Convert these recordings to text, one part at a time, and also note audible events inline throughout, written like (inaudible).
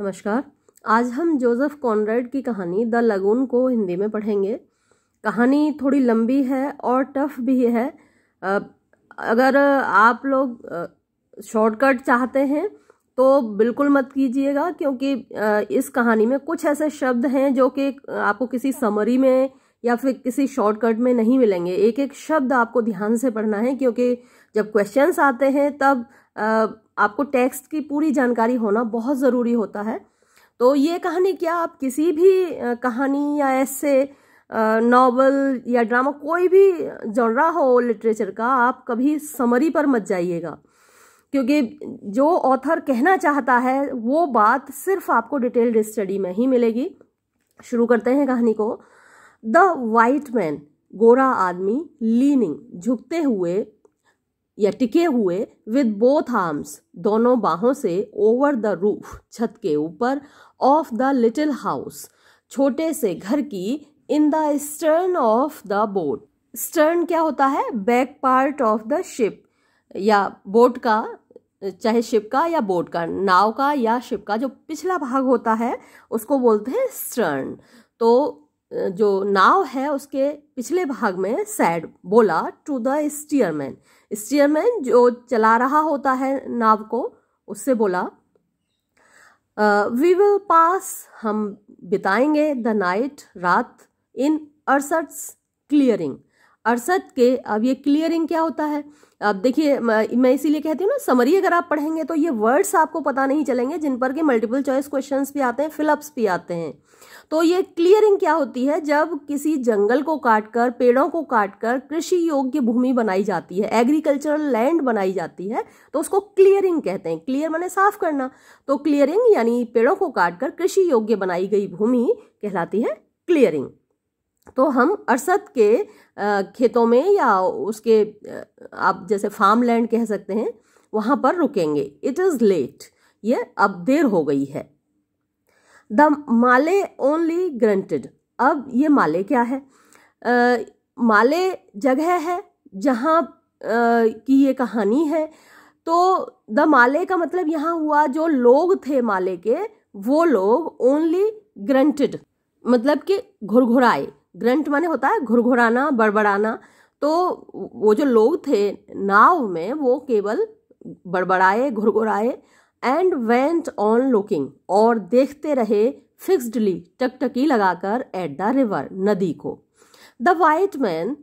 नमस्कार आज हम जोसेफ कॉनरेड की कहानी द लगून को हिंदी में पढ़ेंगे कहानी थोड़ी लंबी है और टफ भी है अगर आप लोग शॉर्टकट चाहते हैं तो बिल्कुल मत कीजिएगा क्योंकि इस कहानी में कुछ ऐसे शब्द हैं जो कि आपको किसी समरी में या फिर किसी शॉर्टकट में नहीं मिलेंगे एक एक शब्द आपको ध्यान से पढ़ना है क्योंकि जब क्वेश्चंस आते हैं तब आपको टेक्स्ट की पूरी जानकारी होना बहुत ज़रूरी होता है तो ये कहानी क्या आप किसी भी कहानी या ऐसे नावल या ड्रामा कोई भी रहा हो लिटरेचर का आप कभी समरी पर मत जाइएगा क्योंकि जो ऑथर कहना चाहता है वो बात सिर्फ आपको डिटेल्ड स्टडी में ही मिलेगी शुरू करते हैं कहानी को द वाइट मैन गोरा आदमी लीनिंग झुकते हुए या टिके हुए विद बोथ आर्म्स दोनों बाहों से ओवर द रूफ छत के ऊपर ऑफ द लिटिल हाउस छोटे से घर की in the stern of the boat stern क्या होता है back part of the ship या बोट का चाहे शिप का या बोट का नाव का या शिप का जो पिछला भाग होता है उसको बोलते हैं स्टर्न तो जो नाव है उसके पिछले भाग में सैड बोला टू द स्टीयरमैन स्टीयरमैन जो चला रहा होता है नाव को उससे बोला वी विल पास हम बिताएंगे द नाइट रात इन अरसट्स क्लियरिंग अरसट के अब ये क्लियरिंग क्या होता है अब देखिए मैं इसीलिए कहती हूँ ना समरी अगर आप पढ़ेंगे तो ये वर्ड्स आपको पता नहीं चलेंगे जिन पर के मल्टीपल चॉइस क्वेश्चंस भी आते हैं फिलअप्स भी आते हैं तो ये क्लियरिंग क्या होती है जब किसी जंगल को काटकर पेड़ों को काटकर कृषि योग्य भूमि बनाई जाती है एग्रीकल्चरल लैंड बनाई जाती है तो उसको क्लियरिंग कहते हैं क्लियर माने साफ करना तो क्लियरिंग यानी पेड़ों को काटकर कृषि योग्य बनाई गई भूमि कहलाती है क्लियरिंग तो हम अरसद के खेतों में या उसके आप जैसे फार्म लैंड कह सकते हैं वहाँ पर रुकेंगे इट इज़ लेट ये अब देर हो गई है द माले ओनली ग्रंटेड अब ये माले क्या है आ, माले जगह है जहाँ की ये कहानी है तो द माले का मतलब यहाँ हुआ जो लोग थे माले के वो लोग ओनली ग्रंटेड मतलब कि घुरघुराए ग्रंट माने होता है घुरघुराना बड़बड़ाना तो वो जो लोग थे नाव में वो केवल बड़बड़ाए घुरघुराए एंड वेंट ऑन लुकिंग और देखते रहे फिक्सडली टकटकी लगाकर एट द रिवर नदी को द वाइट मैन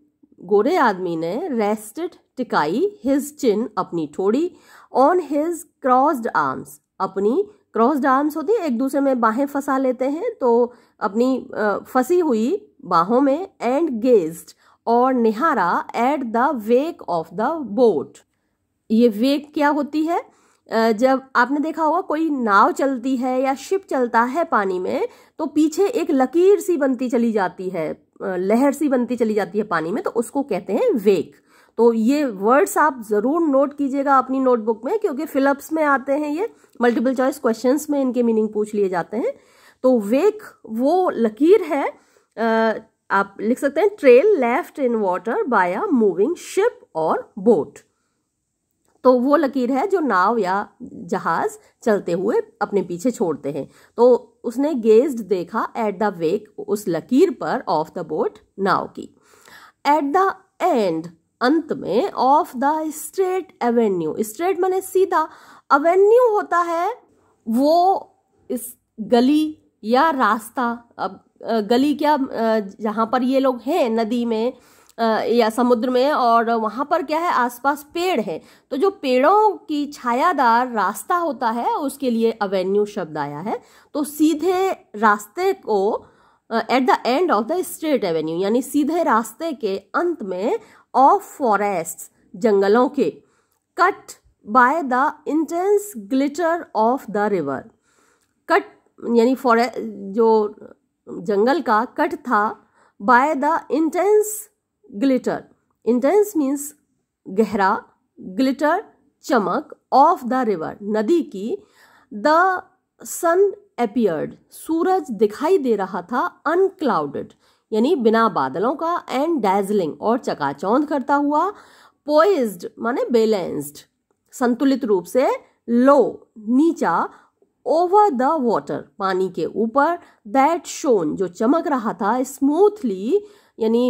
गोरे आदमी ने रेस्टेड टिकाई हिज चिन अपनी ठोड़ी ऑन हिज क्रॉस्ड आर्म्स अपनी क्रॉस्ड आर्म्स होती है एक दूसरे में बाहें फंसा लेते हैं तो अपनी फंसी हुई बाहों में एंड गेज्ड और निहारा at the wake of the boat ये वेक क्या होती है जब आपने देखा होगा कोई नाव चलती है या शिप चलता है पानी में तो पीछे एक लकीर सी बनती चली जाती है लहर सी बनती चली जाती है पानी में तो उसको कहते हैं वेक तो ये वर्ड्स आप ज़रूर नोट कीजिएगा अपनी नोटबुक में क्योंकि फिलअप्स में आते हैं ये मल्टीपल चॉइस क्वेश्चन में इनके मीनिंग पूछ लिए जाते हैं तो वेक वो लकीर है आप लिख सकते हैं trail left in water by a moving ship और बोट तो वो लकीर है जो नाव या जहाज चलते हुए अपने पीछे छोड़ते हैं तो उसने गेज्ड देखा एट द वेक उस लकीर पर ऑफ द बोट नाव की एट द एंड अंत में of the straight avenue straight मैंने सीधा एवेन्यू होता है वो इस गली या रास्ता अब गली क्या जहाँ पर ये लोग हैं नदी में या समुद्र में और वहाँ पर क्या है आसपास पेड़ है तो जो पेड़ों की छायादार रास्ता होता है उसके लिए अवेन्यू शब्द आया है तो सीधे रास्ते को at the end of the straight avenue यानी सीधे रास्ते के अंत में ऑफ फॉरेस्ट जंगलों के cut by the intense glitter of the river cut यानी फॉरे जो जंगल का कट था by the intense glitter intense means गहरा ग्लिटर चमक ऑफ द रिवर नदी की द सन एपियर्ड सूरज दिखाई दे रहा था अनक्लाउडेड यानी बिना बादलों का एंड डैजलिंग और चकाचौंध करता हुआ पोइज्ड माने बैलेंस्ड संतुलित रूप से लो नीचा ओवर द वॉटर पानी के ऊपर दैट शोन जो चमक रहा था स्मूथली यानी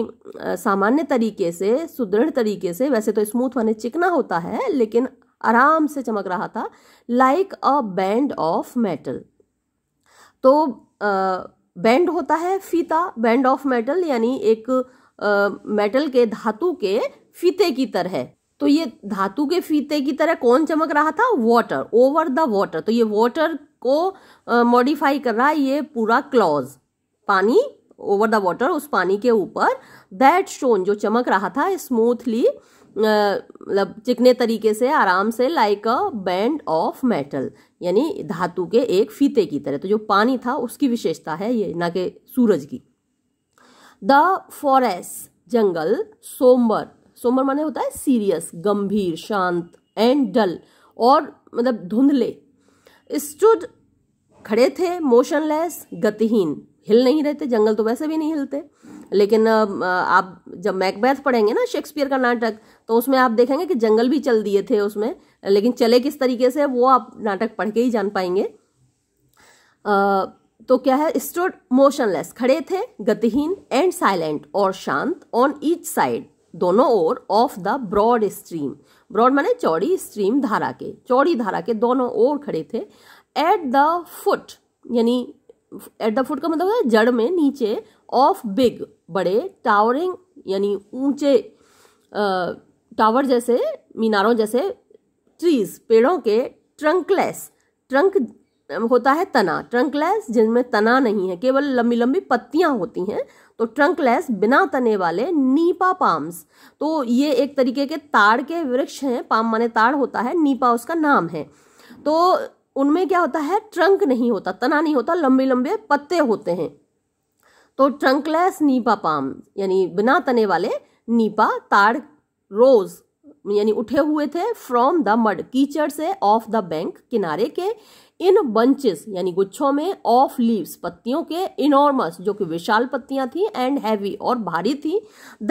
सामान्य तरीके से सुदृढ़ तरीके से वैसे तो स्मूथ माने चिकना होता है लेकिन आराम से चमक रहा था लाइक तो, अ बैंड ऑफ मेटल तो बैंड होता है फीता बैंड ऑफ मेटल यानी एक मेटल के धातु के फीते की तरह तो ये धातु के फीते की तरह कौन चमक रहा था वाटर ओवर द वाटर तो ये वाटर को मॉडिफाई कर रहा है ये पूरा क्लॉज पानी ओवर द वाटर उस पानी के ऊपर दैट स्टोन जो चमक रहा था स्मूथली मतलब चिकने तरीके से आराम से like a band of metal यानी धातु के एक फीते की तरह तो जो पानी था उसकी विशेषता है ये ना कि सूरज की द फॉरेस्ट जंगल सोमवर सोमवर माने होता है सीरियस गंभीर शांत एंड डल और मतलब धुंधले स्टूड खड़े थे मोशनलेस गतिहीन हिल नहीं रहते जंगल तो वैसे भी नहीं हिलते लेकिन आप जब मैकबैथ पढ़ेंगे ना शेक्सपियर का नाटक तो उसमें आप देखेंगे कि जंगल भी चल दिए थे उसमें लेकिन चले किस तरीके से वो आप नाटक पढ़ के ही जान पाएंगे आ, तो क्या है स्टोड मोशनलेस खड़े थे गतिहीन एंड साइलेंट और शांत ऑन ईच साइड दोनों ओर of the broad stream broad माने चौड़ी स्ट्रीम धारा के चौड़ी धारा के दोनों ओर खड़े थे एट द फुट यानी एट द फुट का मतलब है जड़ में नीचे ऑफ बिग बड़े टावरिंग यानी ऊंचे टावर जैसे मीनारों जैसे ट्रीज पेड़ों के ट्रंकलेस ट्रंक होता है तना ट्रंकलेस जिनमें तना नहीं है केवल लंबी लंबी पत्तियां होती हैं तो ट्रंकलेस बिना तने वाले नीपा पाम्स तो ये एक तरीके के ताड़ के वृक्ष हैं पाम माने ताड़ होता है नीपा उसका नाम है तो उनमें क्या होता है ट्रंक नहीं होता तना नहीं होता लंबे लंबे पत्ते होते हैं तो ट्रंकलेस नीपा पाम यानी बिना तने वाले नीपा ताड़ रोज यानी उठे हुए थे फ्रॉम द मड कीचड़ से ऑफ द बैंक किनारे के इन बंचेस यानी गुच्छों में ऑफ लीव्स पत्तियों के इनॉर्मस जो कि विशाल पत्तियां थी एंड हैवी और भारी थी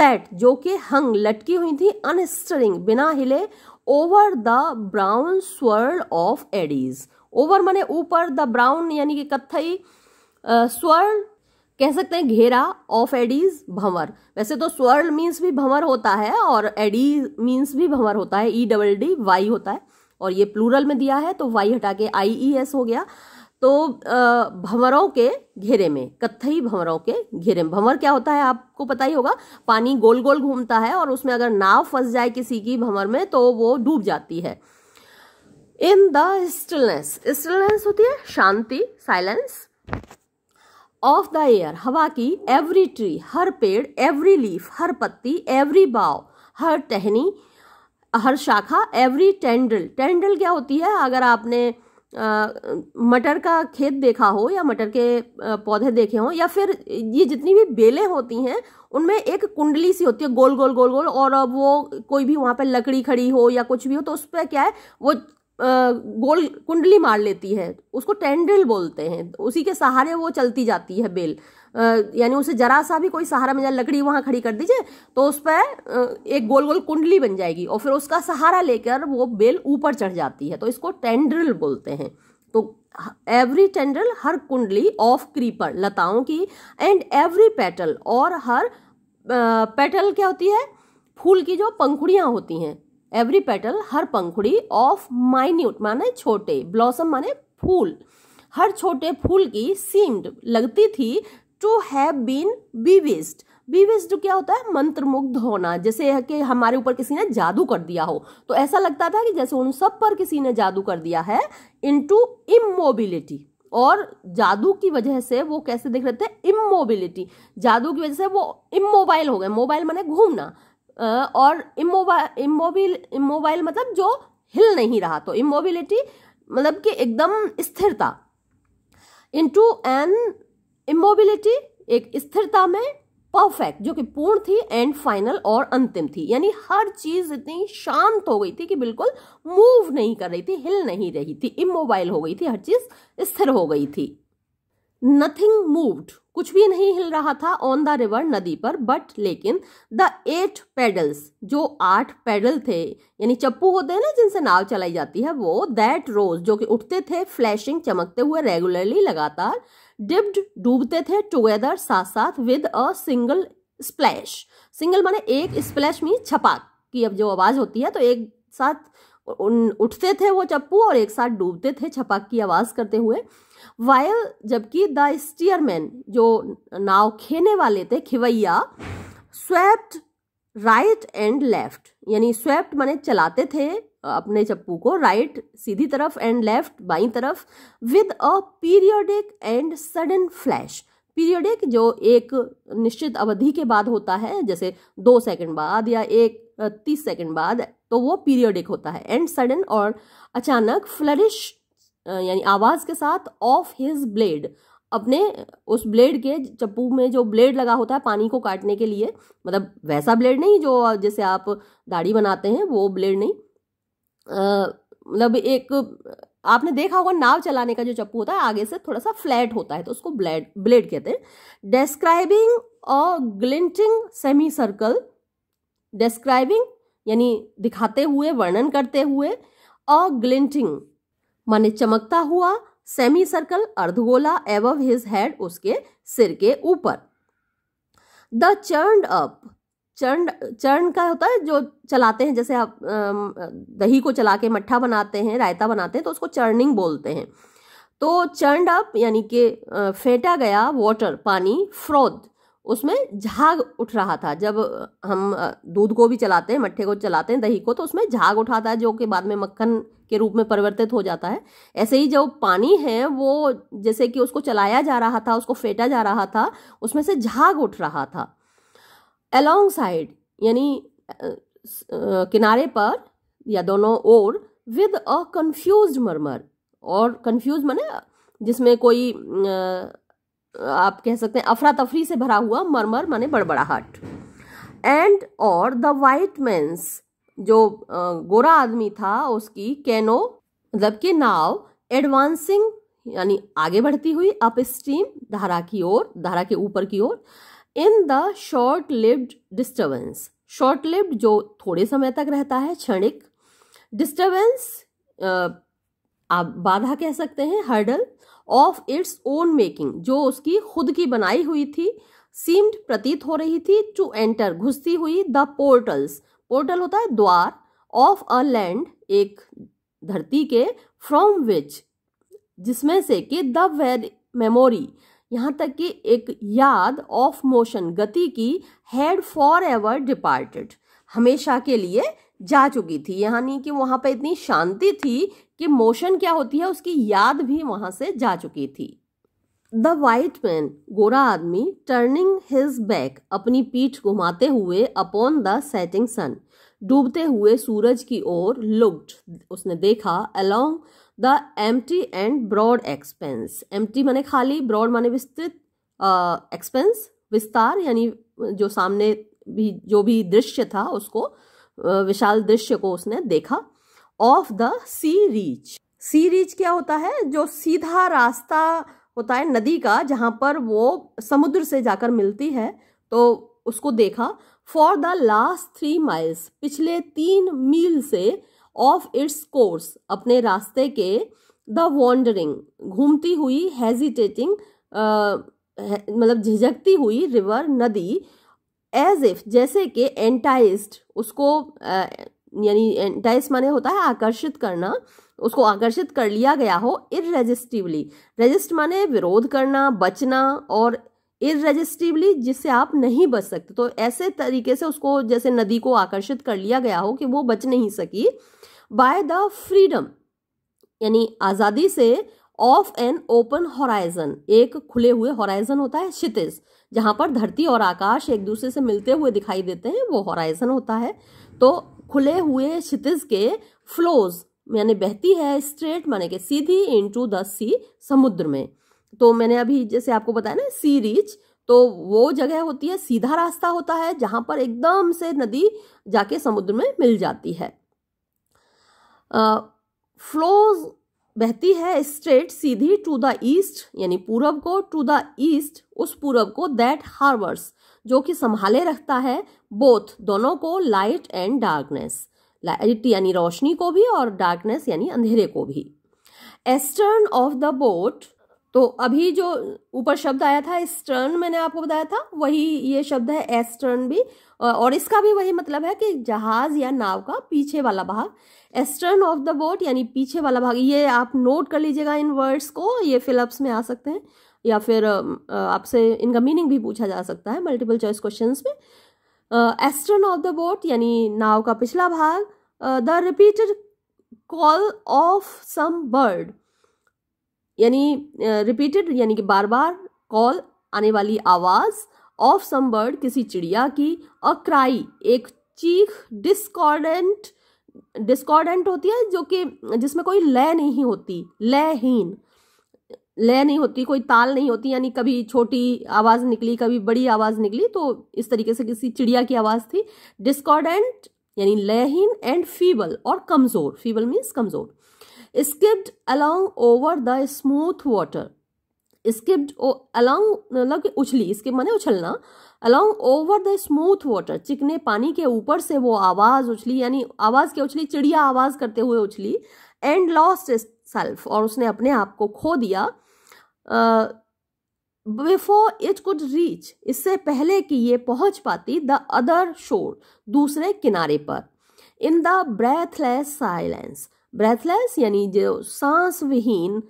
दैट जो कि हंग लटकी हुई थी अनस्टरिंग बिना हिले over the brown sword of eddies over मैंने ऊपर द ब्राउन यानी कि कत्थई स्वर्ड कह सकते हैं घेरा ऑफ एडीज भंवर वैसे तो स्वर्ड मीन्स भी भंवर होता है और एडीज मीन्स भी भंवर होता है ई डबल डी वाई होता है और ये प्लूरल में दिया है तो वाई हटा के आई ई एस हो गया तो भंवरों के घेरे में कत्थई भंवरों के घेरे में भंवर क्या होता है आपको पता ही होगा पानी गोल गोल घूमता है और उसमें अगर नाव फंस जाए किसी की भंवर में तो वो डूब जाती है इन द स्टिलनेस स्टिलनेस होती है शांति साइलेंस ऑफ द एयर हवा की एवरी ट्री हर पेड़ एवरी लीफ हर पत्ती एवरी बाव हर टहनी हर शाखा एवरी टेंडल टेंडल क्या होती है अगर आपने मटर का खेत देखा हो या मटर के पौधे देखे हों या फिर ये जितनी भी बेलें होती हैं उनमें एक कुंडली सी होती है गोल गोल गोल गोल और वो कोई भी वहाँ पर लकड़ी खड़ी हो या कुछ भी हो तो उस पर क्या है वो गोल कुंडली मार लेती है उसको टेंडल बोलते हैं उसी के सहारे वो चलती जाती है बेल यानी उसे जरा सा भी कोई सहारा मिल जाए लकड़ी वहाँ खड़ी कर दीजिए तो उस पर एक गोल गोल कुंडली बन जाएगी और फिर उसका सहारा लेकर वो बेल ऊपर चढ़ जाती है तो इसको टेंड्रिल बोलते हैं तो एवरी टेंड्रल हर कुंडली ऑफ क्रीपर लताओं की एंड एवरी पेटल और हर पेटल क्या होती है फूल की जो पंखुड़ियाँ होती हैं एवरी पेटल हर पंखुड़ी ऑफ माइन्यूट माने छोटे ब्लॉसम माने फूल हर छोटे फूल की सीम्ड लगती थी to have been bewitched bewitched क्या होता है मंत्र मुग्ध होना जैसे कि हमारे ऊपर किसी ने जादू कर दिया हो तो ऐसा लगता था कि जैसे उन सब पर किसी ने जादू कर दिया है इनटू इमोबिलिटी और जादू की वजह से वो कैसे दिख रहे थे इमोबिलिटी जादू की वजह से वो इमोबाइल हो गए मोबाइल माने घूमना और इमोबाइल इमोबिल इमोबाइल मतलब जो हिल नहीं रहा तो इमोबिलिटी मतलब कि एकदम स्थिरता इंटू एन इमोबिलिटी एक स्थिरता में परफेक्ट जो कि पूर्ण थी एंड फाइनल और अंतिम थी यानी हर चीज इतनी शांत हो गई थी कि बिल्कुल मूव नहीं कर रही थी हिल नहीं रही थी इमोबाइल हो गई थी हर चीज स्थिर हो गई थी नथिंग मूव्ड कुछ भी नहीं हिल रहा था ऑन द रिवर नदी पर बट लेकिन द एट पेडल्स जो आठ पेडल थे यानी चप्पू होते हैं ना जिनसे नाव चलाई जाती है वो दैट रोज जो कि उठते थे फ्लैशिंग चमकते हुए रेगुलरली लगातार डिप्ड डूबते थे टुगेदर साथ साथ with a single splash single माने एक स्प्लैश में छपाक की अब जो आवाज़ होती है तो एक साथ उठते थे वो चप्पू और एक साथ डूबते थे छपाक की आवाज़ करते हुए वायल जबकि द स्टीयरमैन जो नाव खेने वाले थे खिवैया स्वेप्ट राइट एंड लेफ्ट यानी स्वेप्ट माने चलाते थे अपने चप्पू को राइट सीधी तरफ एंड लेफ्ट बाई तरफ with a periodic and sudden flash periodic जो एक निश्चित अवधि के बाद होता है जैसे दो सेकंड बाद या एक तीस सेकंड बाद तो वो पीरियोडिक होता है एंड सडन और अचानक फ्लरिश यानी आवाज़ के साथ ऑफ हिज ब्लेड अपने उस ब्लेड के चप्पू में जो ब्लेड लगा होता है पानी को काटने के लिए मतलब वैसा ब्लेड नहीं जो जैसे आप दाढ़ी बनाते हैं वो ब्लेड नहीं मतलब एक आपने देखा होगा नाव चलाने का जो चप्पू होता है आगे से थोड़ा सा फ्लैट होता है तो उसको ब्लेड ब्लेड कहते हैं describing a glinting semicircle describing यानी दिखाते हुए वर्णन करते हुए अ ग्लिंटिंग माने चमकता हुआ सेमी सर्कल अर्धगोला एवव हिज हेड उसके सिर के ऊपर the churn up churn churn का होता है जो चलाते हैं जैसे आप दही को चला के मट्ठा बनाते हैं रायता बनाते हैं तो उसको चर्निंग बोलते हैं तो चर्न अप यानी कि फेंटा गया वाटर पानी फ्रोथ उसमें झाग उठ रहा था जब हम दूध को भी चलाते हैं मट्ठे को चलाते हैं दही को तो उसमें झाग उठाता है जो कि बाद में मक्खन के रूप में परिवर्तित हो जाता है ऐसे ही जो पानी है वो जैसे कि उसको चलाया जा रहा था उसको फेंटा जा रहा था उसमें से झाग उठ रहा था अलोंग साइड यानी किनारे पर या दोनों ओर विद अ कन्फ्यूज मरमर और कन्फ्यूज मैने जिसमें कोई आप कह सकते हैं अफरा तफरी से भरा हुआ मरमर माने बड़बड़ाहट एंड और द वाइट मैंस जो गोरा आदमी था उसकी कैनो मतलब के नाव एडवांसिंग यानी आगे बढ़ती हुई अप स्ट्रीम धारा की ओर धारा के ऊपर की ओर in the short lived disturbance short lived जो थोड़े समय तक रहता है क्षणिक डिस्टर्बेंस आप बाधा कह सकते हैं hurdle of its own making जो उसकी खुद की बनाई हुई थी सीम्ड प्रतीत हो रही थी टू एंटर घुसती हुई द पोर्टल्स पोर्टल होता है द्वार ऑफ अ लैंड एक धरती के फ्रॉम विच जिसमें से कि द वेर मेमोरी यहाँ तक कि एक याद ऑफ मोशन गति की हैड फॉर एवर डिपार्टेड हमेशा के लिए जा चुकी थी यानी कि वहाँ पर इतनी शांति थी कि मोशन क्या होती है उसकी याद भी वहाँ से जा चुकी थी द वाइट मैन गोरा आदमी टर्निंग हिज बैक अपनी पीठ घुमाते हुए अपॉन द सेटिंग सन डूबते हुए सूरज की ओर लुक्ड उसने देखा along the tea and broad expanse tea मैंने खाली ब्रॉड माने विस्तृत एक्सपेंस विस्तार यानी जो सामने भी जो भी दृश्य था उसको विशाल दृश्य को उसने देखा of the sea reach sea reach क्या होता है जो सीधा रास्ता होता है नदी का जहां पर वो समुद्र से जाकर मिलती है तो उसको देखा for the last three miles पिछले तीन मील से ऑफ इट्स कोर्स अपने रास्ते के द वॉन्डरिंग घूमती हुई हेजिटेटिंग मतलब झिझकती हुई रिवर नदी एज इफ जैसे कि एंटाइस्ड उसको यानी एंटाइज माने होता है आकर्षित करना उसको आकर्षित कर लिया गया हो इरेजिस्टिवली रजिस्ट माने विरोध करना बचना और इरेजिस्टिवली जिससे आप नहीं बच सकते तो ऐसे तरीके से उसको जैसे नदी को आकर्षित कर लिया गया हो कि वो बच नहीं सकी बाय द फ्रीडम यानी आज़ादी से ऑफ एन ओपन हॉराइजन एक खुले हुए हॉराइजन होता है क्षितिज जहाँ पर धरती और आकाश एक दूसरे से मिलते हुए दिखाई देते हैं वो हॉराइजन होता है तो खुले हुए क्षितिज के फ्लोज यानी बहती है स्ट्रेट माने के सीधी इंटू द सी समुद्र में तो मैंने अभी जैसे आपको बताया ना सी रीच तो वो जगह होती है सीधा रास्ता होता है जहां पर एकदम से नदी जाके समुद्र में मिल जाती है फ्लोज बहती है स्ट्रेट सीधी टू द ईस्ट यानी पूरब को टू द ईस्ट उस पूरब को दैट हार्बर्स जो कि संभाले रखता है बोथ दोनों को लाइट एंड डार्कनेस लाइट यानी रोशनी को भी और डार्कनेस यानी अंधेरे को भी एस्टर्न ऑफ द बोट तो अभी जो ऊपर शब्द आया था एस्टर्न मैंने आपको बताया था वही ये शब्द है एस्टर्न भी और इसका भी वही मतलब है कि जहाज या नाव का पीछे वाला भाग एस्टर्न ऑफ द बोट यानी पीछे वाला भाग ये आप नोट कर लीजिएगा इन वर्ड्स को ये फिलअप्स में आ सकते हैं या फिर आपसे इनका मीनिंग भी पूछा जा सकता है मल्टीपल चॉइस क्वेश्चन में एस्टर्न ऑफ द बोट यानी नाव का पिछला भाग the repeated call of some bird यानी रिपीटेड यानी कि बार बार कॉल आने वाली आवाज़ ऑफ सम बर्ड किसी चिड़िया की अ क्राई एक चीख डिस्कॉर्डेंट डिस्कॉर्डेंट होती है जो कि जिसमें कोई लय नहीं होती लयहीन लय नहीं होती कोई ताल नहीं होती यानी कभी छोटी आवाज़ निकली कभी बड़ी आवाज़ निकली तो इस तरीके से किसी चिड़िया की आवाज़ थी डिस्कॉर्डेंट यानी लयहीन एंड फीबल और कमज़ोर फीबल मीन्स कमज़ोर skipped along over the smooth water skipped along मतलब कि उछली स्किप माने उछलना along over the smooth water चिकने पानी के ऊपर से वो आवाज़ उछली यानी आवाज़ के उछली चिड़िया आवाज़ करते हुए उछली एंड लॉस्ट सेल्फ और उसने अपने आप को खो दिया बिफोर इट कुड रीच इससे पहले कि ये पहुंच पाती द अदर शोर दूसरे किनारे पर in the breathless silence breathless यानी जो सांस विहीन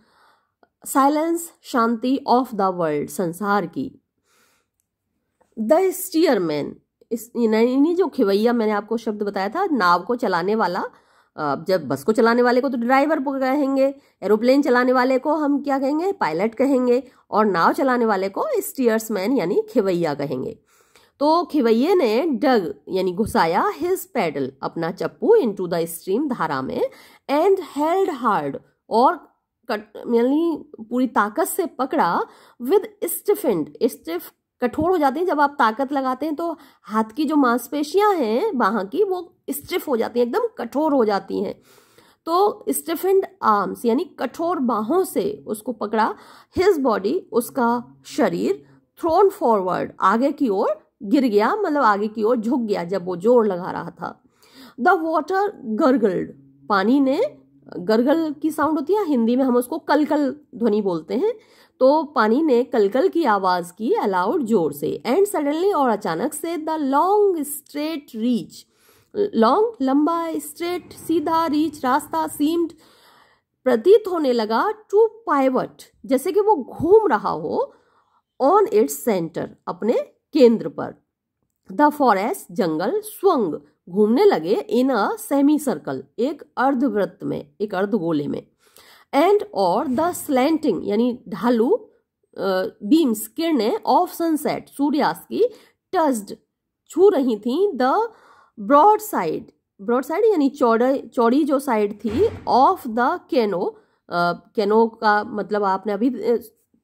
साइलेंस शांति ऑफ द वर्ल्ड संसार की द स्टीयरमैन इस इन्हीं जो खिवैया मैंने आपको शब्द बताया था नाव को चलाने वाला जब बस को चलाने वाले को तो ड्राइवर कहेंगे एरोप्लेन चलाने वाले को हम क्या कहेंगे पायलट कहेंगे और नाव चलाने वाले को स्टीयर्समैन यानी खिवैया कहेंगे तो खिवैये ने डग यानी घुसाया हिज पैडल अपना चप्पू इनटू द स्ट्रीम धारा में एंड हेल्ड हार्ड और यानी पूरी ताकत से पकड़ा विद स्टिफेंड स्टिफ कठोर हो जाते हैं जब आप ताकत लगाते हैं तो हाथ की जो मांसपेशियां हैं बाह की वो स्टिफ हो जाती हैं एकदम कठोर हो जाती हैं तो स्टिफेंड आर्म्स यानी कठोर बाहों से उसको पकड़ा हिज बॉडी उसका शरीर थ्रोन फॉरवर्ड आगे की ओर गिर गया मतलब आगे की ओर झुक गया जब वो जोर लगा रहा था द वॉटर गर्गल्ड पानी ने गरगल की साउंड होती है हिंदी में हम उसको कलकल ध्वनि बोलते हैं तो पानी ने कलकल की आवाज़ की अलाउड जोर से एंड सडनली और अचानक से the long straight reach long लंबा स्ट्रेट सीधा रीच रास्ता सीम्ड प्रतीत होने लगा टू पाइवट जैसे कि वो घूम रहा हो ऑन इट्स सेंटर अपने केंद्र पर द फॉरेस्ट जंगल स्वंग घूमने लगे इन अ सेमी सर्कल एक अर्धवृत्त में एक अर्धगोले में एंड और द स्लैंटिंग यानी ढालू बीम्स किरण ऑफ सनसेट सूर्यास्त की टस्ड छू रही थी the broad side broad side यानी चौड़े चौड़ी जो साइड थी ऑफ द कैनो कैनो का मतलब आपने अभी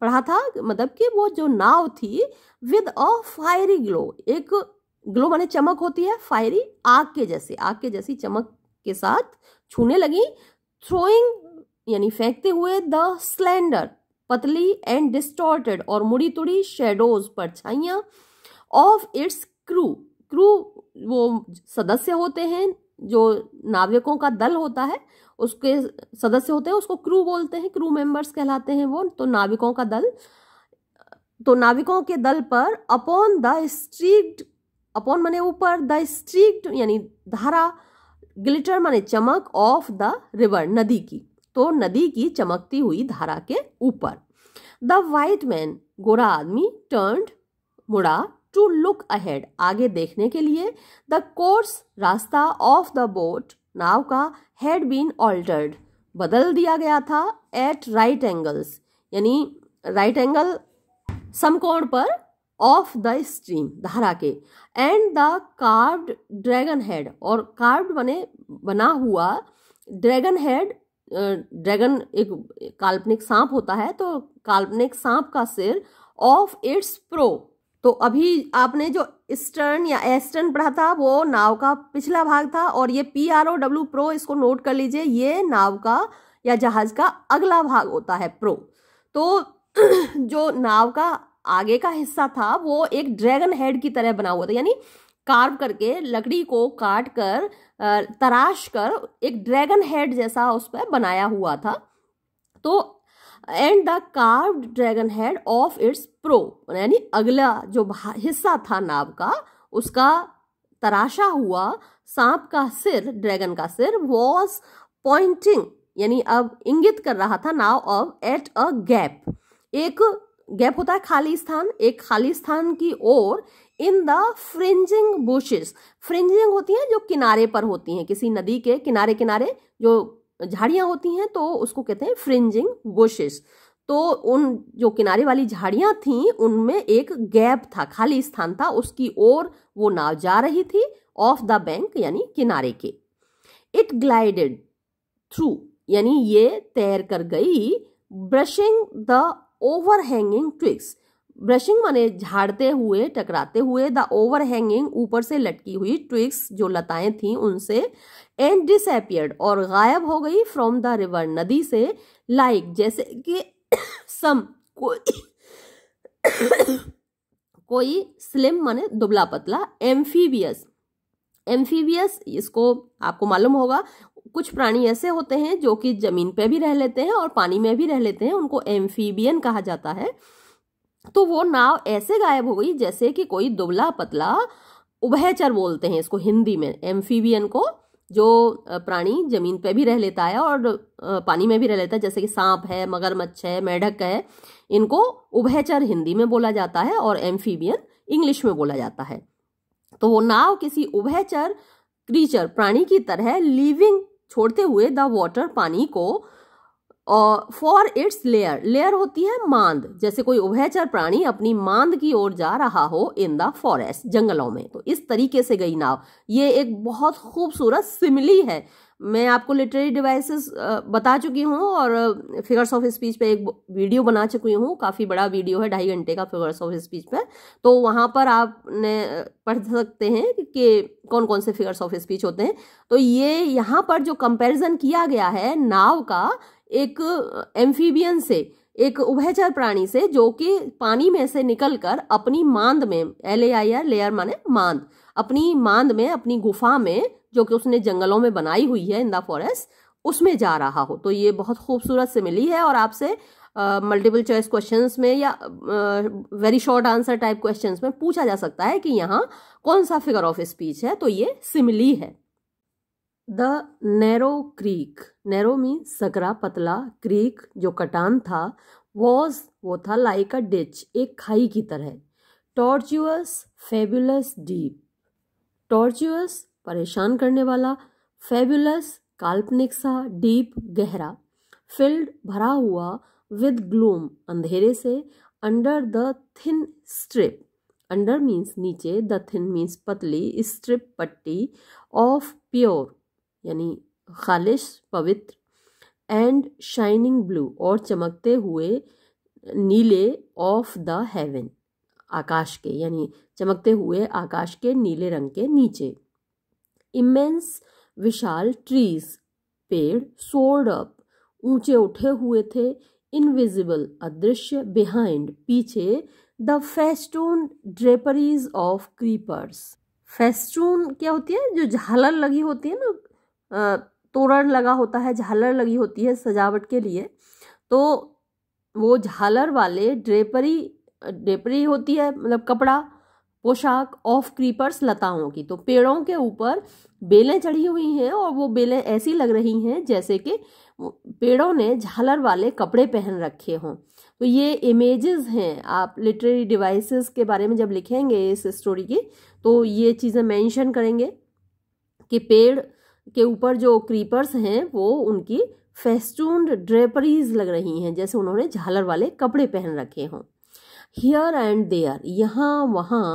पढ़ा था मतलब कि वो जो नाव थी विद अ फायरी ग्लो एक ग्लो माने चमक होती है फायरी आग के जैसे आग के जैसी चमक के साथ छूने लगी थ्रोइंग यानी फेंकते हुए द स्लेंडर पतली एंड डिस्टोर्टेड और मुड़ी तुड़ी शेडोज छाइया ऑफ इट्स क्रू क्रू वो सदस्य होते हैं जो नाविकों का दल होता है उसके सदस्य होते हैं उसको क्रू बोलते हैं क्रू मेंबर्स कहलाते हैं वो तो नाविकों का दल तो नाविकों के दल पर अपॉन द स्ट्रीट अपॉन माने ऊपर द स्ट्रीट यानी धारा ग्लिटर माने चमक ऑफ द रिवर नदी की तो नदी की चमकती हुई धारा के ऊपर द वाइट मैन गोरा आदमी टर्न मुड़ा टू लुक अहेड आगे देखने के लिए द कोर्स रास्ता ऑफ द बोट नाव का हेड बीन ऑल्टर्ड बदल दिया गया था एट राइट एंगल्स यानी राइट एंगल समकोण पर ऑफ द स्ट्रीम धारा के and the carved dragon head और कार्व्ड बने बना हुआ ड्रैगन हेड ड्रैगन एक काल्पनिक सांप होता है तो काल्पनिक सांप का सिर ऑफ इट्स प्रो तो अभी आपने जो ईस्टर्न या एस्टर्न पढ़ा था वो नाव का पिछला भाग था और ये P R O W prow इसको नोट कर लीजिए ये नाव का या जहाज का अगला भाग होता है प्रो तो (clears throat) जो नाव का आगे का हिस्सा था वो एक ड्रैगन हेड की तरह बना हुआ था यानी कार्व करके लकड़ी को काट कर तराश कर एक ड्रैगन हेड जैसा उस पर बनाया हुआ था तो and the carve dragon head of its prow यानी अगला जो हिस्सा था नाव का उसका तराशा हुआ सांप का सिर ड्रैगन का सिर वॉज पॉइंटिंग यानी अब इंगित कर रहा था नाव अब एट अ गैप एक गैप होता है खाली स्थान एक खाली स्थान की ओर in the fringing bushes fringing होती हैं जो किनारे पर होती हैं किसी नदी के किनारे किनारे जो झाड़ियां होती हैं तो उसको कहते हैं फ्रिंजिंग बुशेस तो उन जो किनारे वाली झाड़ियां थीं उनमें एक गैप था खाली स्थान था उसकी ओर वो नाव जा रही थी ऑफ द बैंक यानी किनारे के इट ग्लाइडेड थ्रू यानी ये तैर कर गई brushing the overhanging twigs brushing माने झाड़ते हुए टकराते हुए द ओवर हैंगिंग ऊपर से लटकी हुई ट्विक्स जो लताएं थीं उनसे एंड डिसपियर्ड और गायब हो गई फ्रॉम द रिवर नदी से लाइक like, जैसे कि (coughs) सम कोई (coughs) कोई स्लिम माने दुबला पतला एम्फीबियस एम्फीबियस इसको आपको मालूम होगा कुछ प्राणी ऐसे होते हैं जो कि जमीन पे भी रह लेते हैं और पानी में भी रह लेते हैं उनको एम्फीबियन कहा जाता है तो वो नाव ऐसे गायब हो गई जैसे कि कोई दुबला पतला उभयचर बोलते हैं इसको हिंदी में एम्फीबियन को जो प्राणी जमीन पे भी रह लेता है और पानी में भी रह लेता है जैसे कि सांप है मगरमच्छ है मेढक है इनको उभयचर हिंदी में बोला जाता है और एम्फीबियन इंग्लिश में बोला जाता है तो वो नाव किसी उभयचर क्रीचर प्राणी की तरह लिविंग छोड़ते हुए द वाटर पानी को फॉर इट्स लेयर लेयर होती है मांद जैसे कोई उभयचर प्राणी अपनी मांद की ओर जा रहा हो इन द फॉरेस्ट जंगलों में तो इस तरीके से गई नाव ये एक बहुत खूबसूरत सिमली है मैं आपको लिटरेरी डिवाइसेस बता चुकी हूँ और फिगर्स ऑफ स्पीच पे एक वीडियो बना चुकी हूँ काफ़ी बड़ा वीडियो है ढाई घंटे का फिगर्स ऑफ स्पीच पे तो वहाँ पर आपने पढ़ सकते हैं कि कौन कौन से फिगर्स ऑफ स्पीच होते हैं तो ये यहाँ पर जो कंपैरिजन किया गया है नाव का एक एम्फीबियन से एक उभयचर प्राणी से जो कि पानी में से निकल अपनी मांद में L A I R lair माने मांद अपनी मांद में अपनी गुफा में जो कि उसने जंगलों में बनाई हुई है इन द फॉरेस्ट उसमें जा रहा हो तो ये बहुत खूबसूरत से मिली है और आपसे मल्टीपल चॉइस क्वेश्चंस में या very short answer type questions में पूछा जा सकता है कि यहाँ कौन सा फिगर ऑफ स्पीच है तो ये सिमिली है the narrow creek narrow mean सकरा पतला क्रीक जो कटान था वॉज वो था लाइक अ डिच एक खाई की तरह टॉर्चुअस फेबुलस डीप टॉर्चुअस परेशान करने वाला फेबुलस काल्पनिक सा डीप गहरा फील्ड भरा हुआ विद ग्लूम अंधेरे से under the thin strip under means नीचे द थिन मीन्स पतली स्ट्रिप पट्टी ऑफ प्योर यानी खालिश पवित्र एंड शाइनिंग ब्लू और चमकते हुए नीले ऑफ द हेवन आकाश के यानी चमकते हुए आकाश के नीले रंग के नीचे इमेंस विशाल ट्रीज पेड़ सोर्ड अप ऊंचे उठे हुए थे इनविजिबल अदृश्य बिहाइंड पीछे the festoon draperies of creepers festoon क्या होती है जो झालर लगी होती है ना तोरण लगा होता है झालर लगी होती है सजावट के लिए तो वो झालर वाले ड्रेपरी ड्रेपरी होती है मतलब कपड़ा पोशाक ऑफ क्रीपर्स लताओं की तो पेड़ों के ऊपर बेलें चढ़ी हुई हैं और वो बेलें ऐसी लग रही हैं जैसे कि पेड़ों ने झालर वाले कपड़े पहन रखे हों तो ये इमेजेस हैं आप लिटरेरी डिवाइसेस के बारे में जब लिखेंगे इस स्टोरी की तो ये चीज़ें मेंशन करेंगे कि पेड़ के ऊपर जो क्रीपर्स हैं वो उनकी फेस्टून ड्रेपरीज लग रही हैं जैसे उन्होंने झालर वाले कपड़े पहन रखे हों हियर एंड देयर यहाँ वहाँ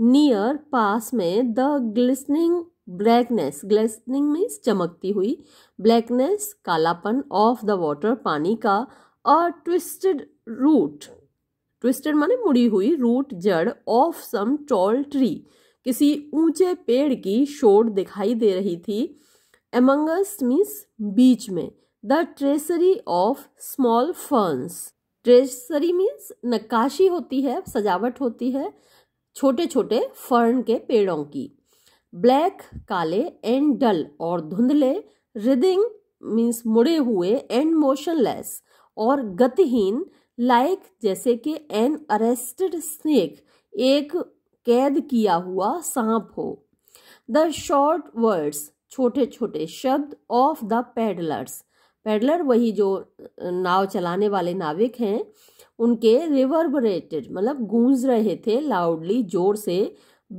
नियर पास में the glistening blackness glistening means चमकती हुई ब्लैकनेस कालापन ऑफ द वाटर पानी का और ट्विस्टेड रूट ट्विस्टेड माने मुड़ी हुई रूट जड़ ऑफ सम टॉल ट्री किसी ऊंचे पेड़ की शोर दिखाई दे रही थी एमंगस मीन्स बीच में the tracery of small ferns tracery means नक्काशी होती है सजावट होती है छोटे छोटे फर्न के पेड़ों की ब्लैक काले एंड डल और धुंधले रिदिंग मीन्स मुड़े हुए एंड मोशनलेस और गतिहीन लाइक जैसे कि एन अरेस्टेड स्नेक एक कैद किया हुआ सांप हो द शॉर्ट वर्ड्स छोटे छोटे शब्द ऑफ द पेडलर्स पेडलर वही जो नाव चलाने वाले नाविक हैं उनके रिवर्बरेटेड मतलब गूंज रहे थे लाउडली जोर से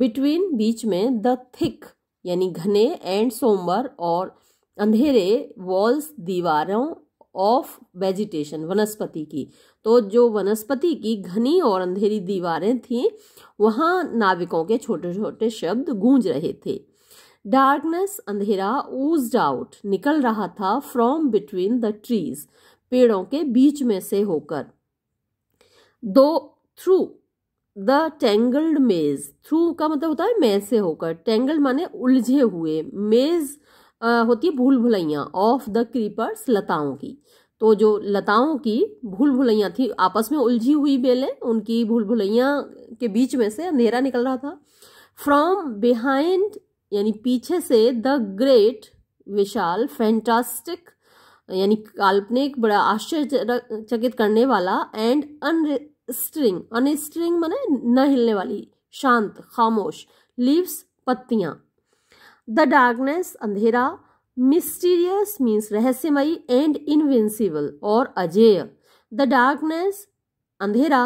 बिटवीन बीच में द थिक यानी घने एंड सोमवर और अंधेरे वॉल्स दीवारों ऑफ वेजिटेशन वनस्पति की तो जो वनस्पति की घनी और अंधेरी दीवारें थीं वहाँ नाविकों के छोटे छोटे शब्द गूंज रहे थे डार्कनेस अंधेरा ओज्ड आउट निकल रहा था फ्रॉम बिटवीन द ट्रीज पेड़ों के बीच में से होकर दो through the tangled maze through का मतलब होता है मेज से होकर टेंगल्ड माने उलझे हुए मेज होती है भूल भुलैया ऑफ द क्रीपर्स लताओं की तो जो लताओं की भूल भुलैया थी आपस में उलझी हुई बेलें उनकी भूल भुलैया के बीच में से अंधेरा निकल रहा था फ्रॉम बिहाइंड यानी पीछे से द ग्रेट विशाल फैंटास्टिक यानी काल्पनिक बड़ा आश्चर्यचकित करने वाला एंड अनस्ट्रिंग अनस्ट्रिंग मैंने न हिलने वाली शांत खामोश लीव्स पत्तियां द डार्कनेस अंधेरा मिस्टीरियस मीन्स रहस्यमयी एंड इनविंसिबल और अजेय द डार्कनेस अंधेरा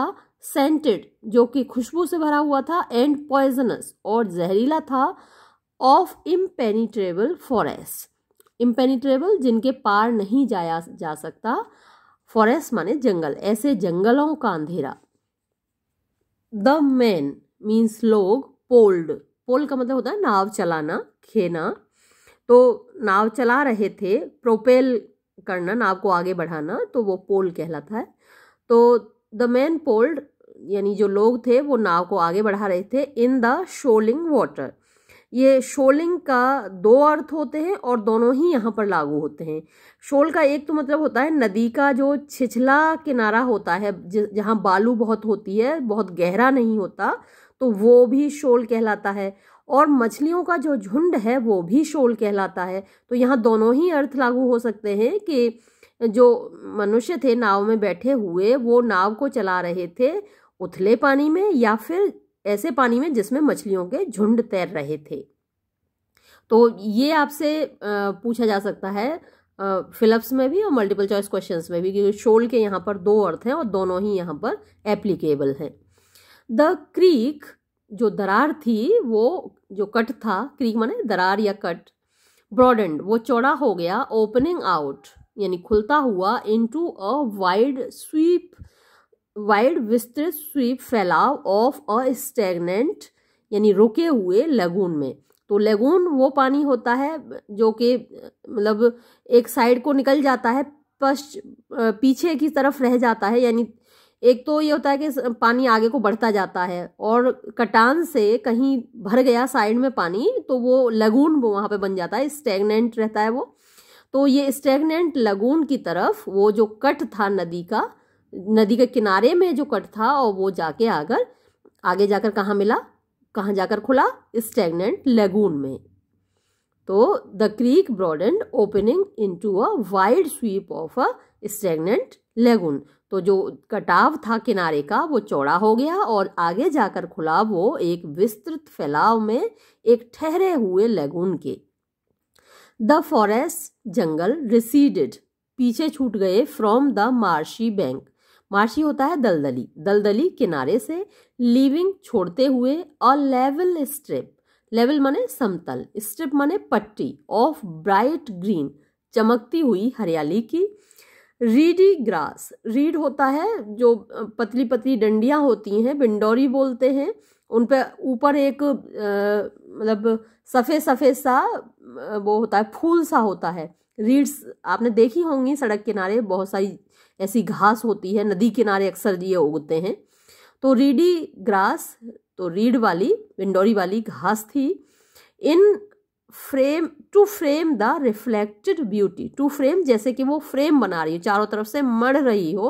सेंटेड जो कि खुशबू से भरा हुआ था एंड पॉइजनस और जहरीला था ऑफ इम्पेनिट्रेबल फॉरेस्ट इम्पेनिट्रेबल जिनके पार नहीं जाया जा सकता फॉरेस्ट माने जंगल ऐसे जंगलों का अंधेरा द मैन मीन्स लोग पोल्ड पोल का मतलब होता है नाव चलाना खेना तो नाव चला रहे थे प्रोपेल करना नाव को आगे बढ़ाना तो वो पोल कहलाता है तो द मैन पोल्ड यानी जो लोग थे वो नाव को आगे बढ़ा रहे थे इन द शोलिंग वाटर ये शोलिंग का दो अर्थ होते हैं और दोनों ही यहाँ पर लागू होते हैं शोल का एक तो मतलब होता है नदी का जो छिछला किनारा होता है जहाँ बालू बहुत होती है बहुत गहरा नहीं होता तो वो भी शोल कहलाता है और मछलियों का जो झुंड है वो भी शोल कहलाता है तो यहाँ दोनों ही अर्थ लागू हो सकते हैं कि जो मनुष्य थे नाव में बैठे हुए वो नाव को चला रहे थे उथले पानी में या फिर ऐसे पानी में जिसमें मछलियों के झुंड तैर रहे थे तो ये आपसे पूछा जा सकता है फिलप्स में भी और मल्टीपल चॉइस क्वेश्चंस में भी क्योंकि शोल के यहाँ पर दो अर्थ हैं और दोनों ही यहाँ पर एप्लीकेबल हैं द क्रीक जो दरार थी वो जो कट था क्रीक माने दरार या कट ब्रॉडेंड वो चौड़ा हो गया ओपनिंग आउट यानी खुलता हुआ into a wide sweep wide विस्तृत स्वीप फैलाव ऑफ अ स्टेगनेंट यानी रुके हुए लगून में तो लगून वो पानी होता है जो कि मतलब एक साइड को निकल जाता है पश्च पीछे की तरफ रह जाता है यानी एक तो ये होता है कि पानी आगे को बढ़ता जाता है और कटान से कहीं भर गया साइड में पानी तो वो लगून वहाँ पे बन जाता है स्टेगनेंट रहता है वो तो ये स्टेगनेंट लगून की तरफ वो जो कट था नदी का नदी के किनारे में जो कट था और वो जाके आकर आगे जाकर कहाँ मिला कहाँ जाकर खुला स्टेगनेंट लेगून में तो the creek broadened opening into a wide sweep of a stagnant lagoon तो जो कटाव था किनारे का वो चौड़ा हो गया और आगे जाकर खुला वो एक विस्तृत फैलाव में एक ठहरे हुए लेगून के द फॉरेस्ट जंगल रिसीडेड पीछे छूट गए from the marshy bank marshy होता है दलदली दलदली किनारे से लिविंग छोड़ते हुए और लेवल स्ट्रिप लेवल माने समतल स्ट्रिप माने पट्टी ऑफ ब्राइट ग्रीन चमकती हुई हरियाली की रीडी ग्रास रीड होता है जो पतली पतली डंडियाँ होती हैं बिंडोरी बोलते हैं उन पर ऊपर एक मतलब सफ़ेद सफ़ेद सा वो होता है फूल सा होता है रीड्स आपने देखी होंगी सड़क किनारे बहुत सारी ऐसी घास होती है नदी किनारे अक्सर ये उगते हैं तो रीडी ग्रास तो रीढ़ वाली विंडोरी वाली घास थी in frame to frame the reflected beauty to frame जैसे कि वो फ्रेम बना रही हो चारों तरफ से मड़ रही हो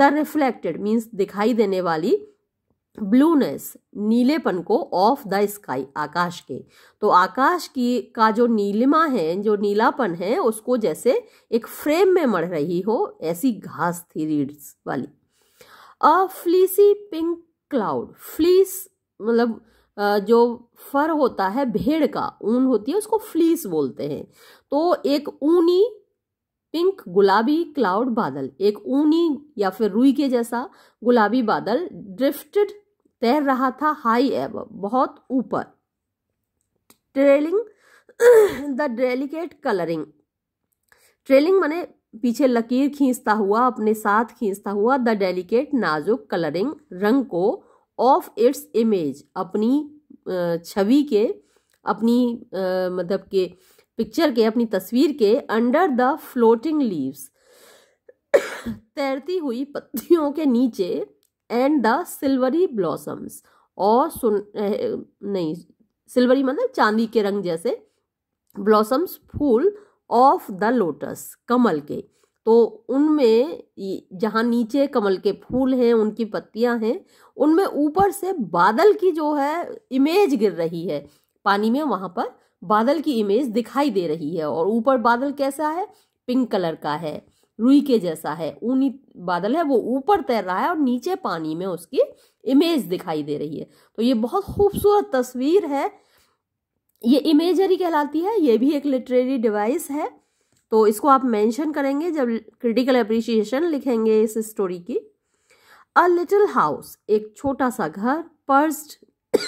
द रिफ्लेक्टेड मीन्स दिखाई देने वाली ब्लूनेस नीलेपन को ऑफ द स्काई आकाश के तो आकाश की का जो नीलिमा है जो नीलापन है उसको जैसे एक फ्रेम में मर रही हो ऐसी घास थी रीड्स वाली मतलब, a fleecy pink cloud fleece मतलब जो फर होता है भेड़ का ऊन होती है उसको फ्लीस बोलते हैं तो एक ऊनी पिंक गुलाबी क्लाउड बादल एक ऊनी या फिर रुई के जैसा गुलाबी बादल ड्रिफ्टेड तैर रहा था हाई एब बहुत ऊपर trailing (clears throat) the delicate colouring trailing माने पीछे लकीर खींचता हुआ अपने साथ खींचता हुआ द डेलिकेट नाजुक कलरिंग रंग को ऑफ इट्स इमेज अपनी छवि के अपनी मतलब के पिक्चर के अपनी तस्वीर के अंडर द फ्लोटिंग लीव्स तैरती हुई पत्तियों के नीचे एंड द सिल्वरी ब्लॉसम्स और सुन नहीं सिल्वरी मतलब चांदी के रंग जैसे ब्लॉसम्स फूल ऑफ द लोटस कमल के तो उनमें जहाँ नीचे कमल के फूल हैं उनकी पत्तियाँ हैं उनमें ऊपर से बादल की जो है इमेज गिर रही है पानी में वहाँ पर बादल की इमेज दिखाई दे रही है और ऊपर बादल कैसा है पिंक कलर का है रुई के जैसा है ऊनी बादल है वो ऊपर तैर रहा है और नीचे पानी में उसकी इमेज दिखाई दे रही है तो ये बहुत खूबसूरत तस्वीर है ये इमेजरी कहलाती है ये भी एक लिटरेरी डिवाइस है तो इसको आप मेंशन करेंगे जब क्रिटिकल अप्रिशिएशन लिखेंगे इस स्टोरी की अ लिटिल हाउस एक छोटा सा घर पर्स्ड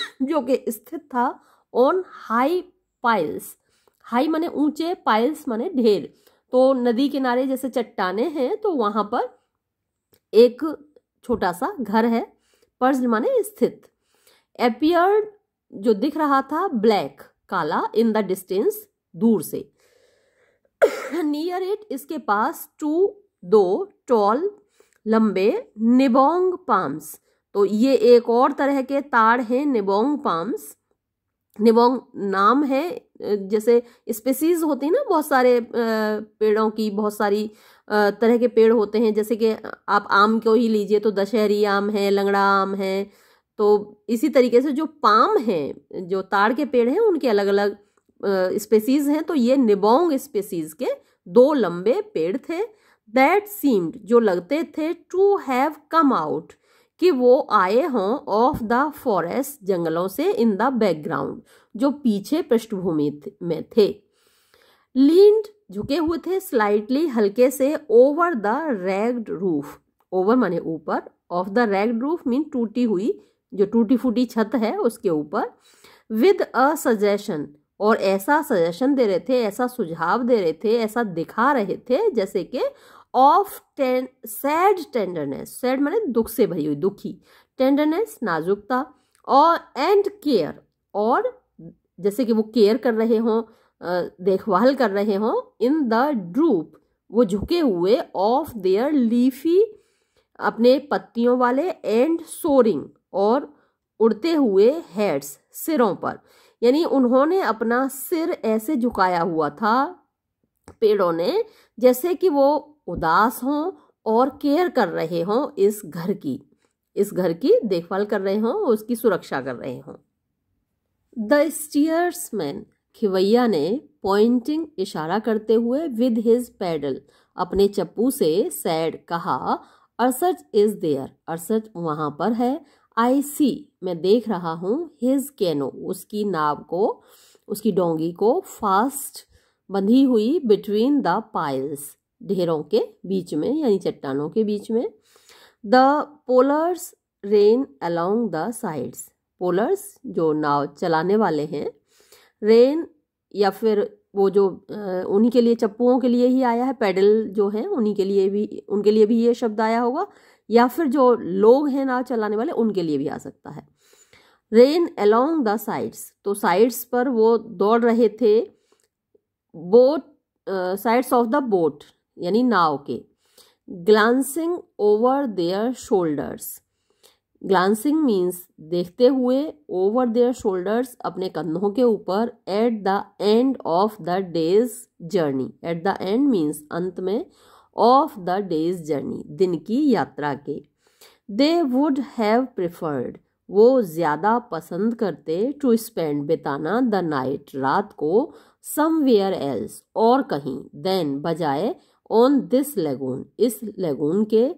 (coughs) जो कि स्थित था ऑन हाई पाइल्स हाई माने ऊंचे पाइल्स माने ढेर तो नदी किनारे जैसे चट्टाने हैं तो वहाँ पर एक छोटा सा घर है पर्ज माने स्थित एपियर जो दिख रहा था ब्लैक काला इन द डिस्टेंस दूर से नियर इट इसके पास टू दो टॉल लंबे निबोंग पाम्स तो ये एक और तरह के ताड़ हैं निबोंग पाम्स निबोंग नाम है जैसे स्पेसीज होती है ना बहुत सारे पेड़ों की बहुत सारी तरह के पेड़ होते हैं जैसे कि आप आम को ही लीजिए तो दशहरी आम है लंगड़ा आम है तो इसी तरीके से जो पाम हैं जो ताड़ के पेड़ हैं उनके अलग अलग स्पेसीज़ हैं तो ये निबोंग स्पेसीज़ के दो लंबे पेड़ थे दैट सीम्ड जो लगते थे टू हैव कम आउट कि वो आए हों ऑफ द फॉरेस्ट जंगलों से इन द बैकग्राउंड जो पीछे पृष्ठभूमि में थे लीड झुके हुए थे स्लाइटली हल्के से over the ragged roof over माने ऊपर of the ragged roof mean टूटी हुई जो टूटी फूटी छत है उसके ऊपर विद अ सजेशन और ऐसा सजेशन दे रहे थे ऐसा सुझाव दे रहे थे ऐसा दिखा रहे थे जैसे कि ऑफ टें सैड टेंडरनेस सैड माने दुख से भरी हुई दुखी टेंडरनेस नाजुकता और एंड केयर और जैसे कि वो केयर कर रहे हों देखभाल कर रहे हों इन द ड्रूप वो झुके हुए ऑफ देयर लीफी अपने पत्तियों वाले एंड सोरिंग और उड़ते हुए हेड्स सिरों पर यानी उन्होंने अपना सिर ऐसे झुकाया हुआ था पेड़ों ने जैसे कि वो उदास हों और केयर कर रहे हों इस घर की इस घर की देखभाल कर रहे हों उसकी सुरक्षा कर रहे हों द स्टीयर्समैन खिवैया ने पॉइंटिंग इशारा करते हुए विद हिज पैडल अपने चप्पू से सैड कहा अरसच इज देयर अरसच वहाँ पर है आई सी मैं देख रहा हूँ हिज कैनो उसकी नाव को उसकी डोंगी को फास्ट बंधी हुई बिटवीन द पाइल्स ढेरों के बीच में यानी चट्टानों के बीच में the polers ran along the sides polers जो नाव चलाने वाले हैं रेन या फिर वो जो उन्हीं के लिए चप्पुओं के लिए ही आया है पैडल जो है उन्हीं के लिए भी उनके लिए भी ये शब्द आया होगा या फिर जो लोग हैं नाव चलाने वाले उनके लिए भी आ सकता है रेन अलोंग द साइड्स तो साइड्स पर वो दौड़ रहे थे boat sides of the boat यानी नाव के glancing over their shoulders glancing means देखते हुए ओवर देयर शोल्डर्स अपने कंधों के ऊपर at the end of the day's journey at the end means अंत में ऑफ द डेज जर्नी दिन की यात्रा के दे वुड हैव प्रिफर्ड वो ज़्यादा पसंद करते टू स्पेंड बिताना द नाइट रात को समवेयर एल्स और कहीं देन बजाय ऑन दिस लेगून इस लेगून के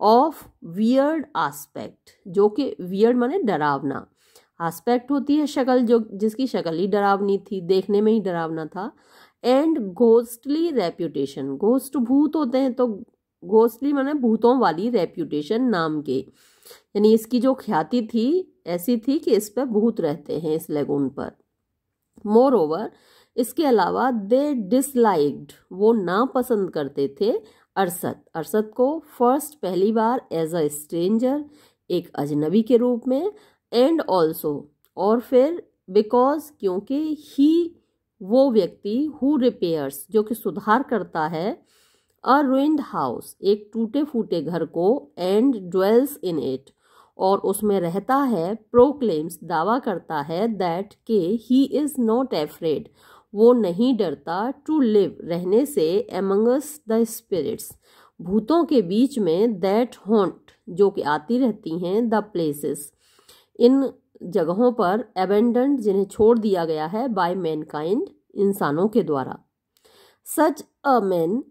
ऑफ वियर्ड आस्पेक्ट जो कि वियर्ड माने डरावना आस्पेक्ट होती है शक्ल जो जिसकी शक्ल ही डरावनी थी देखने में ही डरावना था एंड घोस्टली रेप्यूटेशन घोस्ट भूत होते हैं तो घोस्टली माने भूतों वाली रेप्यूटेशन नाम के यानी इसकी जो ख्याति थी ऐसी थी कि इस पर भूत रहते हैं इस लेगून पर मोर ओवर इसके अलावा दे डिसलाइक्ड वो ना पसंद करते थे अरसद अरसद को फर्स्ट पहली बार एज अ स्ट्रेंजर एक अजनबी के रूप में एंड ऑल्सो और फिर बिकॉज क्योंकि ही वो व्यक्ति हु रिपेयर्स जो कि सुधार करता है अ रुइंड हाउस एक टूटे फूटे घर को एंड ड्वेल्स इन इट और उसमें रहता है प्रोक्लेम्स दावा करता है दैट के ही इज़ नॉट एफ्रेड वो नहीं डरता टू लिव रहने से एमंगस द स्पिरिट्स भूतों के बीच में दैट हॉन्ट जो कि आती रहती हैं द प्लेसेस इन जगहों पर एबेंडेंट जिन्हें छोड़ दिया गया है बाय मैनकाइंड इंसानों के द्वारा सच अ मैन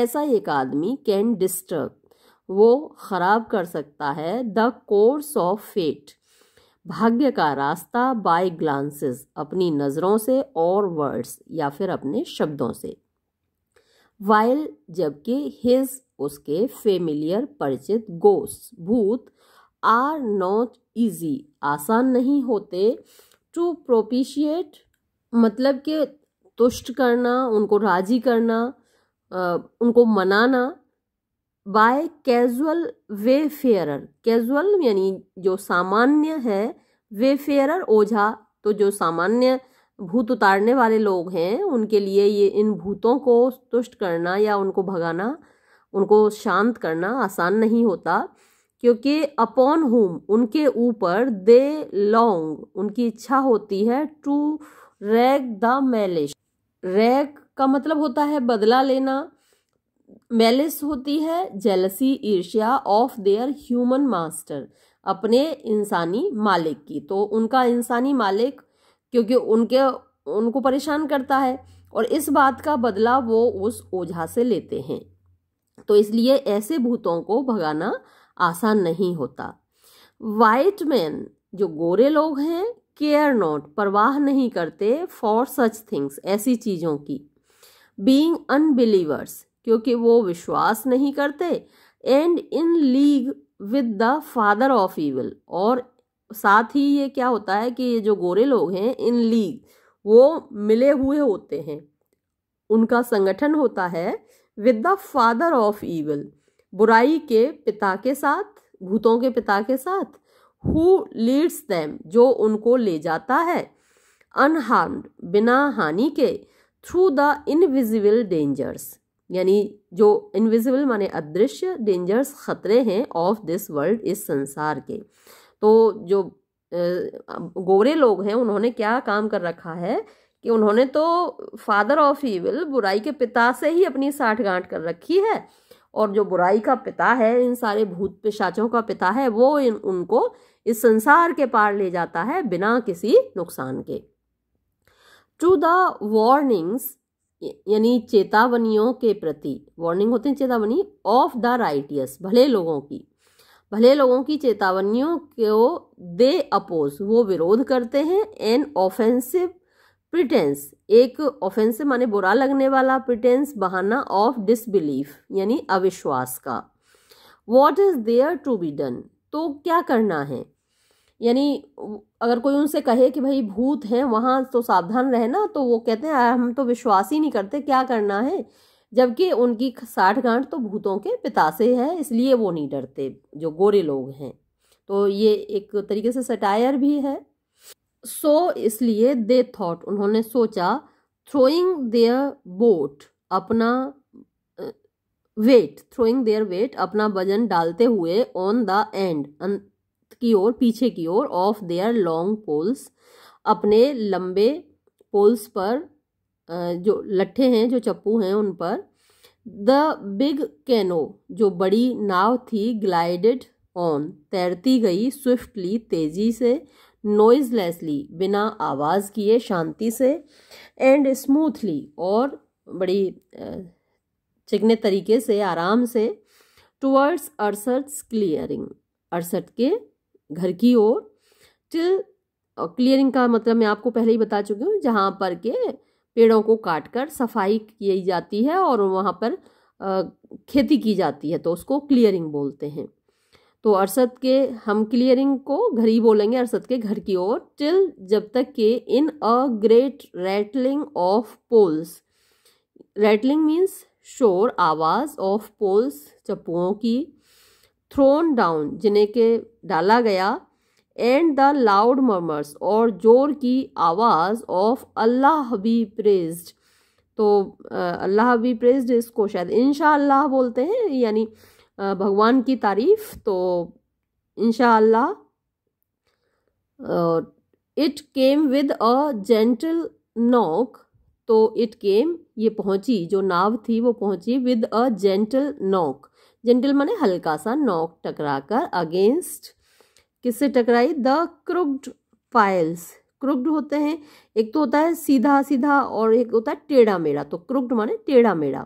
ऐसा एक आदमी कैन डिस्टर्ब वो खराब कर सकता है द कोर्स ऑफ फेट भाग्य का रास्ता बाय ग्लांसेस अपनी नज़रों से और वर्ड्स या फिर अपने शब्दों से वाइल जबकि हिज उसके फेमिलियर परिचित गोस भूत आर नॉट इजी आसान नहीं होते टू प्रोपिशिएट मतलब के तुष्ट करना उनको राजी करना उनको मनाना by casual wayfarers casual यानी जो सामान्य है वे फेयरर ओझा तो जो सामान्य भूत उतारने वाले लोग हैं उनके लिए ये इन भूतों को तुष्ट करना या उनको भगाना उनको शांत करना आसान नहीं होता क्योंकि अपॉन होम उनके ऊपर दे लॉन्ग उनकी इच्छा होती है to rag the malice rag का मतलब होता है बदला लेना मेलिस होती है जेलसी ईर्ष्या ऑफ देयर ह्यूमन मास्टर अपने इंसानी मालिक की तो उनका इंसानी मालिक क्योंकि उनके उनको परेशान करता है और इस बात का बदला वो उस ओझा से लेते हैं तो इसलिए ऐसे भूतों को भगाना आसान नहीं होता वाइट मैन जो गोरे लोग हैं केयर नॉट परवाह नहीं करते फॉर सच थिंग्स ऐसी चीज़ों की बींग अनबिलीवर्स क्योंकि वो विश्वास नहीं करते and in league with the father of evil और साथ ही ये क्या होता है कि ये जो गोरे लोग हैं इन लीग वो मिले हुए होते हैं उनका संगठन होता है with the father of evil बुराई के पिता के साथ भूतों के पिता के साथ हु लीड्स दैम जो उनको ले जाता है अनहार्म्ड बिना हानि के थ्रू द इनविजिबल डेंजर्स यानी जो इनविजिबल माने अदृश्य डेंजर्स ख़तरे हैं ऑफ दिस वर्ल्ड इस संसार के तो जो गोरे लोग हैं उन्होंने क्या काम कर रखा है कि उन्होंने तो फादर ऑफ ईविल बुराई के पिता से ही अपनी साठ गांठ कर रखी है और जो बुराई का पिता है इन सारे भूत पिशाचों का पिता है वो इन उनको इस संसार के पार ले जाता है बिना किसी नुकसान के टू द वार्निंग्स यानी चेतावनियों के प्रति वार्निंग होते हैं चेतावनी ऑफ द राइटियस भले लोगों की भले लोगों की चेतावनियों को दे अपोज वो विरोध करते हैं एन ऑफेंसिव प्रिटेंस एक ऑफेंसिव माने बुरा लगने वाला प्रिटेंस बहाना ऑफ डिसबिलीफ यानी अविश्वास का what is there to be done तो क्या करना है यानी अगर कोई उनसे कहे कि भाई भूत हैं वहाँ तो सावधान रहना तो वो कहते हैं हम तो विश्वास ही नहीं करते क्या करना है जबकि उनकी साठ गांठ तो भूतों के पिता से है इसलिए वो नहीं डरते जो गोरे लोग हैं तो ये एक तरीके से सटायर भी है सो so, इसलिए दे थॉट उन्होंने सोचा थ्रोइंग देयर बोट अपना वेट थ्रोइंग देयर वेट अपना वजन डालते हुए ऑन द एंड की ओर पीछे की ओर ऑफ देयर लॉन्ग पोल्स अपने लंबे पोल्स पर जो लट्ठे हैं जो चप्पू हैं उन पर द बिग कैनो जो बड़ी नाव थी ग्लाइडेड ऑन तैरती गई स्विफ्टली तेजी से नॉइजलेसली बिना आवाज़ किए शांति से एंड स्मूथली और बड़ी चिकने तरीके से आराम से टूवर्ड्स अरसट्स क्लियरिंग अरसट के घर की ओर टिल क्लियरिंग का मतलब मैं आपको पहले ही बता चुकी हूँ जहाँ पर के पेड़ों को काट कर सफाई की जाती है और वहाँ पर खेती की जाती है तो उसको क्लियरिंग बोलते हैं तो अरसद के हम क्लियरिंग को घर ही बोलेंगे अरसद के घर की ओर टिल जब तक के in a great rattling of poles rattling means शोर आवाज़ ऑफ पोल्स चप्पुओं की थ्रोन डाउन जिन्हें के डाला गया एंड द लाउड मर्मर्स और जोर की आवाज़ ऑफ अल्लाह बी प्रेज्ड तो अल्लाह बी प्रेज्ड इसको शायद इन बोलते हैं यानी भगवान की तारीफ तो Allah it came with a gentle knock तो इट केम ये पहुंची जो नाव थी वो पहुंची with a gentle knock gentle माने हल्का सा नॉक टकरा कर अगेंस्ट किससे टकराई द क्रुक्ड फाइल्स क्रुक्ड होते हैं एक तो होता है सीधा सीधा और एक होता है टेढ़ा मेढ़ा तो क्रुक्ड माने टेढ़ा मेढ़ा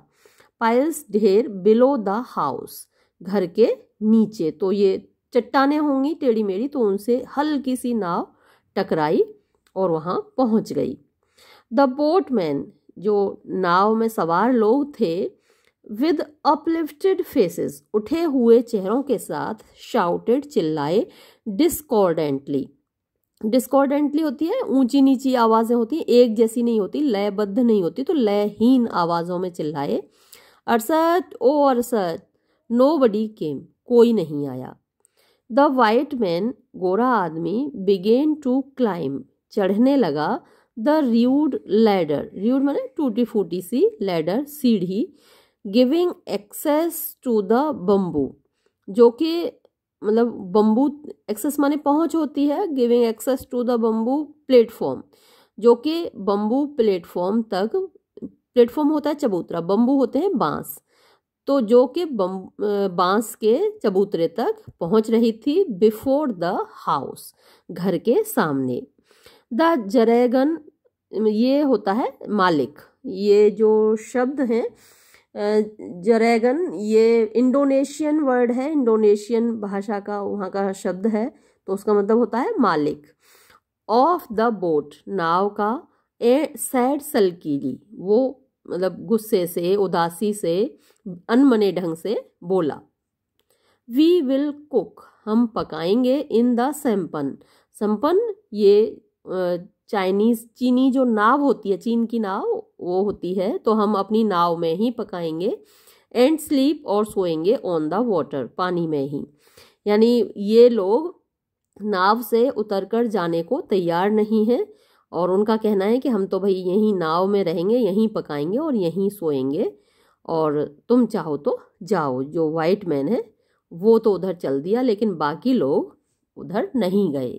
पाइल्स ढेर बिलो द हाउस घर के नीचे तो ये चट्टाने होंगी टेढ़ी मेढ़ी तो उनसे हल्की सी नाव टकराई और वहाँ पहुँच गई द बोटमैन जो नाव में सवार लोग थे विद अपलिफ्टेड फेसेस उठे हुए चेहरों के साथ शाउटेड चिल्लाए डिस्कॉर्डेंटली डिस्कॉर्डेंटली होती है ऊंची नीची आवाज़ें होती हैं एक जैसी नहीं होती लयबद्ध नहीं होती तो लयहीन आवाज़ों में चिल्लाए अरसत ओ अरसत नो बडी केम कोई नहीं आया द वाइट मैन गोरा आदमी बिगेन टू क्लाइम चढ़ने लगा द र्यूड लैडर रियूड मैंने टूटी फूटी सी लैडर सीढ़ी giving access to the bamboo जो कि मतलब बम्बू एक्सेस माने पहुंच होती है giving access to the bamboo platform जो कि बम्बू प्लेटफॉर्म तक प्लेटफॉर्म होता है चबूतरा बम्बू होते हैं बांस तो जो कि बांस के चबूतरे तक पहुंच रही थी बिफोर द हाउस घर के सामने द जरेगन ये होता है मालिक ये जो शब्द हैं जरेगन ये इंडोनेशियन वर्ड है इंडोनेशियन भाषा का वहाँ का शब्द है तो उसका मतलब होता है मालिक ऑफ द बोट नाव का ए सैड सल्की वो मतलब गुस्से से उदासी से अनमने ढंग से बोला वी विल कुक हम पकाएंगे इन द सम्पन सम्पन ये चाइनीज चीनी जो नाव होती है चीन की नाव वो होती है तो हम अपनी नाव में ही पकाएंगे एंड स्लीप और सोएंगे ऑन द वाटर पानी में ही यानी ये लोग नाव से उतरकर जाने को तैयार नहीं हैं और उनका कहना है कि हम तो भाई यहीं नाव में रहेंगे यहीं पकाएंगे और यहीं सोएंगे और तुम चाहो तो जाओ जो वाइट मैन है वो तो उधर चल दिया लेकिन बाकी लोग उधर नहीं गए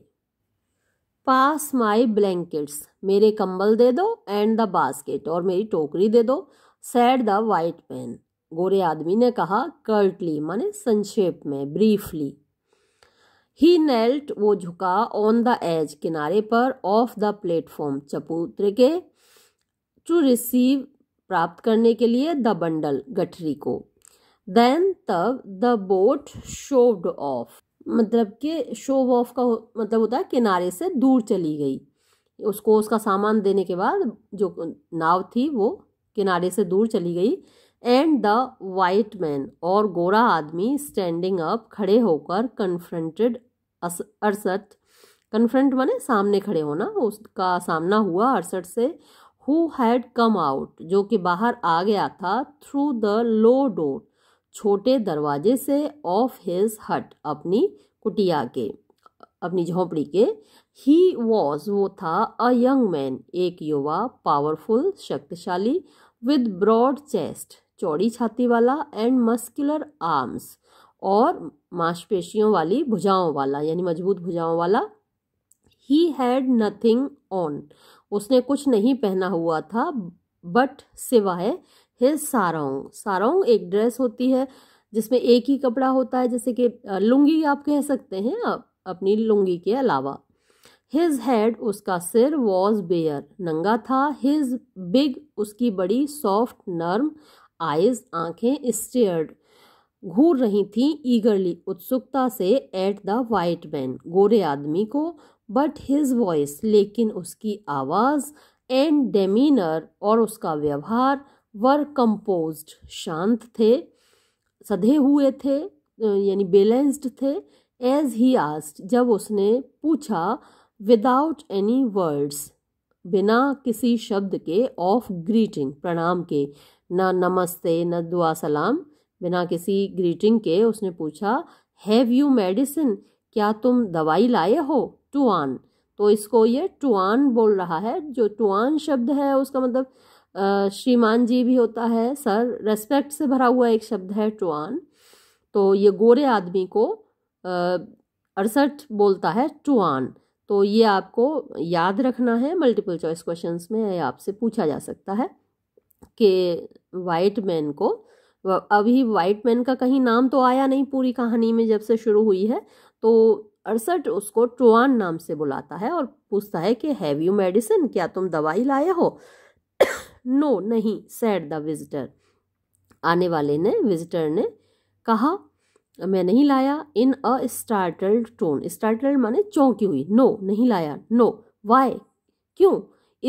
पास माई ब्लैंकेट्स मेरे कंबल दे दो एंड द बास्केट और मेरी टोकरी दे दो सैड द वाइट पेन गोरे आदमी ने कहा कर्टली माने संक्षेप में ब्रीफली ही नेल्ट वो झुका ऑन द एज किनारे पर ऑफ द प्लेटफॉर्म चपूत्र के टू रिसीव प्राप्त करने के लिए द बंडल गठरी को देन तब द बोट शोव्ड ऑफ मतलब कि शो ऑफ का मतलब होता है किनारे से दूर चली गई उसको उसका सामान देने के बाद जो नाव थी वो किनारे से दूर चली गई एंड द वाइट मैन और गोरा आदमी स्टैंडिंग अप खड़े होकर कन्फ्रंटेड अड़सठ कन्फ्रंट माने सामने खड़े होना उसका सामना हुआ अड़सठ से हु हैड कम आउट जो कि बाहर आ गया था थ्रू द लो डोर छोटे दरवाजे से ऑफ हिज हट अपनी कुटिया के अपनी झोपड़ी के ही वॉज वो था अ यंग मैन एक युवा पावरफुल शक्तिशाली विद ब्रॉड चेस्ट चौड़ी छाती वाला एंड मस्कुलर आर्म्स और मांसपेशियों वाली भुजाओं वाला यानी मजबूत भुजाओं वाला ही हैड नथिंग ऑन उसने कुछ नहीं पहना हुआ था बट सिवाय हिज सारोंग सारोंग एक ड्रेस होती है जिसमें एक ही कपड़ा होता है जैसे कि लुंगी आप कह सकते हैं आप अपनी लुंगी के अलावा हिज हेड उसका सिर वॉज बेयर नंगा था हिज बिग उसकी बड़ी सॉफ्ट नर्म आइज आंखें स्टेयर्ड घूर रही थी ईगरली उत्सुकता से एट द वाइट मैन गोरे आदमी को बट हिज वॉइस लेकिन उसकी आवाज़ एंड डेमीनर और उसका व्यवहार वर कंपोज्ड शांत थे सधे हुए थे यानी बैलेंस्ड थे एज ही आस्ट जब उसने पूछा विदाउट एनी वर्ड्स बिना किसी शब्द के ऑफ ग्रीटिंग प्रणाम के ना नमस्ते न दुआ सलाम बिना किसी ग्रीटिंग के उसने पूछा हैव यू मेडिसिन क्या तुम दवाई लाए हो टुआन तो इसको ये टुआन बोल रहा है जो टुआन शब्द है उसका मतलब श्रीमान जी भी होता है सर रेस्पेक्ट से भरा हुआ एक शब्द है टुआन तो ये गोरे आदमी को अड़सठ बोलता है टुआन तो ये आपको याद रखना है मल्टीपल चॉइस क्वेश्चंस में आपसे पूछा जा सकता है कि वाइट मैन को अभी वाइट मैन का कहीं नाम तो आया नहीं पूरी कहानी में जब से शुरू हुई है तो अड़सठ उसको ट्रोआन नाम से बुलाता है और पूछता है कि हैव यू मेडिसिन क्या तुम दवाई लाए हो नो नहीं सैड द विजिटर आने वाले ने विजिटर ने कहा मैं नहीं लाया in a startled tone startled माने चौंकी हुई नो नहीं लाया नो वाई क्यों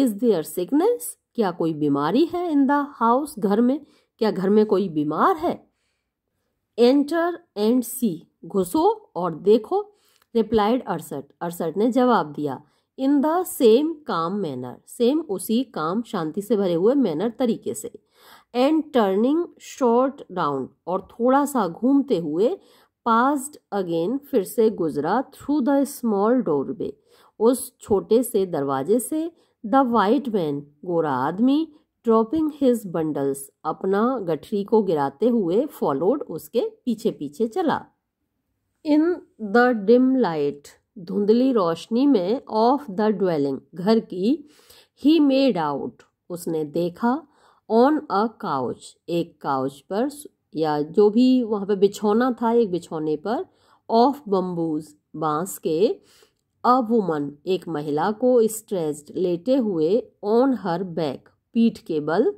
इज देयर सिकनेस क्या कोई बीमारी है इन द हाउस घर में क्या घर में कोई बीमार है एंटर एंड सी घुसो और देखो रिप्लाइड अड़सठ अड़सठ ने जवाब दिया in the same calm manner same उसी काम शांति से भरे हुए मैनर तरीके से एंड टर्निंग शॉर्ट राउंड और थोड़ा सा घूमते हुए पास्ड अगेन फिर से गुजरा through the small doorway उस छोटे से दरवाजे से द वाइट मैन गोरा आदमी ड्रॉपिंग हिज बंडल्स अपना गठरी को गिराते हुए फॉलोड उसके पीछे पीछे चला इन द डिम लाइट धुंधली रोशनी में ऑफ द ड्वेलिंग घर की ही मेड आउट उसने देखा ऑन अ काउच एक काउच पर या जो भी वहाँ पे बिछौना था एक बिछौने पर ऑफ बम्बूज बांस के अ वुमन एक महिला को स्ट्रेस्ड लेटे हुए ऑन हर बैक पीठ के बल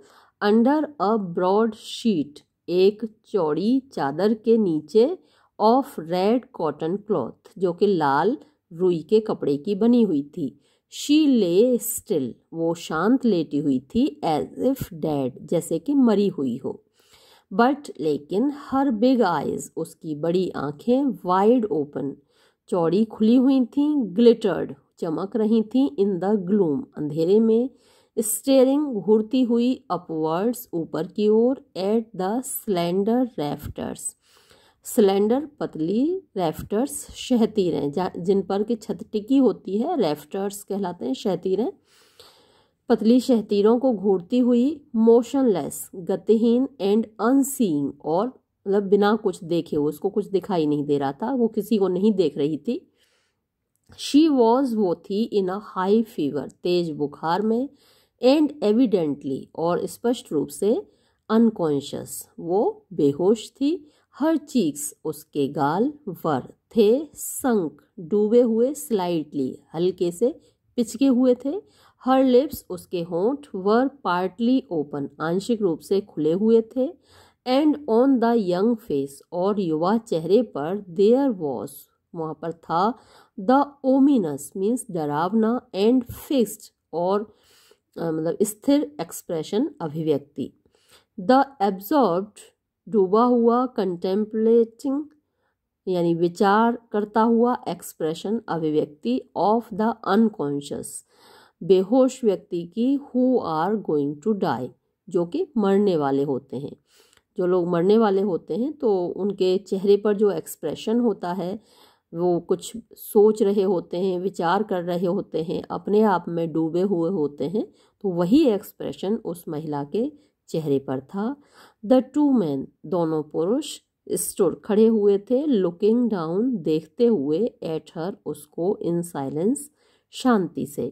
अंडर अ ब्रॉड शीट एक चौड़ी चादर के नीचे ऑफ रेड कॉटन क्लॉथ जो कि लाल रुई के कपड़े की बनी हुई थी शी ले स्टिल वो शांत लेटी हुई थी एज इफ डेड जैसे कि मरी हुई हो बट लेकिन हर बिग आइज उसकी बड़ी आंखें वाइड ओपन चौड़ी खुली हुई थी ग्लिटर्ड चमक रही थी इन द ग्लूम अंधेरे में स्टेयरिंग घूरती हुई अपवर्ड्स ऊपर की ओर at the slender rafters slender पतली रेफ्टर्स शहतीरें जिन पर कि छत टिकी होती है रेफ्टर्स कहलाते हैं शहतीरें पतली शहतीरों को घूरती हुई मोशनलेस गतिहीन एंड अनसीइंग और मतलब बिना कुछ देखे हुए उसको कुछ दिखाई नहीं दे रहा था वो किसी को नहीं देख रही थी शी वॉज वो थी इन अ हाई फीवर तेज बुखार में एंड एविडेंटली और स्पष्ट रूप से अनकॉन्शियस वो बेहोश थी हर चीक्स उसके गाल वर थे संक डूबे हुए स्लाइटली हल्के से पिचके हुए थे हर लिप्स उसके होंठ वर पार्टली ओपन आंशिक रूप से खुले हुए थे and on the young face और युवा चेहरे पर देयर वॉज वहाँ पर था द ओमिनस मीन्स डरावना एंड फिक्स्ड और मतलब स्थिर एक्सप्रेशन अभिव्यक्ति द एब्जॉर्ब्ड डूबा हुआ कंटेम्पलेटिंग यानी विचार करता हुआ एक्सप्रेशन अभिव्यक्ति ऑफ द अनकॉन्शियस बेहोश व्यक्ति की who are going to die जो कि मरने वाले होते हैं जो लोग मरने वाले होते हैं तो उनके चेहरे पर जो एक्सप्रेशन होता है वो कुछ सोच रहे होते हैं विचार कर रहे होते हैं अपने आप में डूबे हुए होते हैं तो वही एक्सप्रेशन उस महिला के चेहरे पर था द टू मैन दोनों पुरुष स्टोर खड़े हुए थे लुकिंग डाउन देखते हुए एट हर उसको इन साइलेंस शांति से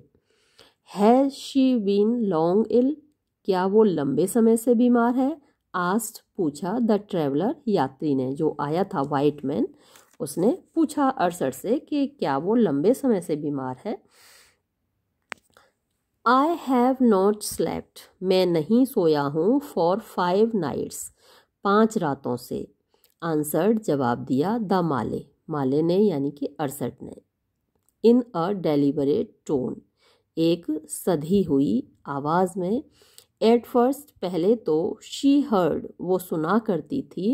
has she been long ill क्या वो लंबे समय से बीमार है आस्ट पूछा द ट्रेवलर यात्री ने जो आया था वाइट मैन उसने पूछा अरसर से कि क्या वो लंबे समय से बीमार है आई हैव नॉट स्लेप्ट मैं नहीं सोया हूँ फॉर फाइव नाइट्स पाँच रातों से आंसर्ड जवाब दिया द माले माले ने यानी कि अड़सठ ने इन अ डेलीबरेट टोन एक सधी हुई आवाज़ में एट फर्स्ट पहले तो शी हर्ड वो सुना करती थी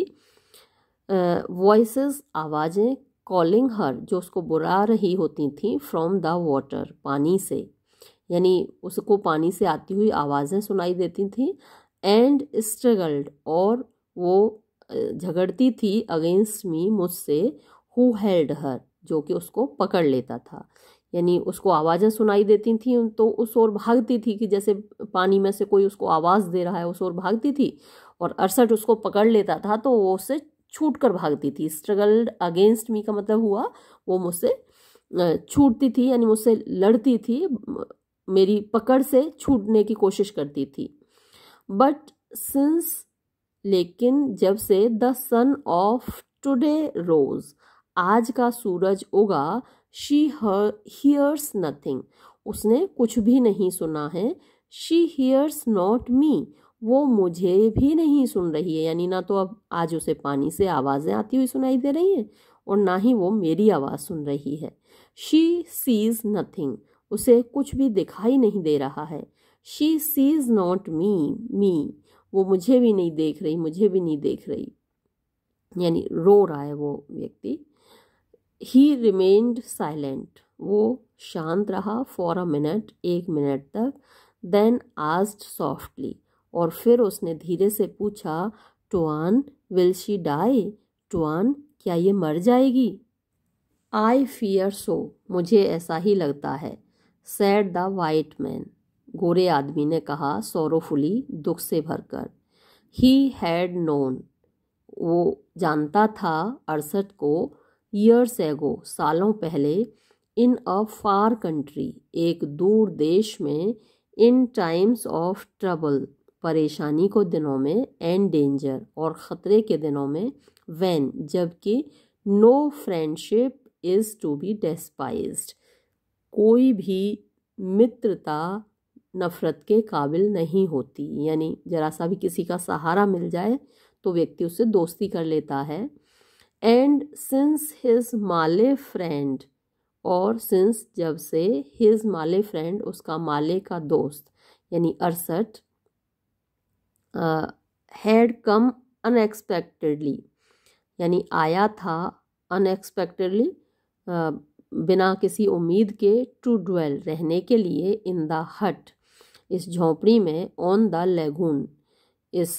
वॉइस आवाज़ें कॉलिंग हर जो उसको बुरा रही होती थी फ्रॉम द वाटर पानी से यानी उसको पानी से आती हुई आवाज़ें सुनाई देती थी एंड स्ट्रगल्ड और वो झगड़ती थी अगेंस्ट मी मुझसे हु हेल्ड हर जो कि उसको पकड़ लेता था यानी उसको आवाज़ें सुनाई देती थी तो उस ओर भागती थी कि जैसे पानी में से कोई उसको आवाज़ दे रहा है उस ओर भागती थी और अरसठ उसको पकड़ लेता था तो वो उससे छूट कर भागती थी स्ट्रगल्ड अगेंस्ट मी का मतलब हुआ वो मुझसे छूटती थी यानी मुझसे लड़ती थी मेरी पकड़ से छूटने की कोशिश करती थी बट सिंस लेकिन जब से the sun of today rose आज का सूरज उगा शी हियर्स नथिंग उसने कुछ भी नहीं सुना है शी हियर्स नॉट मी वो मुझे भी नहीं सुन रही है यानी ना तो अब आज उसे पानी से आवाज़ें आती हुई सुनाई दे रही हैं और ना ही वो मेरी आवाज़ सुन रही है शी सीज़ नथिंग उसे कुछ भी दिखाई नहीं दे रहा है she sees not me me वो मुझे भी नहीं देख रही मुझे भी नहीं देख रही यानी रो रहा है वो व्यक्ति ही रिमेन्ड साइलेंट वो शांत रहा फॉर अ मिनट एक मिनट तक देन आस्ट सॉफ्टली और फिर उसने धीरे से पूछा Tuan will she die Tuan क्या ये मर जाएगी आई फियर सो मुझे ऐसा ही लगता है सैड द वाइट मैन गोरे आदमी ने कहा सौरोफुली दुख से भरकर ही हैड नोन वो जानता था अड़सठ को ईयर्स एगो सालों पहले इन अ फार कंट्री एक दूर देश में इन टाइम्स ऑफ ट्रबल परेशानी को दिनों में एंड डेंजर और ख़तरे के दिनों में वैन जबकि no friendship is to be despised कोई भी मित्रता नफ़रत के काबिल नहीं होती यानी ज़रा सा भी किसी का सहारा मिल जाए तो व्यक्ति उससे दोस्ती कर लेता है and since his male friend और सिंस जब से हिज माले फ्रेंड उसका माले का दोस्त यानी अड़सठ हैड कम अनएक्सपेक्टेडली यानी आया था अनएक्सपेक्टेडली बिना किसी उम्मीद के टू डुएल रहने के लिए इन द हट इस झोंपड़ी में ऑन द लेगून इस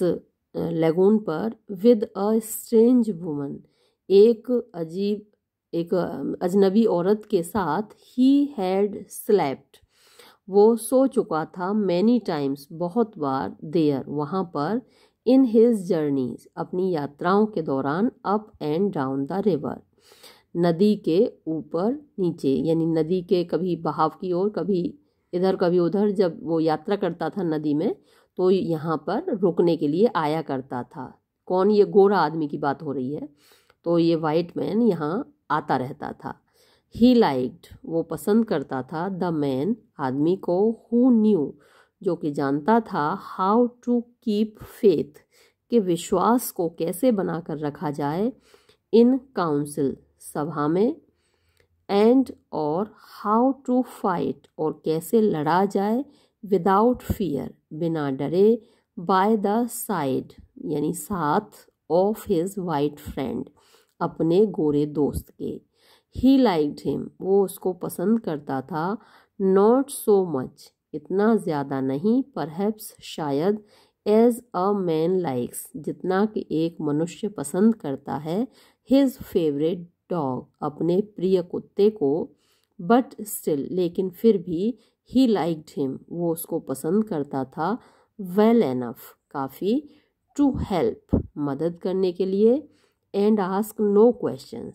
लेगून पर विद अ स्ट्रेंज वूमन एक अजीब एक अजनबी औरत के साथ ही हैड स्लैप्ड वो सो चुका था मैनी टाइम्स बहुत बार देयर वहाँ पर इन हिज जर्नीज अपनी यात्राओं के दौरान up and down the river नदी के ऊपर नीचे यानी नदी के कभी बहाव की ओर कभी इधर कभी उधर जब वो यात्रा करता था नदी में तो यहाँ पर रुकने के लिए आया करता था कौन ये गोरा आदमी की बात हो रही है तो ये वाइट मैन यहाँ आता रहता था ही लाइक्ड वो पसंद करता था द मैन आदमी को हु न्यू जो कि जानता था हाउ टू कीप फेथ के विश्वास को कैसे बनाकर रखा जाए इन काउंसिल सभा में एंड और हाउ टू फाइट और कैसे लड़ा जाए विदाउट फियर बिना डरे बाय द साइड यानी साथ ऑफ हिज वाइट फ्रेंड अपने गोरे दोस्त के ही लाइक्ड हिम वो उसको पसंद करता था नॉट सो मच इतना ज़्यादा नहीं परहैप्स शायद एज अ मैन लाइक्स जितना कि एक मनुष्य पसंद करता है हिज फेवरेट डॉग अपने प्रिय कुत्ते को बट स्टिल लेकिन फिर भी ही लाइक्ड हिम वो उसको पसंद करता था वेल एनफ काफ़ी टू हेल्प मदद करने के लिए एंड आस्क नो क्वेश्चन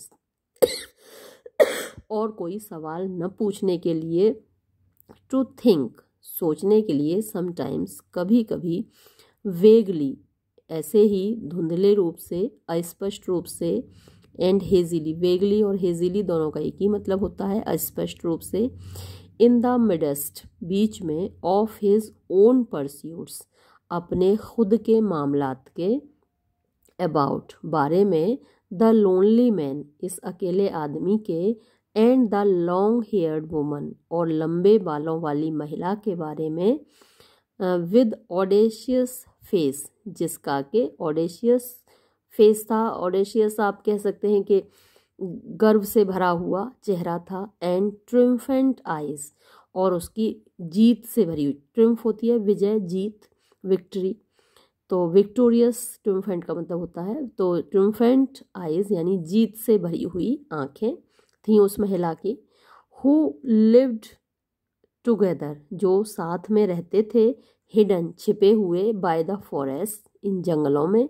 और कोई सवाल न पूछने के लिए टू थिंक सोचने के लिए समटाइम्स कभी कभी वेगली ऐसे ही धुंधले रूप से अस्पष्ट रूप से एंड हेजिली वेगली और हेजिली दोनों का एक ही मतलब होता है अस्पष्ट रूप से इन द मिडस्ट बीच में ऑफ हिज ओन परस्यूट्स अपने खुद के मामलात के अबाउट बारे में द लोनली मैन इस अकेले आदमी के and the long haired woman और लंबे बालों वाली महिला के बारे में विद ऑडेशियस फेस जिसका के ऑडेशियस फेस था ऑडेशियस आप कह सकते हैं कि गर्व से भरा हुआ चेहरा था एंड ट्रिम्फेंट आइज और उसकी जीत से भरी हुई ट्रिम्फ होती है विजय जीत विक्ट्री तो विक्टोरियस ट्रिम्फेंट का मतलब होता है तो ट्रिम्फेंट आइज यानी जीत से भरी हुई आंखें थी उस महिला की हु लिव्ड टुगेदर जो साथ में रहते थे हिडन छिपे हुए बाय द फॉरेस्ट इन जंगलों में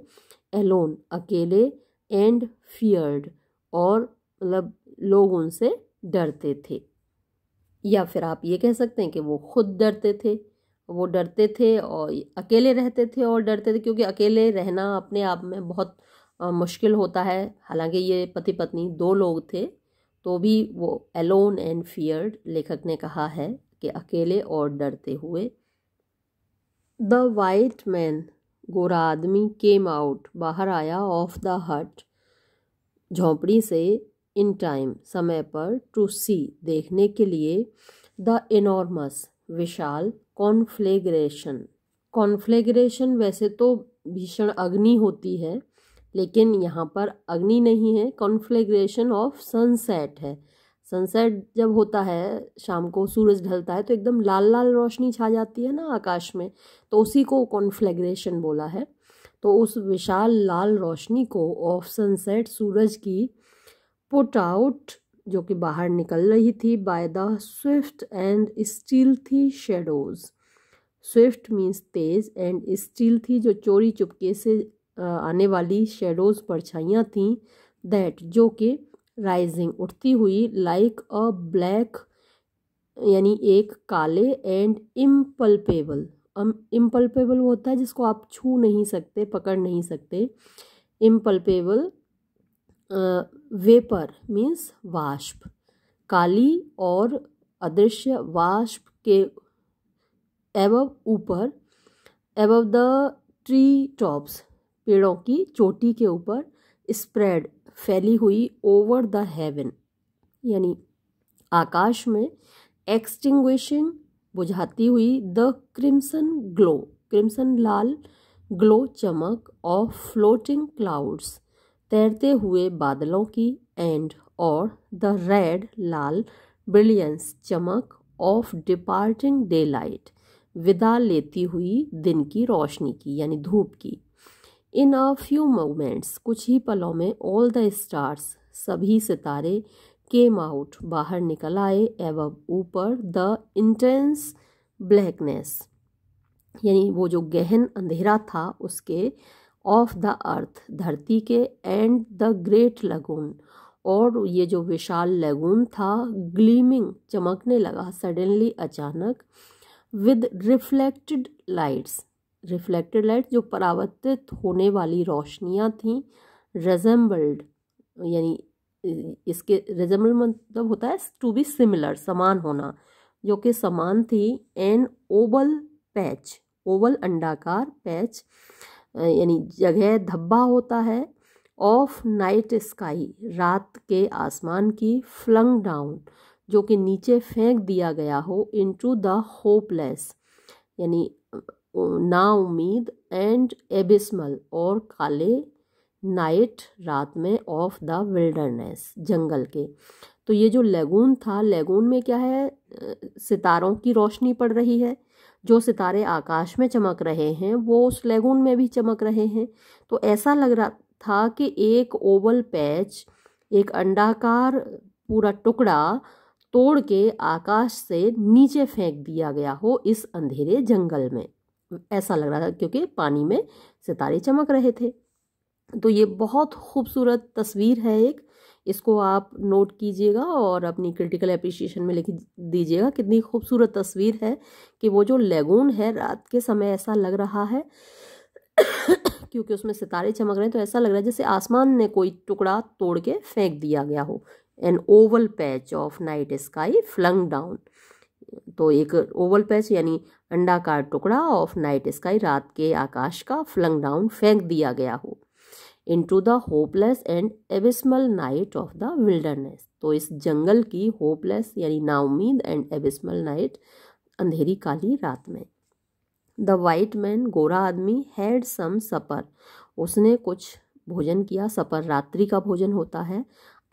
एलोन अकेले एंड फियर्ड और मतलब लोग उनसे डरते थे या फिर आप ये कह सकते हैं कि वो खुद डरते थे वो डरते थे और अकेले रहते थे और डरते थे क्योंकि अकेले रहना अपने आप में बहुत मुश्किल होता है हालांकि ये पति पत्नी दो लोग थे तो भी वो एलोन एंड फियर्ड लेखक ने कहा है कि अकेले और डरते हुए द वाइट मैन गोरा आदमी केम आउट बाहर आया ऑफ द हट झोंपड़ी से इन टाइम समय पर टू सी देखने के लिए द इनॉर्मस विशाल कॉन्फ्लेग्रेशन कॉन्फ्लेग्रेशन वैसे तो भीषण अग्नि होती है लेकिन यहाँ पर अग्नि नहीं है कॉन्फ्लेग्रेशन ऑफ सनसेट है सनसेट जब होता है शाम को सूरज ढलता है तो एकदम लाल लाल रोशनी छा जाती है ना आकाश में तो उसी को कॉन्फ्लेग्रेशन बोला है तो उस विशाल लाल रोशनी को ऑफ सनसेट सूरज की पुट आउट जो कि बाहर निकल रही थी by the swift and stealthy shadows swift means तेज एंड स्टील थी जो चोरी चुपके से आने वाली शेडोज परछाइयाँ थीं दैट जो कि राइजिंग उठती हुई लाइक अ ब्लैक यानी एक काले एंड इम्पल्पेबल इम्पल्पेबल वो होता है जिसको आप छू नहीं सकते पकड़ नहीं सकते इम्पल्पेबल वेपर मीन्स वाष्प काली और अदृश्य वाष्प के एवव ऊपर एवव द ट्री टॉप्स पेड़ों की चोटी के ऊपर स्प्रेड फैली हुई ओवर द हेवन यानी आकाश में एक्सटिंग्विशिंग बुझाती हुई द क्रिम्सन ग्लो क्रिम्सन लाल ग्लो चमक ऑफ फ्लोटिंग क्लाउड्स तैरते हुए बादलों की एंड और द रेड लाल ब्रिलियंस चमक ऑफ डिपार्टिंग डे लाइट विदा लेती हुई दिन की रोशनी की यानी धूप की इन अ फ्यू मोमेंट्स कुछ ही पलों में ऑल द स्टार्स सभी सितारे केम आउट बाहर निकल आए एवं ऊपर द इंटेंस ब्लैकनेस यानी वो जो गहन अंधेरा था उसके ऑफ द अर्थ धरती के एंड द ग्रेट लगून और ये जो विशाल लगून था ग्लीमिंग चमकने लगा सडनली अचानक with reflected lights reflected light जो परावर्तित होने वाली रोशनियाँ थीं रेजम्बल्ड यानी इसके रेजम्बल मतलब होता है टू बी सिमिलर समान होना जो कि समान थी एन ओवल पैच ओवल अंडाकार पैच यानी जगह धब्बा होता है ऑफ नाइट स्काई रात के आसमान की फ्लंग डाउन जो कि नीचे फेंक दिया गया हो इनटू द होपलेस यानी नाउमीद एंड एबिस्मल और काले नाइट रात में ऑफ द विल्डरनेस जंगल के तो ये जो लेगून था लेगून में क्या है सितारों की रोशनी पड़ रही है जो सितारे आकाश में चमक रहे हैं वो उस लेगून में भी चमक रहे हैं तो ऐसा लग रहा था कि एक ओवल पैच एक अंडाकार पूरा टुकड़ा तोड़ के आकाश से नीचे फेंक दिया गया हो इस अंधेरे जंगल में ऐसा लग रहा था क्योंकि पानी में सितारे चमक रहे थे तो ये बहुत खूबसूरत तस्वीर है एक इसको आप नोट कीजिएगा और अपनी क्रिटिकल अप्रिशिएशन में लिख दीजिएगा कितनी खूबसूरत तस्वीर है कि वो जो लेगून है रात के समय ऐसा लग रहा है क्योंकि उसमें सितारे चमक रहे हैं तो ऐसा लग रहा है जैसे आसमान ने कोई टुकड़ा तोड़ के फेंक दिया गया हो an oval patch of night sky flung down तो एक ओवल पैच यानी अंडाकार टुकड़ा ऑफ नाइट स्काई रात के आकाश का फ्लंग डाउन फेंक दिया गया हो into the hopeless and abysmal night of the wilderness तो इस जंगल की होपलेस यानी नाउमीद एंड एबिस्मल नाइट अंधेरी काली रात में द वाइट मैन गोरा आदमी हैड सम सपर उसने कुछ भोजन किया सपर रात्रि का भोजन होता है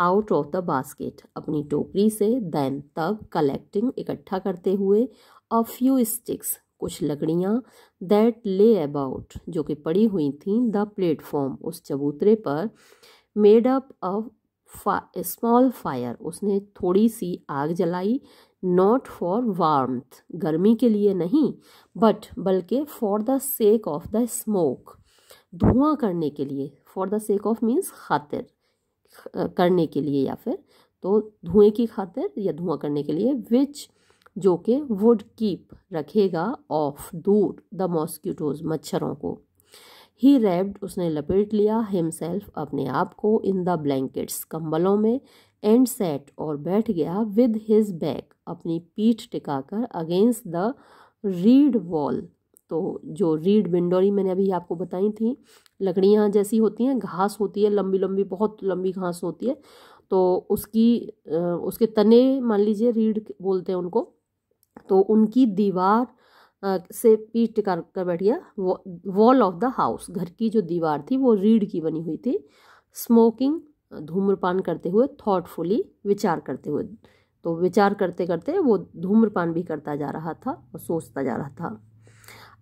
आउट ऑफ द बास्केट अपनी टोकरी से दैन तब कलेक्टिंग इकट्ठा करते हुए अ फ्यू स्टिक्स कुछ लकड़ियाँ दैट ले अबाउट जो कि पड़ी हुई थी द प्लेटफॉर्म उस चबूतरे पर made up a small fire उसने थोड़ी सी आग जलाई नॉट फॉर वार्म गर्मी के लिए नहीं बट बल्कि for the sake of the smoke धुआं करने के लिए for the sake of means खातिर करने के लिए या फिर तो धुएं की खातिर या धुआं करने के लिए विच जो कि वुड कीप रखेगा ऑफ दूर द मॉस्किटोज मच्छरों को ही रेब्ड उसने लपेट लिया हिमसेल्फ अपने आप को इन द ब्लैंकेट्स कंबलों में एंड सेट और बैठ गया विद हिज बैक अपनी पीठ टिकाकर अगेंस्ट द रीड वॉल तो जो रीड विंडोरी मैंने अभी आपको बताई थी लकड़ियाँ जैसी होती हैं घास होती है लंबी लंबी बहुत लंबी घास होती है तो उसकी उसके तने मान लीजिए रीढ़ बोलते हैं उनको तो उनकी दीवार से पीठ टिका कर बैठिया वॉल ऑफ द हाउस घर की जो दीवार थी वो रीढ़ की बनी हुई थी स्मोकिंग धूम्रपान करते हुए थॉटफुली विचार करते हुए तो विचार करते करते वो धूम्रपान भी करता जा रहा था और सोचता जा रहा था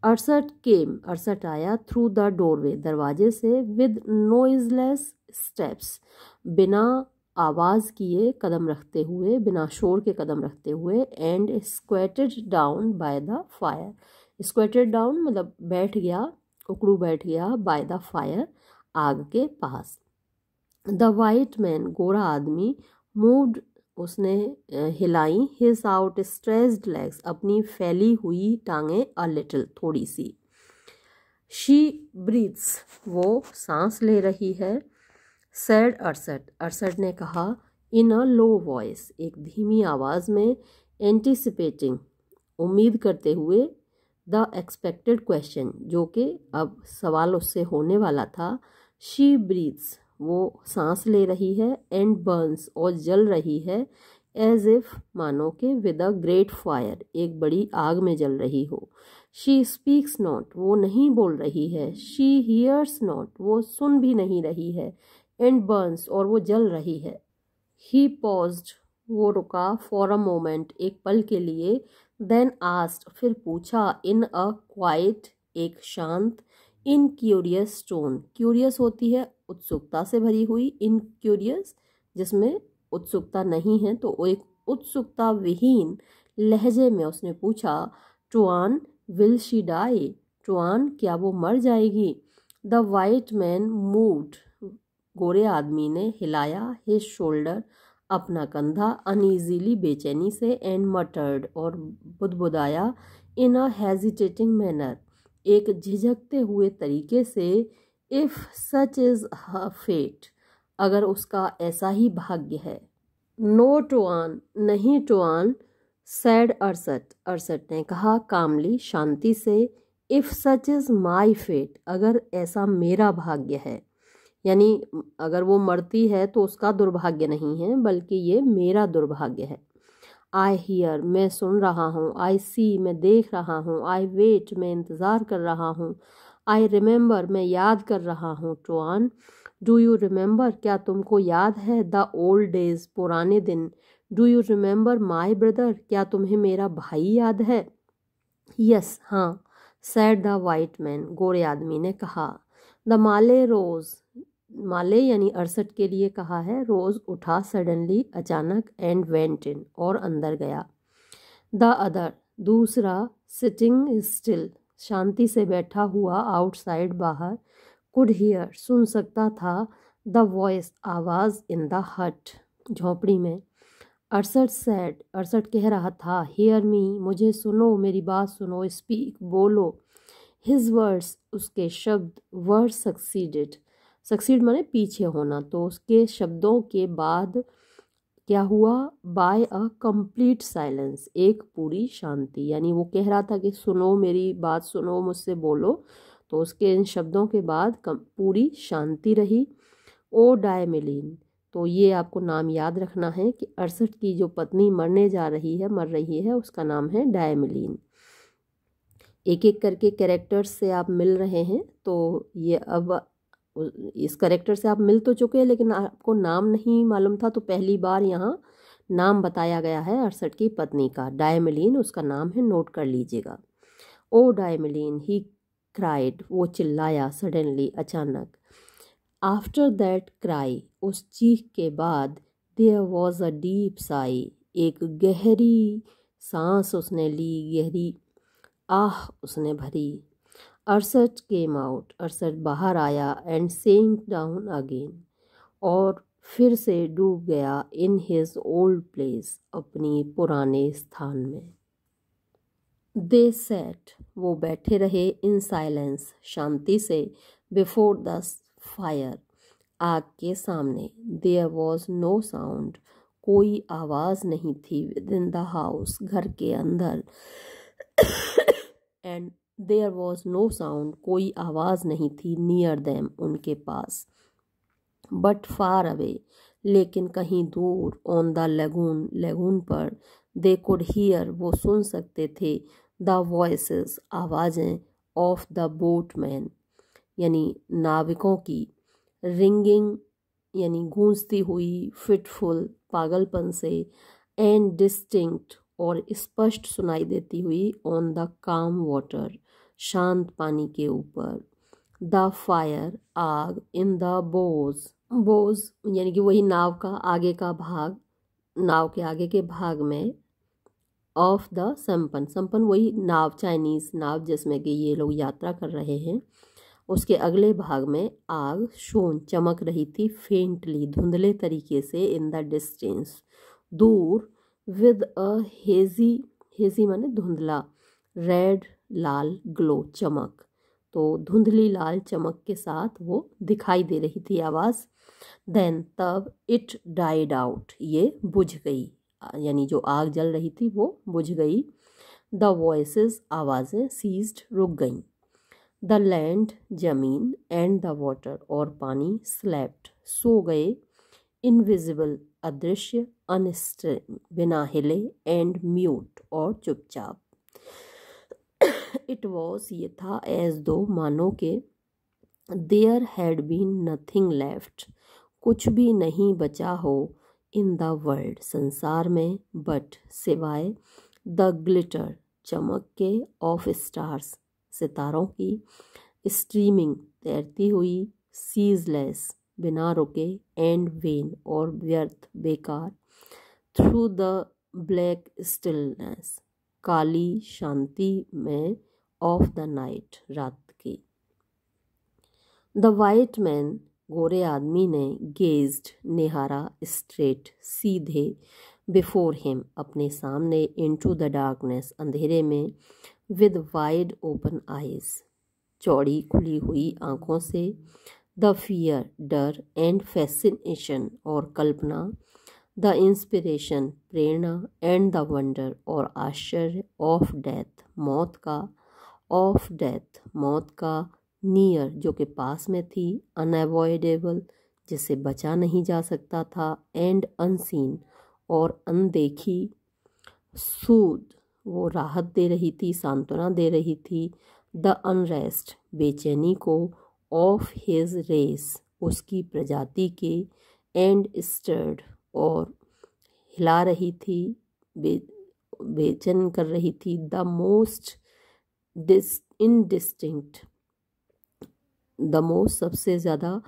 अड़सठ केम अड़सठ आया थ्रू द डोरवे दरवाजे से विद नोइजलेस स्टेप्स बिना आवाज़ किए कदम रखते हुए बिना शोर के कदम रखते हुए and squatted down by the fire squatted down मतलब बैठ गया उकड़ू बैठ गया बाय द फायर आग के पास द वाइट मैन गोरा आदमी मूव्ड उसने हिलाई हिज आउट स्ट्रेस्ड लेग्स अपनी फैली हुई टांगें अ लिटल थोड़ी सी शी ब्रीथ्स वो सांस ले रही है सैड अरसट अरसट ने कहा इन अ लो वॉइस एक धीमी आवाज़ में एंटिसिपेटिंग उम्मीद करते हुए द एक्सपेक्टेड क्वेश्चन जो कि अब सवाल उससे होने वाला था शी ब्रीथ्स वो सांस ले रही है एंड बर्न्स और जल रही है एज इफ मानो के विद अ ग्रेट फायर एक बड़ी आग में जल रही हो शी स्पीक्स नॉट वो नहीं बोल रही है शी हियर्स नॉट वो सुन भी नहीं रही है एंड बर्न्स और वो जल रही है ही पॉज्ड वो रुका फॉर अ मोमेंट एक पल के लिए देन आस्ट फिर पूछा इन अ क्वाइट एक शांत इन क्यूरियस टोन क्यूरियस होती है उत्सुकता से भरी हुई इनक्यूरियस जिसमें उत्सुकता नहीं है तो एक उत्सुकता विहीन लहजे में उसने पूछा Tuan will she die Tuan क्या वो मर जाएगी द वाइट मैन मूड गोरे आदमी ने हिलाया हे शोल्डर अपना कंधा अनइजीली बेचैनी से एंड मटर्ड और बुदबुदाया इन अ हेजिटेटिंग मैनर एक झिझकते हुए तरीके से इफ़ सच इज़ फेट अगर उसका ऐसा ही भाग्य है नो आन नहीं आन सैड अरसठ अरसठ ने कहा कामली शांति से if such is my fate अगर ऐसा मेरा भाग्य है यानी अगर वो मरती है तो उसका दुर्भाग्य नहीं है बल्कि ये मेरा दुर्भाग्य है आई हीयर मैं सुन रहा हूँ आई सी मैं देख रहा हूँ आई वेट मैं इंतज़ार कर रहा हूँ आई रिमेंबर मैं याद कर रहा हूँ टुआन डू यू रिमेंबर क्या तुमको याद है द ओल्ड डेज पुराने दिन do you remember my brother क्या तुम्हें मेरा भाई याद है यस हाँ सैड द वाइट मैन गोरे आदमी ने कहा द माले रोज़ माले यानी अड़सठ के लिए कहा है रोज़ उठा सडनली अचानक एंड वेंट इन और अंदर गया द अदर दूसरा सिटिंग स्टिल शांति से बैठा हुआ आउटसाइड बाहर कुड हियर सुन सकता था द वॉइस आवाज़ इन द हट झोंपड़ी में अरसठ सैड अरसठ कह रहा था हेयर मी मुझे सुनो मेरी बात सुनो स्पीक बोलो हिज वर्ड्स उसके शब्द वर्ड सक्सीडेड सक्सीड माने पीछे होना तो उसके शब्दों के बाद क्या हुआ बाय अ कंप्लीट साइलेंस एक पूरी शांति यानी वो कह रहा था कि सुनो मेरी बात सुनो मुझसे बोलो तो उसके इन शब्दों के बाद पूरी शांति रही ओ डायमिलीन तो ये आपको नाम याद रखना है कि अड़सठ की जो पत्नी मरने जा रही है मर रही है उसका नाम है डायमिलीन एक एक करके कैरेक्टर्स से आप मिल रहे हैं तो ये अब इस करेक्टर से आप मिल तो चुके हैं लेकिन आपको नाम नहीं मालूम था तो पहली बार यहाँ नाम बताया गया है अड़सठ की पत्नी का डायमिलीन उसका नाम है नोट कर लीजिएगा ओ डायमिलीन ही क्राइड वो चिल्लाया सडनली अचानक आफ्टर दैट क्राई उस चीख के बाद there was a deep sigh एक गहरी सांस उसने ली गहरी आह उसने भरी अर्सट केम आउट अर्सट बाहर आया एंड सेंक डाउन अगेन और फिर से डूब गया इन हिज ओल्ड प्लेस अपनी पुराने स्थान में दे सेट वो बैठे रहे इन साइलेंस शांति से बिफोर द फायर आग के सामने देयर वॉज नो साउंड कोई आवाज़ नहीं थी विद इन द हाउस घर के अंदर and (coughs) there was no sound कोई आवाज़ नहीं थी नियर दैम उनके पास बट फार अवे लेकिन कहीं दूर ऑन द लेगून लेगून पर दे कुड हीयर वो सुन सकते थे द वॉइस आवाज़ें ऑफ द बोट मैन यानी नाविकों की रिंगिंग यानी गूंजती हुई फिटफुल पागलपन से एंड डिस्टिंक्ट और स्पष्ट सुनाई देती हुई ऑन द काम वाटर शांत पानी के ऊपर द फायर आग इन द बोज बोज यानी कि वही नाव का आगे का भाग नाव के आगे के भाग में ऑफ द संपन्न संपन्न वही नाव चाइनीज़ नाव जिसमें कि ये लोग यात्रा कर रहे हैं उसके अगले भाग में आग शोन चमक रही थी फेंटली धुंधले तरीके से इन द डिस्टेंस दूर विद अ हेजी हेजी माने धुंधला रेड लाल ग्लो चमक तो धुंधली लाल चमक के साथ वो दिखाई दे रही थी आवाज़ देन तब इट डाइड आउट ये बुझ गई यानी जो आग जल रही थी वो बुझ गई द वॉइस आवाज़ें सीज्ड रुक गईं द लैंड जमीन एंड द वाटर और पानी स्लैप्ड सो गए इनविजिबल अदृश्य अनस्ट बिना हिले एंड म्यूट और चुपचाप इट वॉज ये था एज दो मानो के there had been nothing left कुछ भी नहीं बचा हो इन द वर्ल्ड संसार में बट सिवाय द ग्लिटर चमक के ऑफ स्टार्स सितारों की स्ट्रीमिंग तैरती हुई सीजलेस बिना रुके एंड वेन और व्यर्थ बेकार थ्रू द ब्लैक स्टिलनेस काली शांति में ऑफ द नाइट रात की द वाइट मैन गोरे आदमी ने गेज्ड निहारा स्ट्रेट सीधे बिफोर हिम अपने सामने इनटू द डार्कनेस अंधेरे में विद वाइड ओपन आइज चौड़ी खुली हुई आंखों से द फियर डर एंड फैसिनेशन और कल्पना द इंस्पिरेशन प्रेरणा एंड द वंडर और आश्चर्य ऑफ़ डेथ मौत का ऑफ़ डेथ मौत का नियर जो कि पास में थी unavoidable जिसे बचा नहीं जा सकता था एंड अनसीन और अनदेखी सूद वो राहत दे रही थी सांत्वना दे रही थी द अनरेस्ट बेचैनी को ऑफ हिज रेस उसकी प्रजाति के एंड स्टर्ड और हिला रही थी बे बेचैन कर रही थी the most dis indistinct the most सबसे ज़्यादा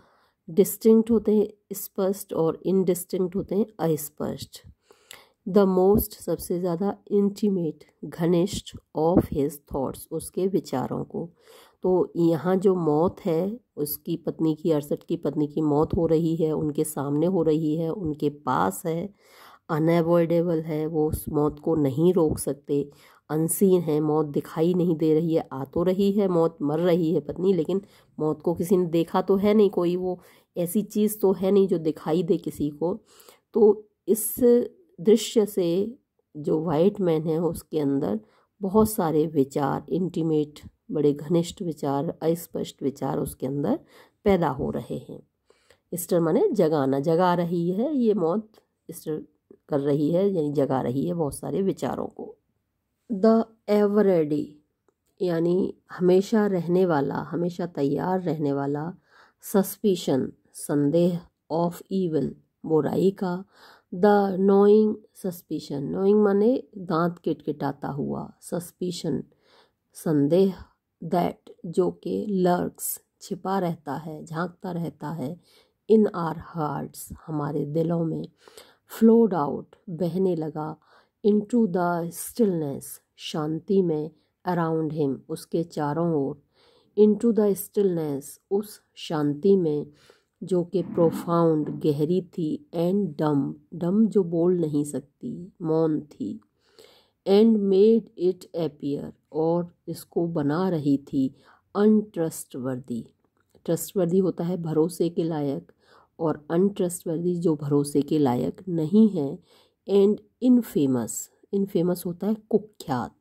डिस्टिंक्ट होते हैं स्पष्ट और इनडिस्टिंक्ट होते हैं अस्पष्ट द मोस्ट सबसे ज़्यादा इंटीमेट घनिष्ठ ऑफ हिज थॉट्स उसके विचारों को तो यहाँ जो मौत है उसकी पत्नी की अड़सठ की पत्नी की मौत हो रही है उनके सामने हो रही है उनके पास है अनएवॉइडेबल है वो उस मौत को नहीं रोक सकते अनसीन है मौत दिखाई नहीं दे रही है आ तो रही है मौत मर रही है पत्नी लेकिन मौत को किसी ने देखा तो है नहीं कोई वो ऐसी चीज़ तो है नहीं जो दिखाई दे किसी को तो इस दृश्य से जो वाइट मैन है उसके अंदर बहुत सारे विचार इंटीमेट बड़े घनिष्ठ विचार अस्पष्ट विचार उसके अंदर पैदा हो रहे हैं स्टर माने जगाना जगा रही है ये मौत स्टर कर रही है यानी जगा रही है बहुत सारे विचारों को द एवरेडी यानी हमेशा रहने वाला हमेशा तैयार रहने वाला सस्पिशन संदेह ऑफ ईविल बुराई का द नोइंग सस्पिशन नोइंग माने दांत किटकिटाता हुआ सस्पिशन संदेह दैट जो कि लर्क्स छिपा रहता है झांकता रहता है इन आर हार्ट्स हमारे दिलों में फ्लोड आउट बहने लगा इन टू द स्टिलनेस शांति में अराउंड हिम उसके चारों ओर इन टू द स्टिलनेस उस शांति में जो कि प्रोफाउंड गहरी थी एंड डम डम जो बोल नहीं सकती मौन थी एंड मेड इट एपियर और इसको बना रही थी अनट्रस्टवर्दी ट्रस्टवर्दी होता है भरोसे के लायक और अनट्रस्टवर्दी जो भरोसे के लायक नहीं है एंड इनफेमस इनफेमस होता है कुख्यात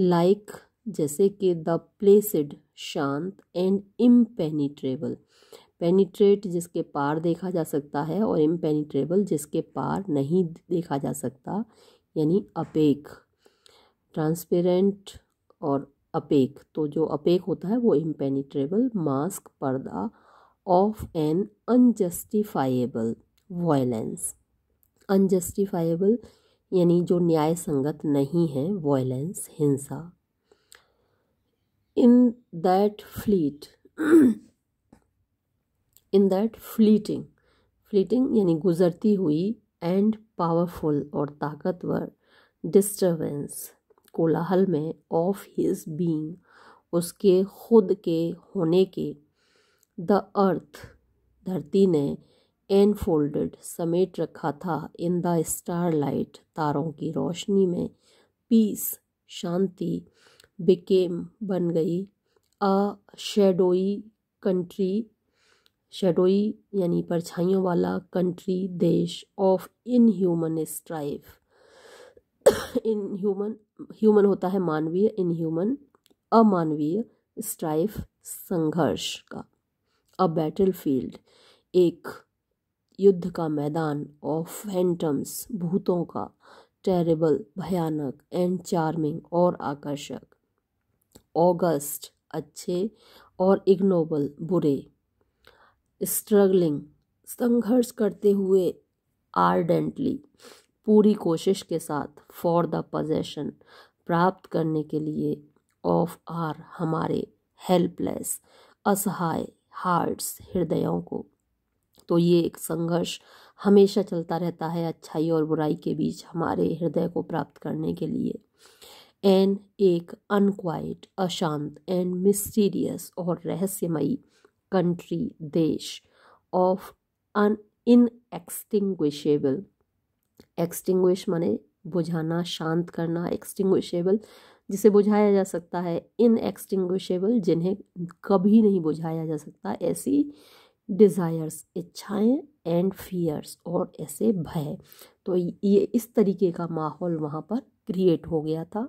लाइक like, जैसे कि द प्लेसिड शांत एंड इम्पेनिट्रेबल पेनिट्रेट जिसके पार देखा जा सकता है और इम्पेनिट्रेबल जिसके पार नहीं देखा जा सकता यानी अपेक ट्रांसपेरेंट और अपेक तो जो अपेक होता है वो इम्पेनिट्रेबल मास्क पर्दा of an unjustifiable violence unjustifiable यानी जो न्याय संगत नहीं है वॉयलेंस हिंसा in that fleet in that fleeting fleeting यानी गुजरती हुई एंड पावरफुल और ताकतवर डिस्टर्बेंस कोलाहल में ऑफ हिज बीइंग उसके खुद के होने के द अर्थ धरती ने एनफोल्डेड समेट रखा था इन द स्टार लाइट तारों की रोशनी में पीस शांति बिकेम बन गई अ शेडोई कंट्री शेडोई यानी परछाइयों वाला कंट्री देश of inhuman strife inhuman human होता है मानवीय इन ह्यूमन अमानवीय स्ट्राइफ संघर्ष का अ बैटल फील्ड एक युद्ध का मैदान ऑफ फैंटम्स भूतों का टेरेबल भयानक एंड चार्मिंग और आकर्षक ऑगस्ट अच्छे और इग्नोबल बुरे स्ट्रगलिंग संघर्ष करते हुए आर्डेंटली पूरी कोशिश के साथ फॉर द पोजेशन प्राप्त करने के लिए ऑफ आर हमारे हेल्पलेस असहाय हार्ट्स हृदयों को तो ये एक संघर्ष हमेशा चलता रहता है अच्छाई और बुराई के बीच हमारे हृदय को प्राप्त करने के लिए एन एक अनक्वाइट अशांत एंड मिस्टीरियस और रहस्यमयी कंट्री देश ऑफ अन इन एक्सटिंग्विशेबल एक्सटिंग्विश माने बुझाना शांत करना एक्सटिंग्विशेबल जिसे बुझाया जा सकता है इन एक्सटिंग्विशेबल जिन्हें कभी नहीं बुझाया जा सकता ऐसी डिज़ायर्स इच्छाएं एंड फियर्स और ऐसे भय तो ये इस तरीके का माहौल वहाँ पर क्रिएट हो गया था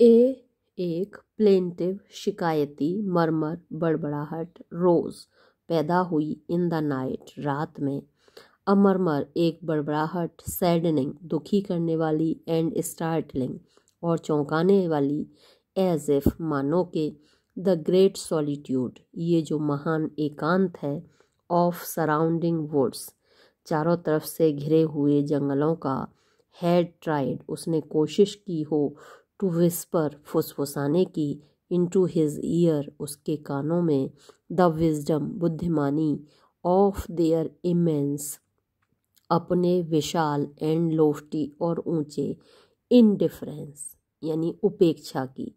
ए एक प्लेंटिव शिकायती मरमर बड़बड़ाहट रोज पैदा हुई इन द नाइट रात में अमरमर एक बड़बड़ाहट सैडनिंग दुखी करने वाली एंड स्टार्टलिंग और चौंकाने वाली एज इफ मानो के द ग्रेट सॉलीट्यूड ये जो महान एकांत है ऑफ सराउंडिंग वुड्स चारों तरफ से घिरे हुए जंगलों का हैड ट्राइड उसने कोशिश की हो टू विस्पर फुसफुसाने की इन टू हिज ईयर उसके कानों में द विजडम बुद्धिमानी ऑफ देयर इमेंस अपने विशाल एंड लोफ्टी और ऊंचे इनडिफरेंस यानी उपेक्षा की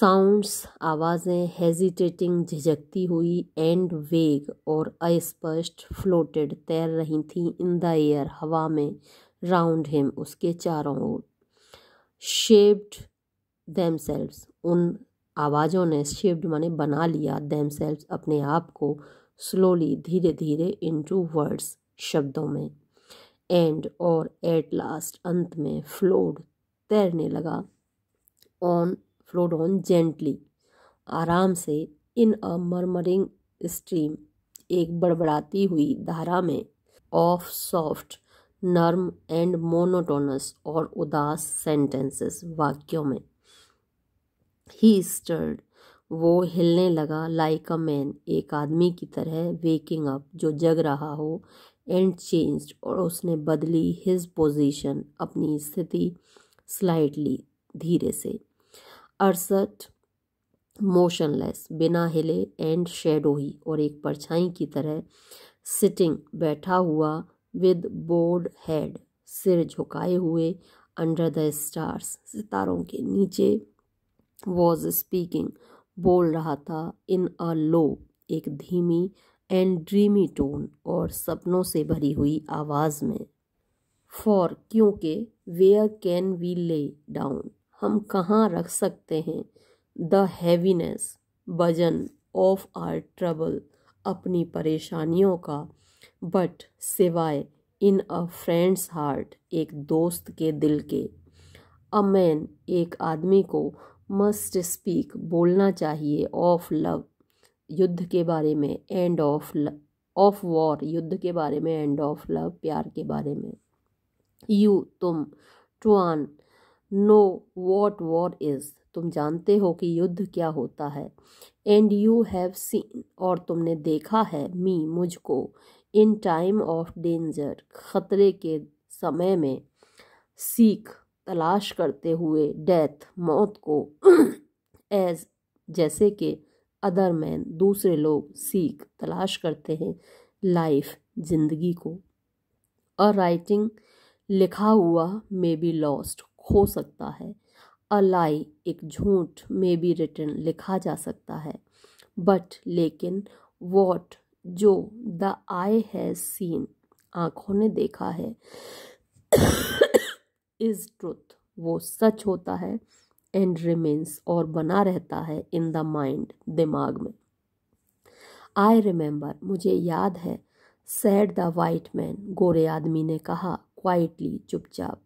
साउंड्स आवाज़ें हेजिटेटिंग झिझकती हुई एंड वेग और अस्पष्ट फ्लोटेड तैर रही थी इन द एयर हवा में राउंड हिम उसके चारों ओर शेप्ड देमसेल्व्स उन आवाज़ों ने शेप्ड माने बना लिया देमसेल्व्स अपने आप को स्लोली धीरे धीरे इनटू वर्ड्स शब्दों में एंड और एट लास्ट अंत में फ्लोड तैरने लगा ऑन फ्लोड ऑन जेंटली आराम से इन अ मरमरिंग स्ट्रीम एक बड़बड़ाती हुई धारा में ऑफ सॉफ्ट नर्म एंड मोनोटोनस और उदास सेंटेंसेस वाक्यों में ही स्टर्ड वो हिलने लगा लाइक अ मैन एक आदमी की तरह वेकिंग अप जो जग रहा हो एंड चेंज और उसने बदली हिज पोजीशन अपनी स्थिति स्लाइटली धीरे से अड़सठ मोशनलेस बिना हिले एंड शेडो ही और एक परछाई की तरह सिटिंग बैठा हुआ विद बोर्ड हेड सिर झुकाए हुए अंडर द स्टार्स सितारों के नीचे वॉज स्पीकिंग बोल रहा था इन अ लो एक धीमी एंड ड्रीमी टोन और सपनों से भरी हुई आवाज़ में फॉर क्योंकि where can we lay down हम कहाँ रख सकते हैं द हैवीनेस वजन ऑफ आर ट्रबल अपनी परेशानियों का बट सिवाय इन अ फ्रेंड्स हार्ट एक दोस्त के दिल के अ मैन एक आदमी को मस्ट स्पीक बोलना चाहिए ऑफ लव युद्ध के बारे में एंड ऑफ ऑफ वॉर युद्ध के बारे में एंड ऑफ लव प्यार के बारे में यू तुम Tuan know what war is तुम जानते हो कि युद्ध क्या होता है एंड यू हैव सीन और तुमने देखा है मी मुझको इन टाइम ऑफ डेंजर ख़तरे के समय में सीख तलाश करते हुए डेथ मौत को एज जैसे कि अदर मैन दूसरे लोग सीख तलाश करते हैं लाइफ जिंदगी को अ राइटिंग लिखा हुआ मे बी लॉस्ट खो सकता है अ लाई एक झूठ मे बी रिटर्न लिखा जा सकता है बट लेकिन वॉट जो द आई हैज सीन आंखों ने देखा है इज ट्रुथ वो सच होता है एंड रिमेन्स और बना रहता है इन द माइंड दिमाग में आई रिमेंबर मुझे याद है सैड द वाइट मैन गोरे आदमी ने कहा क्वाइटली चुपचाप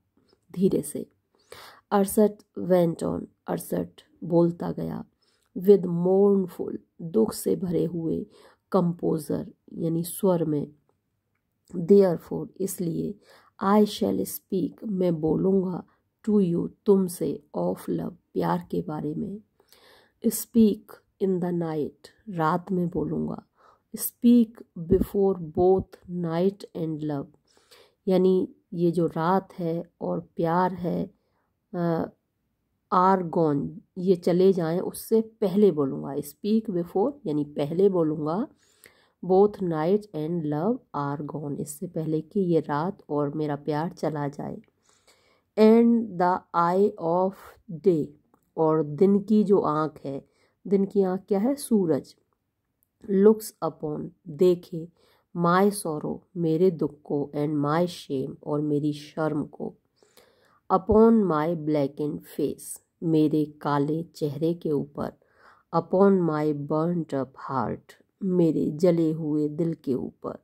धीरे से अड़सठ वेंट ऑन अड़सठ बोलता गया विद मोर्नफुल दुख से भरे हुए कंपोज़र यानी स्वर में देयर फोर इसलिए आई शैल स्पीक मैं बोलूँगा टू यू तुम से ऑफ लव प्यार के बारे में स्पीक इन द नाइट रात में बोलूँगा speak before both night and love यानी ये जो रात है और प्यार है आर गॉन ये चले जाएं उससे पहले बोलूँगा स्पीक बिफोर यानी पहले बोलूँगा both night and love are gone इससे पहले कि ये रात और मेरा प्यार चला जाए and the eye of day और दिन की जो आँख है दिन की आँख क्या है सूरज लुक्स अपॉन देखे माय सोरो मेरे दुख को एंड माय शेम और मेरी शर्म को upon my blackened face मेरे काले चेहरे के ऊपर upon my burnt up heart मेरे जले हुए दिल के ऊपर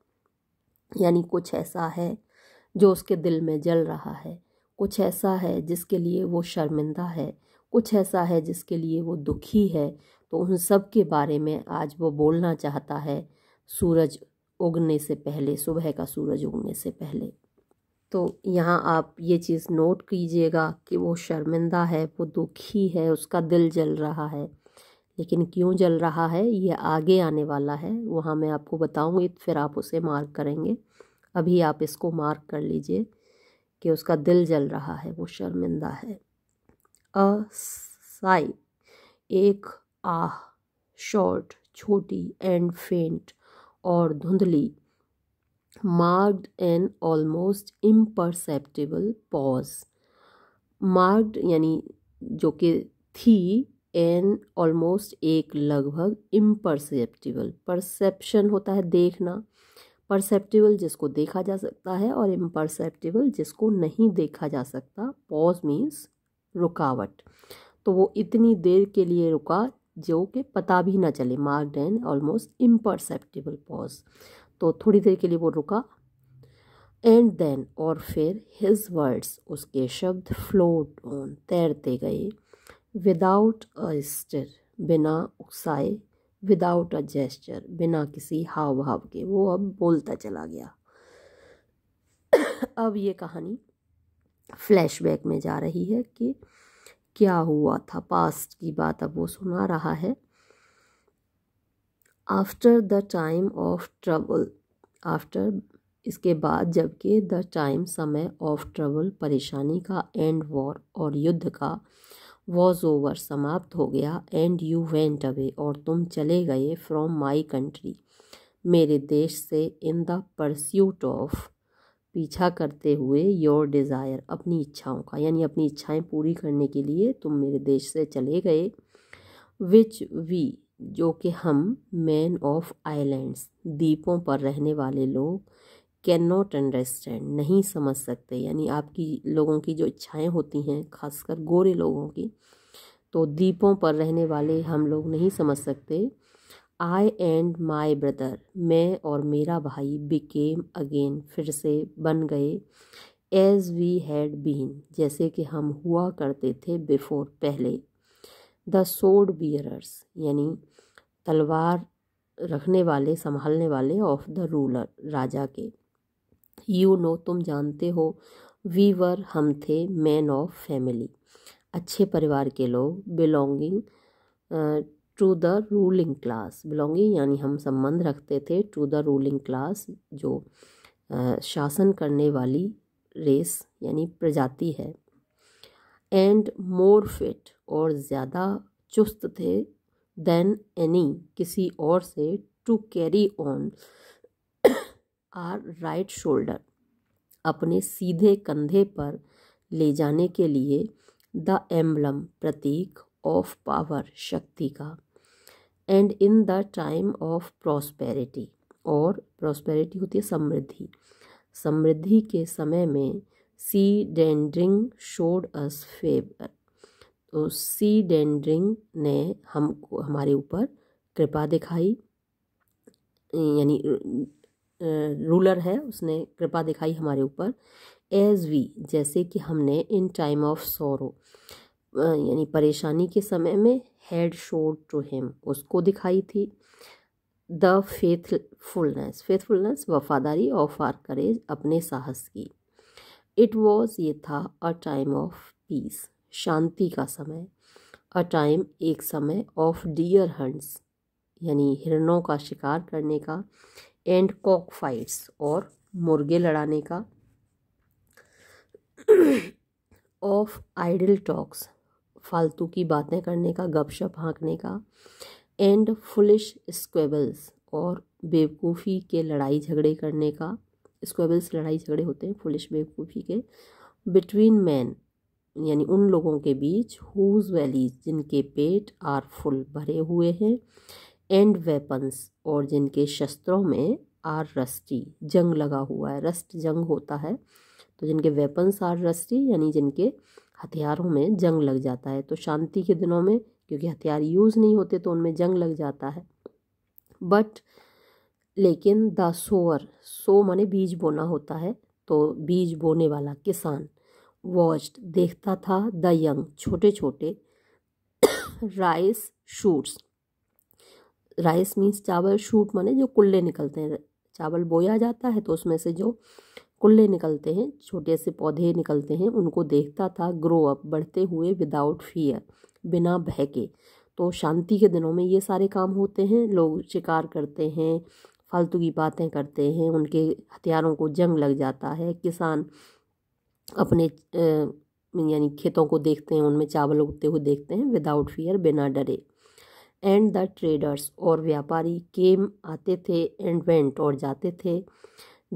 यानी कुछ ऐसा है जो उसके दिल में जल रहा है कुछ ऐसा है जिसके लिए वो शर्मिंदा है कुछ ऐसा है जिसके लिए वो दुखी है तो उन सब के बारे में आज वो बोलना चाहता है सूरज उगने से पहले सुबह का सूरज उगने से पहले तो यहाँ आप ये चीज़ नोट कीजिएगा कि वो शर्मिंदा है वो दुखी है उसका दिल जल रहा है लेकिन क्यों जल रहा है ये आगे आने वाला है वहाँ मैं आपको बताऊँगी फिर आप उसे मार्क करेंगे अभी आप इसको मार्क कर लीजिए कि उसका दिल जल रहा है वो शर्मिंदा है असाई एक आह शॉर्ट छोटी एंड फेंट और धुंधली marked an almost imperceptible pause marked यानी जो कि थी एन ऑलमोस्ट एक लगभग इम्परसेप्टिबल परसेप्शन होता है देखना परसेप्टिबल जिसको देखा जा सकता है और इम्परसेप्टिबल जिसको नहीं देखा जा सकता पॉज मीन्स रुकावट तो वो इतनी देर के लिए रुका जो कि पता भी ना चले मार्ग एन ऑलमोस्ट इम्परसेप्टिबल पॉज तो थोड़ी देर के लिए वो रुका एंड देन और फिर हिज वर्ड्स उसके शब्द फ्लोट ऑन तैरते गए विदाउट अ स्टर बिना उकसाए विदाउट अ जेस्चर बिना किसी हाव भाव के वो अब बोलता चला गया अब ये कहानी फ्लैशबैक में जा रही है कि क्या हुआ था पास्ट की बात अब वो सुना रहा है after the time of trouble after इसके बाद जबकि द टाइम समय ऑफ ट्रबल परेशानी का एंड वॉर और युद्ध का वॉज ओवर समाप्त हो गया एंड यू वेंट अवे और तुम चले गए फ्रॉम माई कंट्री मेरे देश से इन द परस्यूट ऑफ पीछा करते हुए योर डिज़ायर अपनी इच्छाओं का यानी अपनी इच्छाएं पूरी करने के लिए तुम मेरे देश से चले गए विच वी जो कि हम मैन ऑफ आइलैंड्स द्वीपों पर रहने वाले लोग कैन नॉट अंडरस्टैंड नहीं समझ सकते यानी आपकी लोगों की जो इच्छाएं होती हैं खासकर गोरे लोगों की तो द्वीपों पर रहने वाले हम लोग नहीं समझ सकते आई एंड माई ब्रदर मैं और मेरा भाई बिकेम अगेन फिर से बन गए एज वी हैड बीन जैसे कि हम हुआ करते थे बिफोर पहले द सोड बियरर्स यानी तलवार रखने वाले संभालने वाले ऑफ द रूलर राजा के यू नो तुम जानते हो वी वर हम थे मैन ऑफ फैमिली अच्छे परिवार के लोग belonging to the ruling class belonging यानी हम संबंध रखते थे टू द रूलिंग क्लास जो शासन करने वाली रेस यानी प्रजाति है एंड मोर फिट और ज़्यादा चुस्त थे देन एनी किसी और से to carry on our right shoulder अपने सीधे कंधे पर ले जाने के लिए द एम्बलम प्रतीक ऑफ पावर शक्ति का and in the time of prosperity और प्रॉस्पेरिटी होती है समृद्धि समृद्धि के समय में सी डेंड्रिंग शोड अस फेवर तो सी डेंड्रिंग ने हमको हमारे ऊपर कृपा दिखाई यानी रूलर है उसने कृपा दिखाई हमारे ऊपर एज वी जैसे कि हमने इन टाइम ऑफ सोरो यानी परेशानी के समय में हेड शोड टू हिम उसको दिखाई थी द फेथफुलनेस फेथफुलनेस वफादारी ऑफ आर करेज अपने साहस की इट वॉज ये था अ टाइम ऑफ पीस शांति का समय अ टाइम एक समय ऑफ डियर हंट्स यानी हिरणों का शिकार करने का एंड कॉक फाइट्स और मुर्गे लड़ाने का ऑफ आइडल टॉक्स फालतू की बातें करने का गपशप हाँकने का एंड फुलिश स्क्वेबल्स और बेवकूफ़ी के लड़ाई झगड़े करने का स्क्वेबल्स लड़ाई झगड़े होते हैं फुलिश बेवकूफ़ी के बिटवीन मैन यानी उन लोगों के बीच हुज वैलीज जिनके पेट आर फुल भरे हुए हैं एंड वेपन्स और जिनके शस्त्रों में आर रस्टी जंग लगा हुआ है रस्ट जंग होता है तो जिनके वेपन्स आर रस्टी यानी जिनके हथियारों में जंग लग जाता है तो शांति के दिनों में क्योंकि हथियार यूज़ नहीं होते तो उनमें जंग लग जाता है बट लेकिन द सोअर सो माने बीज बोना होता है तो बीज बोने वाला किसान वॉच्ड देखता था द यंग छोटे छोटे राइस शूट्स राइस मीन्स चावल शूट माने जो कुल्ले निकलते हैं चावल बोया जाता है तो उसमें से जो कुल्ले निकलते हैं छोटे से पौधे निकलते हैं उनको देखता था ग्रो अप बढ़ते हुए विदाउट फियर बिना भय के तो शांति के दिनों में ये सारे काम होते हैं लोग शिकार करते हैं फालतू की बातें करते हैं उनके हथियारों को जंग लग जाता है किसान अपने यानी खेतों को देखते हैं उनमें चावल उगते हुए देखते हैं विदाउट फियर बिना डरे एंड द ट्रेडर्स और व्यापारी केम आते थे एंड वेंट और जाते थे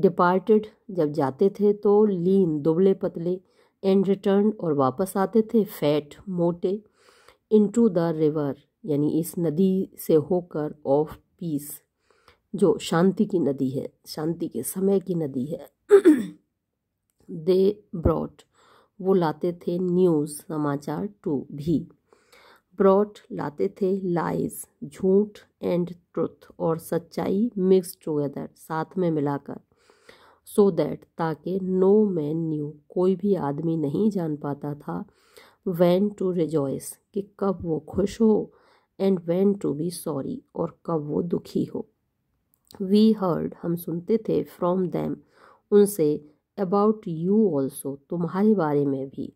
डिपार्टेड जब जाते थे तो लीन दुबले पतले एंड रिटर्न और वापस आते थे फैट मोटे इनटू द रिवर यानी इस नदी से होकर ऑफ पीस जो शांति की नदी है शांति के समय की नदी है दे ब्रॉट वो लाते थे न्यूज़ समाचार टू भी ब्रॉट लाते थे लाइज झूठ एंड ट्रुथ और सच्चाई मिक्स टुगेदर साथ में मिलाकर सो so दैट ताकि नो मैन न्यू कोई भी आदमी नहीं जान पाता था वैन टू रिजॉयस कि कब वो खुश हो and when to be sorry और कब वो दुखी हो वी हर्ड हम सुनते थे फ्रॉम दैम उनसे अबाउट यू ऑल्सो तुम्हारे बारे में भी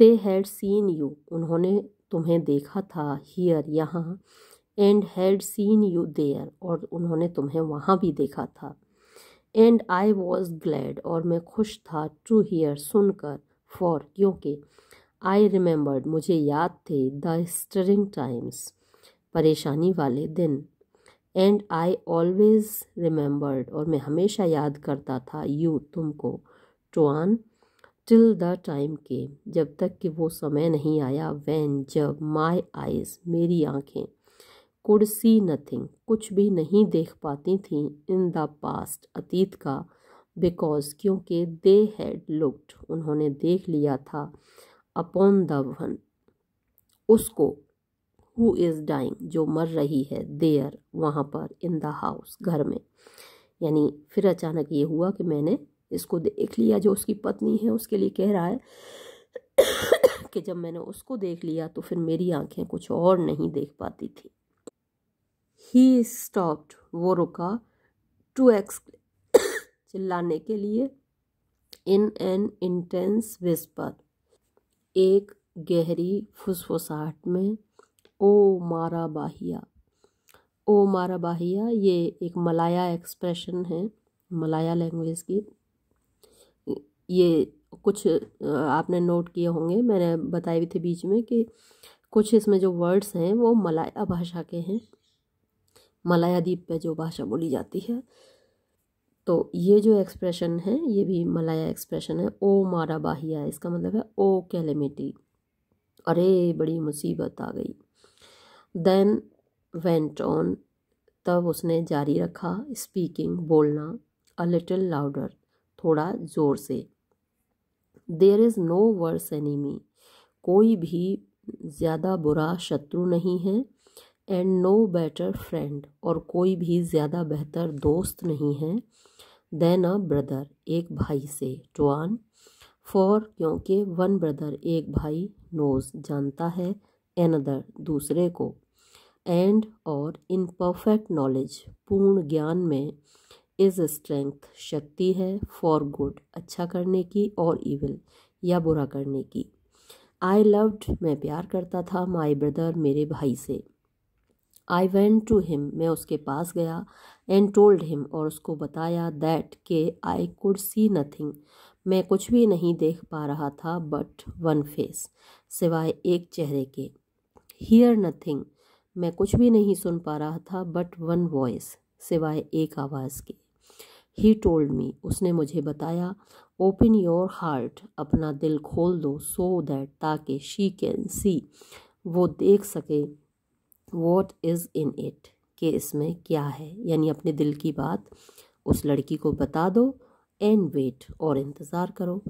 दे हैड सीन यू उन्होंने तुम्हें देखा था हियर यहाँ and had seen you there और उन्होंने तुम्हें वहाँ भी देखा था एंड आई वॉज ग्लैड और मैं खुश था टू हियर सुनकर फॉर क्योंकि आई रिमेंबर्ड मुझे याद थे द स्टरिंग टाइम्स परेशानी वाले दिन एंड आई ऑलवेज रिमेंबर्ड और मैं हमेशा याद करता था यू तुमको टुआन टिल द टाइम के जब तक कि वो समय नहीं आया वैन जब माई आइज मेरी आँखें कुड सी नथिंग कुछ भी नहीं देख पाती थी इन द पास्ट अतीत का बिकॉज क्योंकि दे हैड लुक्ड उन्होंने देख लिया था अपॉन द वन उसको हु इज़ डाइंग जो मर रही है देयर वहाँ पर इन द हाउस घर में यानी फिर अचानक ये हुआ कि मैंने इसको देख लिया जो उसकी पत्नी है उसके लिए कह रहा है (coughs) कि जब मैंने उसको देख लिया तो फिर मेरी आंखें कुछ और नहीं देख पाती थी ही स्टॉप्ड वो रुका टू एक्स (coughs) चिल्लाने के लिए इन एन इंटेंस विस्पर एक गहरी फुसफुसाहट में ओ मारा बाहिया ओ मारा बाहिया ये एक मलाया एक्सप्रेशन है मलाया लैंग्वेज की ये कुछ आपने नोट किए होंगे मैंने बताई भी थी बीच में कि कुछ इसमें जो वर्ड्स हैं वो मलाया भाषा के हैं मलाया द्वीप पे जो भाषा बोली जाती है तो ये जो एक्सप्रेशन है ये भी मलाया एक्सप्रेशन है ओ मारा बाहिया इसका मतलब है ओ कैलेमिटी अरे बड़ी मुसीबत आ गई देन वेंट ऑन तब उसने जारी रखा स्पीकिंग बोलना अ लिटल लाउडर थोड़ा ज़ोर से there is no worse enemy कोई भी ज़्यादा बुरा शत्रु नहीं है एंड नो बेटर फ्रेंड और कोई भी ज़्यादा बेहतर दोस्त नहीं है देन अ ब्रदर एक भाई से टोआन फॉर क्योंकि वन ब्रदर एक भाई नोज जानता है एनदर दूसरे को एंड और इन परफेक्ट नॉलेज पूर्ण ज्ञान में इज़ स्ट्रेंथ शक्ति है फॉर गुड अच्छा करने की और इविल या बुरा करने की आई लव्ड मैं प्यार करता था माई ब्रदर मेरे भाई से आई वेंट टू हिम मैं उसके पास गया एंड टोल्ड हिम और उसको बताया दैट के आई कुड सी नथिंग मैं कुछ भी नहीं देख पा रहा था बट वन फेस सिवाय एक चेहरे के हियर नथिंग मैं कुछ भी नहीं सुन पा रहा था बट वन वॉइस सिवाय एक आवाज़ के ही टोल्ड मी उसने मुझे बताया ओपन योर हार्ट अपना दिल खोल दो सो दैट ताकि शी कैन सी वो देख सके वॉट इज़ इन इट कि इसमें क्या है यानी अपने दिल की बात उस लड़की को बता दो एंड वेट और इंतज़ार करो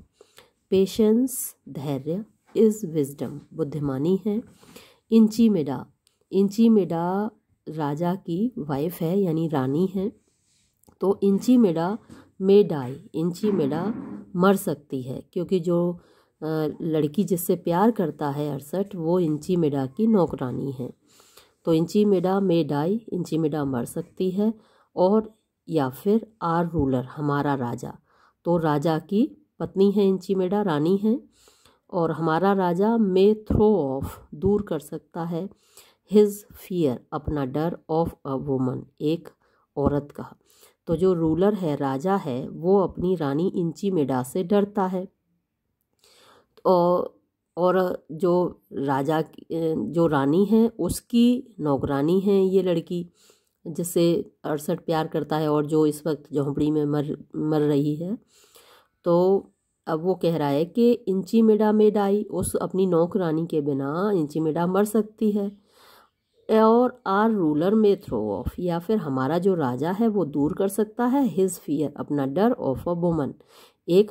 पेशेंस धैर्य इज़ विजडम बुद्धिमानी है इंची मिडा इंची मेडा राजा की वाइफ है यानी रानी है तो इंची मेडा मे डाई इंची मेडा मर सकती है क्योंकि जो लड़की जिससे प्यार करता है अड़सठ वो इंची मेडा की नौकरानी है तो इंची मेडा मे डाई इंची मेडा मर सकती है और या फिर आर रूलर हमारा राजा तो राजा की पत्नी है इंची मेडा रानी है और हमारा राजा मे थ्रो ऑफ दूर कर सकता है हिज फियर अपना डर ऑफ अ वुमन एक औरत का तो जो रूलर है राजा है वो अपनी रानी इंची मेडा से डरता है तो और जो राजा जो रानी है उसकी नौकरानी है ये लड़की जिससे अड़सठ प्यार करता है और जो इस वक्त झोंपड़ी में मर मर रही है तो अब वो कह रहा है कि इंची मेडा मेडाई उस अपनी नौकरानी के बिना इंची मेडा मर सकती है और आर रूलर में थ्रो ऑफ या फिर हमारा जो राजा है वो दूर कर सकता है हिज फियर अपना डर ऑफ अ वुमन एक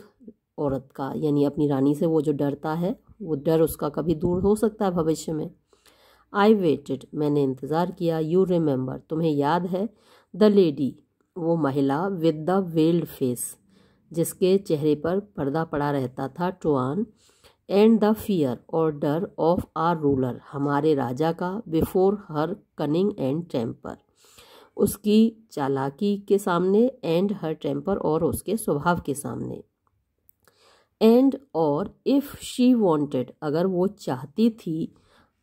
औरत का यानी अपनी रानी से वो जो डरता है वो डर उसका कभी दूर हो सकता है भविष्य में आई वेटेड मैंने इंतज़ार किया यू रिमेंबर तुम्हें याद है द लेडी वो महिला विद द वेल्ड फेस जिसके चेहरे पर पर्दा पड़ा रहता था टोआन एंड द फियर और डर ऑफ आर रूलर हमारे राजा का before her cunning and temper उसकी चालाकी के सामने एंड हर टेम्पर और उसके स्वभाव के सामने एंड और इफ़ शी वॉन्टेड अगर वो चाहती थी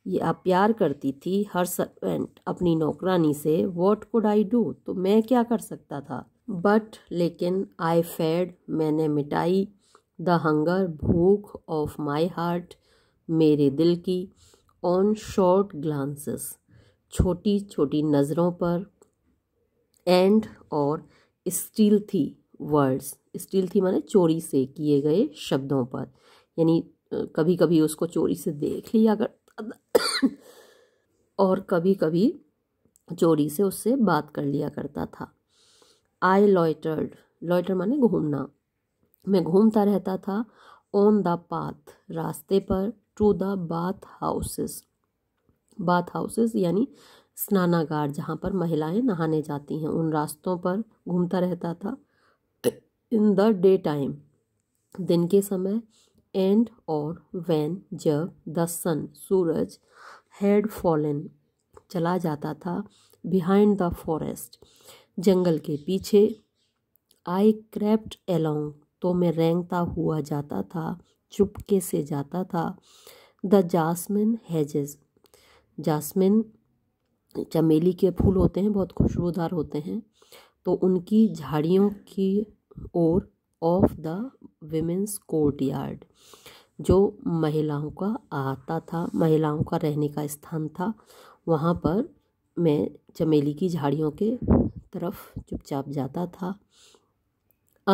या प्यार करती थी हर सर्वेंट अपनी नौकरानी से वॉट कुड आई डू तो मैं क्या कर सकता था बट लेकिन आई फेड मैंने मिटाई द हंगर भूख ऑफ माई हार्ट मेरे दिल की ऑन शॉर्ट ग्लांसेस छोटी छोटी नज़रों पर एंड और स्टील थी वर्ड्स स्टील थी माने चोरी से किए गए शब्दों पर यानी कभी कभी उसको चोरी से देख लिया कर और कभी कभी चोरी से उससे बात कर लिया करता था आई लॉयटर्ड लॉयटर माने घूमना मैं घूमता रहता था ऑन द पाथ रास्ते पर to the bath houses bath houses यानी स्नानागार जहाँ पर महिलाएं नहाने जाती हैं उन रास्तों पर घूमता रहता था इन द डे टाइम दिन के समय एंड और वैन जब द सन सूरज हेड फॉलन चला जाता था बिहाइंड द फॉरेस्ट जंगल के पीछे आई क्रैप्ट एलोंग तो मैं रेंगता हुआ जाता था चुपके से जाता था द जासमिन हैजेस जासमिन चमेली के फूल होते हैं बहुत खुशबूदार होते हैं तो उनकी झाड़ियों की ओर of the women's courtyard जो महिलाओं का आता था महिलाओं का रहने का स्थान था वहाँ पर मैं चमेली की झाड़ियों के तरफ चुपचाप जाता था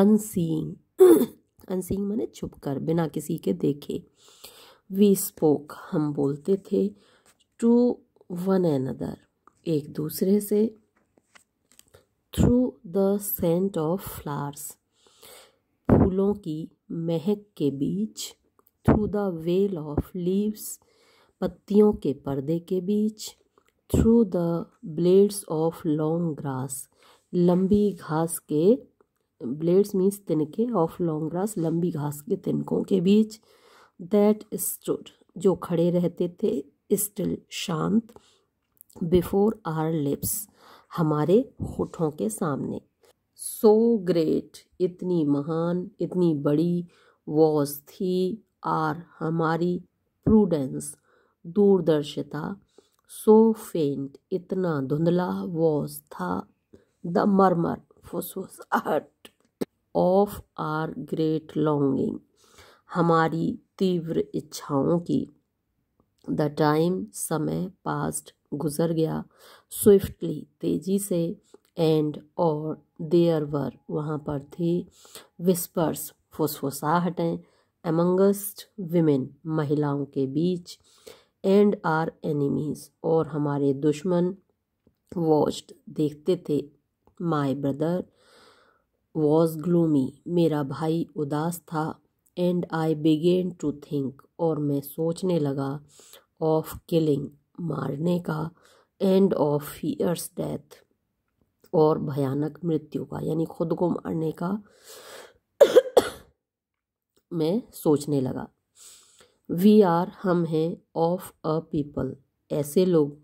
अनसीइंग अनसिंग माने छुप कर बिना किसी के देखे वी स्पोक हम बोलते थे टू वन एन अदर एक दूसरे से through the scent of flowers फूलों की महक के बीच through the veil of leaves पत्तियों के पर्दे के बीच through the blades of long grass लंबी घास के ब्लेड्स मीन्स तिनके ऑफ लॉन्ग ग्रास लंबी घास के तिनकों के बीच दैट स्टूड जो खड़े रहते थे स्टिल शांत बिफोर आर लिप्स हमारे होठों के सामने सो so ग्रेट इतनी महान इतनी बड़ी वॉज थी आर हमारी प्रूडेंस दूरदर्शिता सो फेंट इतना धुंधला वॉज था द मरमर फुसफुसाहट ऑफ आर ग्रेट लॉन्गिंग हमारी तीव्र इच्छाओं की द टाइम समय पास्ट गुजर गया स्विफ्टली तेजी से एंड और देयर वर वहाँ पर थी विस्पर्स फुसफुसाहटें एमंगस्ट विमेन महिलाओं के बीच एंड आर एनिमीज और हमारे दुश्मन वॉच्ड देखते थे माय ब्रदर वॉज ग्लूमी मेरा भाई उदास था and I began to think और मैं सोचने लगा ऑफ किलिंग मारने का एंड ऑफ फीयर्स डेथ और भयानक मृत्यु का यानी खुद को मारने का मैं सोचने लगा वी आर हम हैं ऑफ अ पीपल ऐसे लोग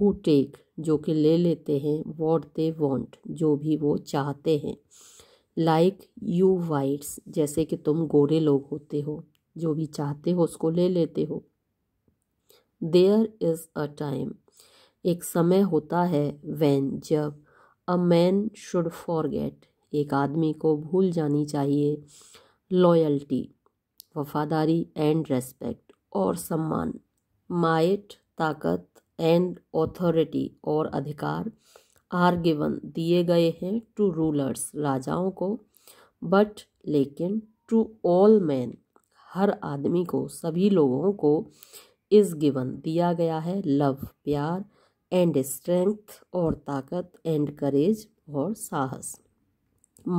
हु टेक जो कि ले लेते हैं वॉट दे वॉन्ट जो भी वो चाहते हैं लाइक यू वाइट्स जैसे कि तुम गोरे लोग होते हो जो भी चाहते हो उसको ले लेते हो देयर इज़ अ टाइम एक समय होता है वैन जब अ मैन शुड फॉरगेट एक आदमी को भूल जानी चाहिए लॉयल्टी वफादारी एंड रेस्पेक्ट और सम्मान माइट ताकत एंड ऑथोरिटी और अधिकार आर गिवन दिए गए हैं टू रूलर्स राजाओं को बट लेकिन टू ऑल मैन हर आदमी को सभी लोगों को इस गिवन दिया गया है लव प्यार एंड स्ट्रेंथ और ताकत एंड करेज और साहस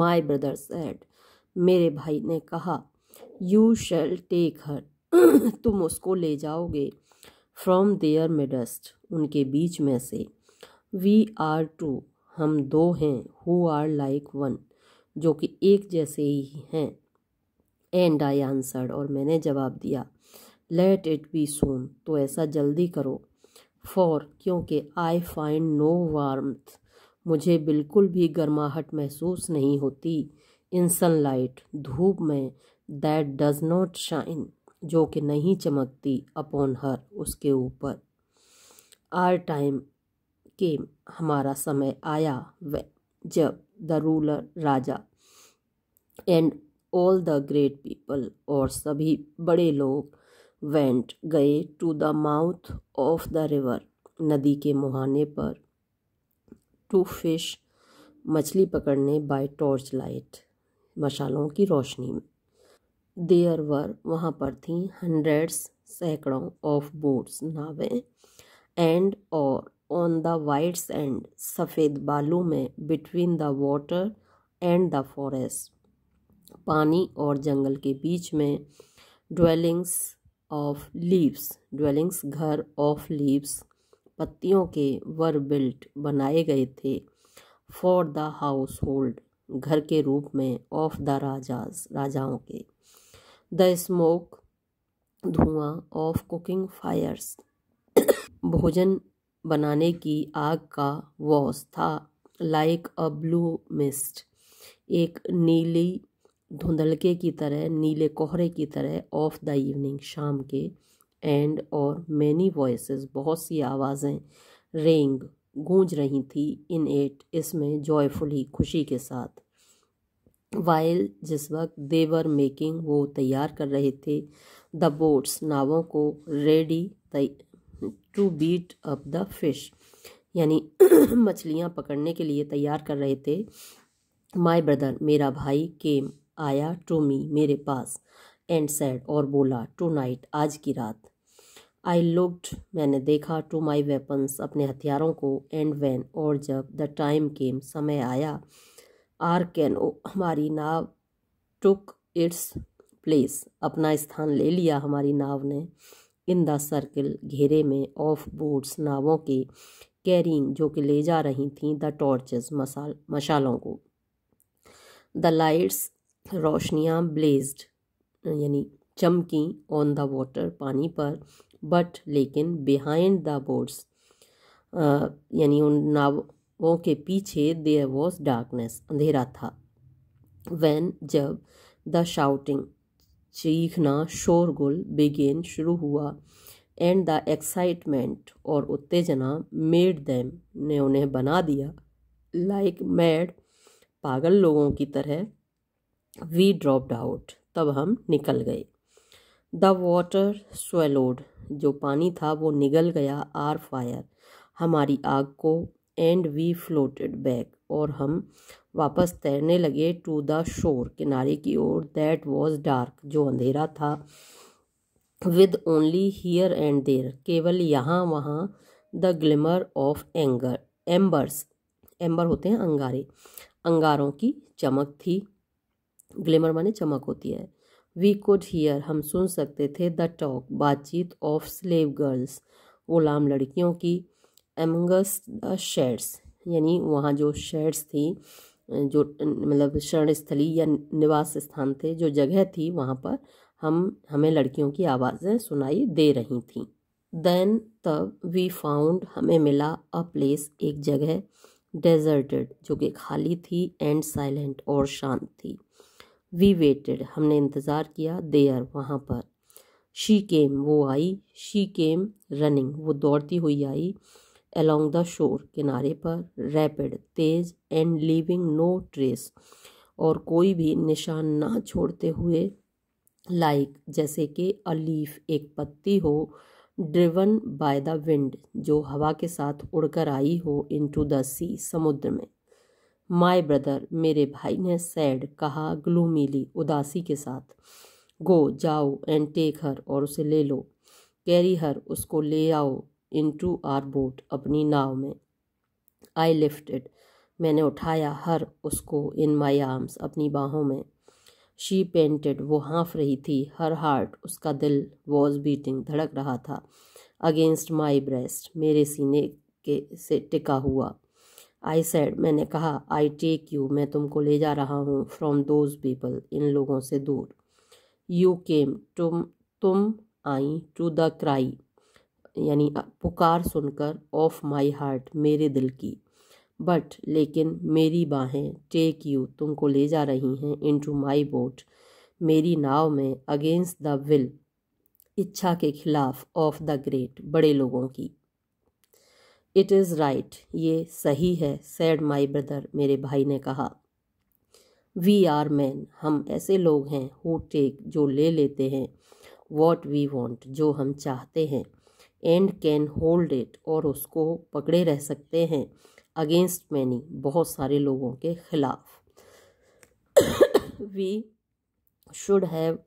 माई ब्रदर सेड मेरे भाई ने कहा यू शेल टेक हर तुम उसको ले जाओगे फ्रॉम देयर मिडस्ट उनके बीच में से वी आर टू हम दो हैं हु आर लाइक वन जो कि एक जैसे ही हैं एंड आई आंसर्ड और मैंने जवाब दिया लेट इट बी सोन तो ऐसा जल्दी करो फॉर क्योंकि आई फाइंड नो वार्मथ मुझे बिल्कुल भी गर्माहट महसूस नहीं होती इन सनलाइट धूप में दैट डज़ नॉट शाइन जो कि नहीं चमकती अपॉन हर उसके ऊपर आर टाइम के हमारा समय आया व जब द रूलर राजा and all the great people और सभी बड़े लोग वेंट गए to the mouth of the river नदी के मुहाने पर टू फिश मछली पकड़ने बाय टॉर्च लाइट मशालों की रोशनी में देयर वर वहाँ पर थी हंड्रेड्स सैकड़ों ऑफ बोट्स नावें एंड और ऑन द वाइट एंड सफ़ेद बालू में between the water and the forest पानी और जंगल के बीच में ड्वेलिंग्स ऑफ लीव्स ड्वेलिंग्स घर ऑफ लीव्स पत्तियों के वर बिल्ट बनाए गए थे फॉर द हाउस होल्ड घर के रूप में ऑफ द राजाज राजाओं के द स्मोक धुआं ऑफ कुकिंग फायर्स भोजन बनाने की आग का वॉस था लाइक अ ब्लू मिस्ट एक नीली धुंधलके की तरह नीले कोहरे की तरह ऑफ द इवनिंग शाम के एंड और मैनी वॉइस बहुत सी आवाज़ें रेंग गूंज रही थी इन एट इसमें जॉयफुली खुशी के साथ वाइल जिस वक्त देवर मेकिंग वो तैयार कर रहे थे द बोट्स नावों को ready to beat up the fish यानी (clears throat) मछलियाँ पकड़ने के लिए तैयार कर रहे थे माई ब्रदर मेरा भाई केम आया टू मी मेरे पास एंड सैड और बोला टू नाइट आज की रात आई लुकड मैंने देखा टू माई वेपन्स अपने हथियारों को एंड वैन और जब द टाइम केम समय आया आर कैन ओ हमारी नाव टुक इट्स प्लेस अपना स्थान ले लिया हमारी नाव ने इन द सर्किल घेरे में ऑफ बोर्ड्स नावों के कैरिंग जो कि ले जा रही थी द टॉर्चेस मसाल मशालों को द लाइट्स रोशनियाँ ब्लेज्ड यानी चमकी ऑन द वाटर पानी पर बट लेकिन बिहाइंड द बोर्ड्स यानी उन नाव वो के पीछे देयर वॉज डार्कनेस अंधेरा था वैन जब द शाउटिंग चीखना शोरगुल बिगेन शुरू हुआ एंड द एक्साइटमेंट और उत्तेजना मेड दैम ने उन्हें बना दिया लाइक like मैड पागल लोगों की तरह वी ड्रॉप्ड आउट तब हम निकल गए द वॉटर स्वेलोड जो पानी था वो निगल गया आर फायर हमारी आग को एंड वी फ्लोटेड बैक और हम वापस तैरने लगे टू द शोर किनारे की ओर दैट वॉज डार्क जो अंधेरा था with only here and there केवल यहाँ वहाँ the glimmer of anger embers ember होते हैं अंगारे अंगारों की चमक थी ग्लिमर माने चमक होती है वी कुड हियर हम सुन सकते थे द टॉक बातचीत ऑफ स्लेव गर्ल्स गुलाम लड़कियों की एमंगस शेड्स uh, यानी वहाँ जो शेड्स थी जो मतलब शरण स्थली या निवास स्थान थे जो जगह थी वहाँ पर हम हमें लड़कियों की आवाज़ें सुनाई दे रही थी देन तब वी फाउंड हमें मिला अ प्लेस एक जगह डेजर्टेड जो कि खाली थी एंड साइलेंट और शांत थी वी वेटेड हमने इंतज़ार किया देयर वहाँ पर शी केम वो आई शी केम रनिंग वो दौड़ती हुई आई एलोंग द शोर किनारे पर रैपिड तेज एंड लीविंग नो ट्रेस और कोई भी निशान ना छोड़ते हुए लाइक like, जैसे कि अलीफ एक पत्ती हो ड्रिवन बाय द विंड जो हवा के साथ उड़कर आई हो इनटू द सी समुद्र में माय ब्रदर मेरे भाई ने सैड कहा ग्लूमीली उदासी के साथ गो जाओ एंड टेक हर और उसे ले लो कैरी हर उसको ले आओ इन टू आर बोट अपनी नाव में आई इट मैंने उठाया हर उसको इन माई आर्म्स अपनी बाहों में शी पेंटेड वो हाँफ रही थी हर हार्ट उसका दिल वॉज बीटिंग धड़क रहा था अगेंस्ट माई ब्रेस्ट मेरे सीने के से टिका हुआ आई सैड मैंने कहा आई टेक यू मैं तुमको ले जा रहा हूँ फ्रॉम दोज पीपल इन लोगों से दूर यू केम तुम तुम आई टू द क्राई यानी पुकार सुनकर ऑफ माई हार्ट मेरे दिल की बट लेकिन मेरी बाहें टेक यू तुमको ले जा रही हैं इन टू माई बोट मेरी नाव में अगेंस्ट द विल इच्छा के खिलाफ ऑफ द ग्रेट बड़े लोगों की इट इज़ राइट ये सही है सैड माई ब्रदर मेरे भाई ने कहा वी आर मैन हम ऐसे लोग हैं हु टेक जो ले लेते हैं वॉट वी वॉन्ट जो हम चाहते हैं एंड कैन होल्ड इट और उसको पकड़े रह सकते हैं अगेंस्ट मैनी बहुत सारे लोगों के खिलाफ वी शुड हैव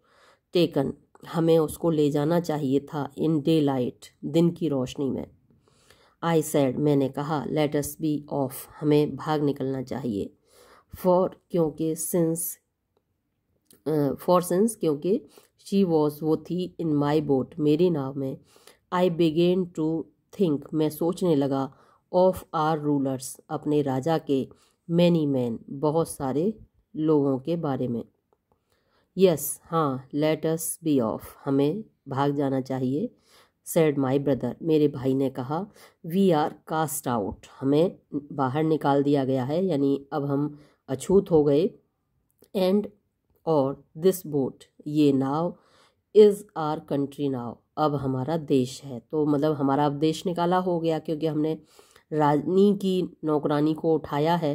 टेकन हमें उसको ले जाना चाहिए था इन डे लाइट दिन की रोशनी में आई सैड मैंने कहा लेटस बी ऑफ हमें भाग निकलना चाहिए फॉर क्योंकि सिंस फॉर सिंस क्योंकि शी वॉज वो थी इन माई बोट मेरी नाव में आई बिगेन टू थिंक मैं सोचने लगा ऑफ आर रूलर्स अपने राजा के मैनी मैन बहुत सारे लोगों के बारे में यस yes, हाँ लेटस बी ऑफ हमें भाग जाना चाहिए सेड माई ब्रदर मेरे भाई ने कहा वी आर कास्ट आउट हमें बाहर निकाल दिया गया है यानी अब हम अछूत हो गए एंड और दिस बोट ये नाव इज़ आर कंट्री नाव अब हमारा देश है तो मतलब हमारा अब देश निकाला हो गया क्योंकि हमने रानी की नौकरानी को उठाया है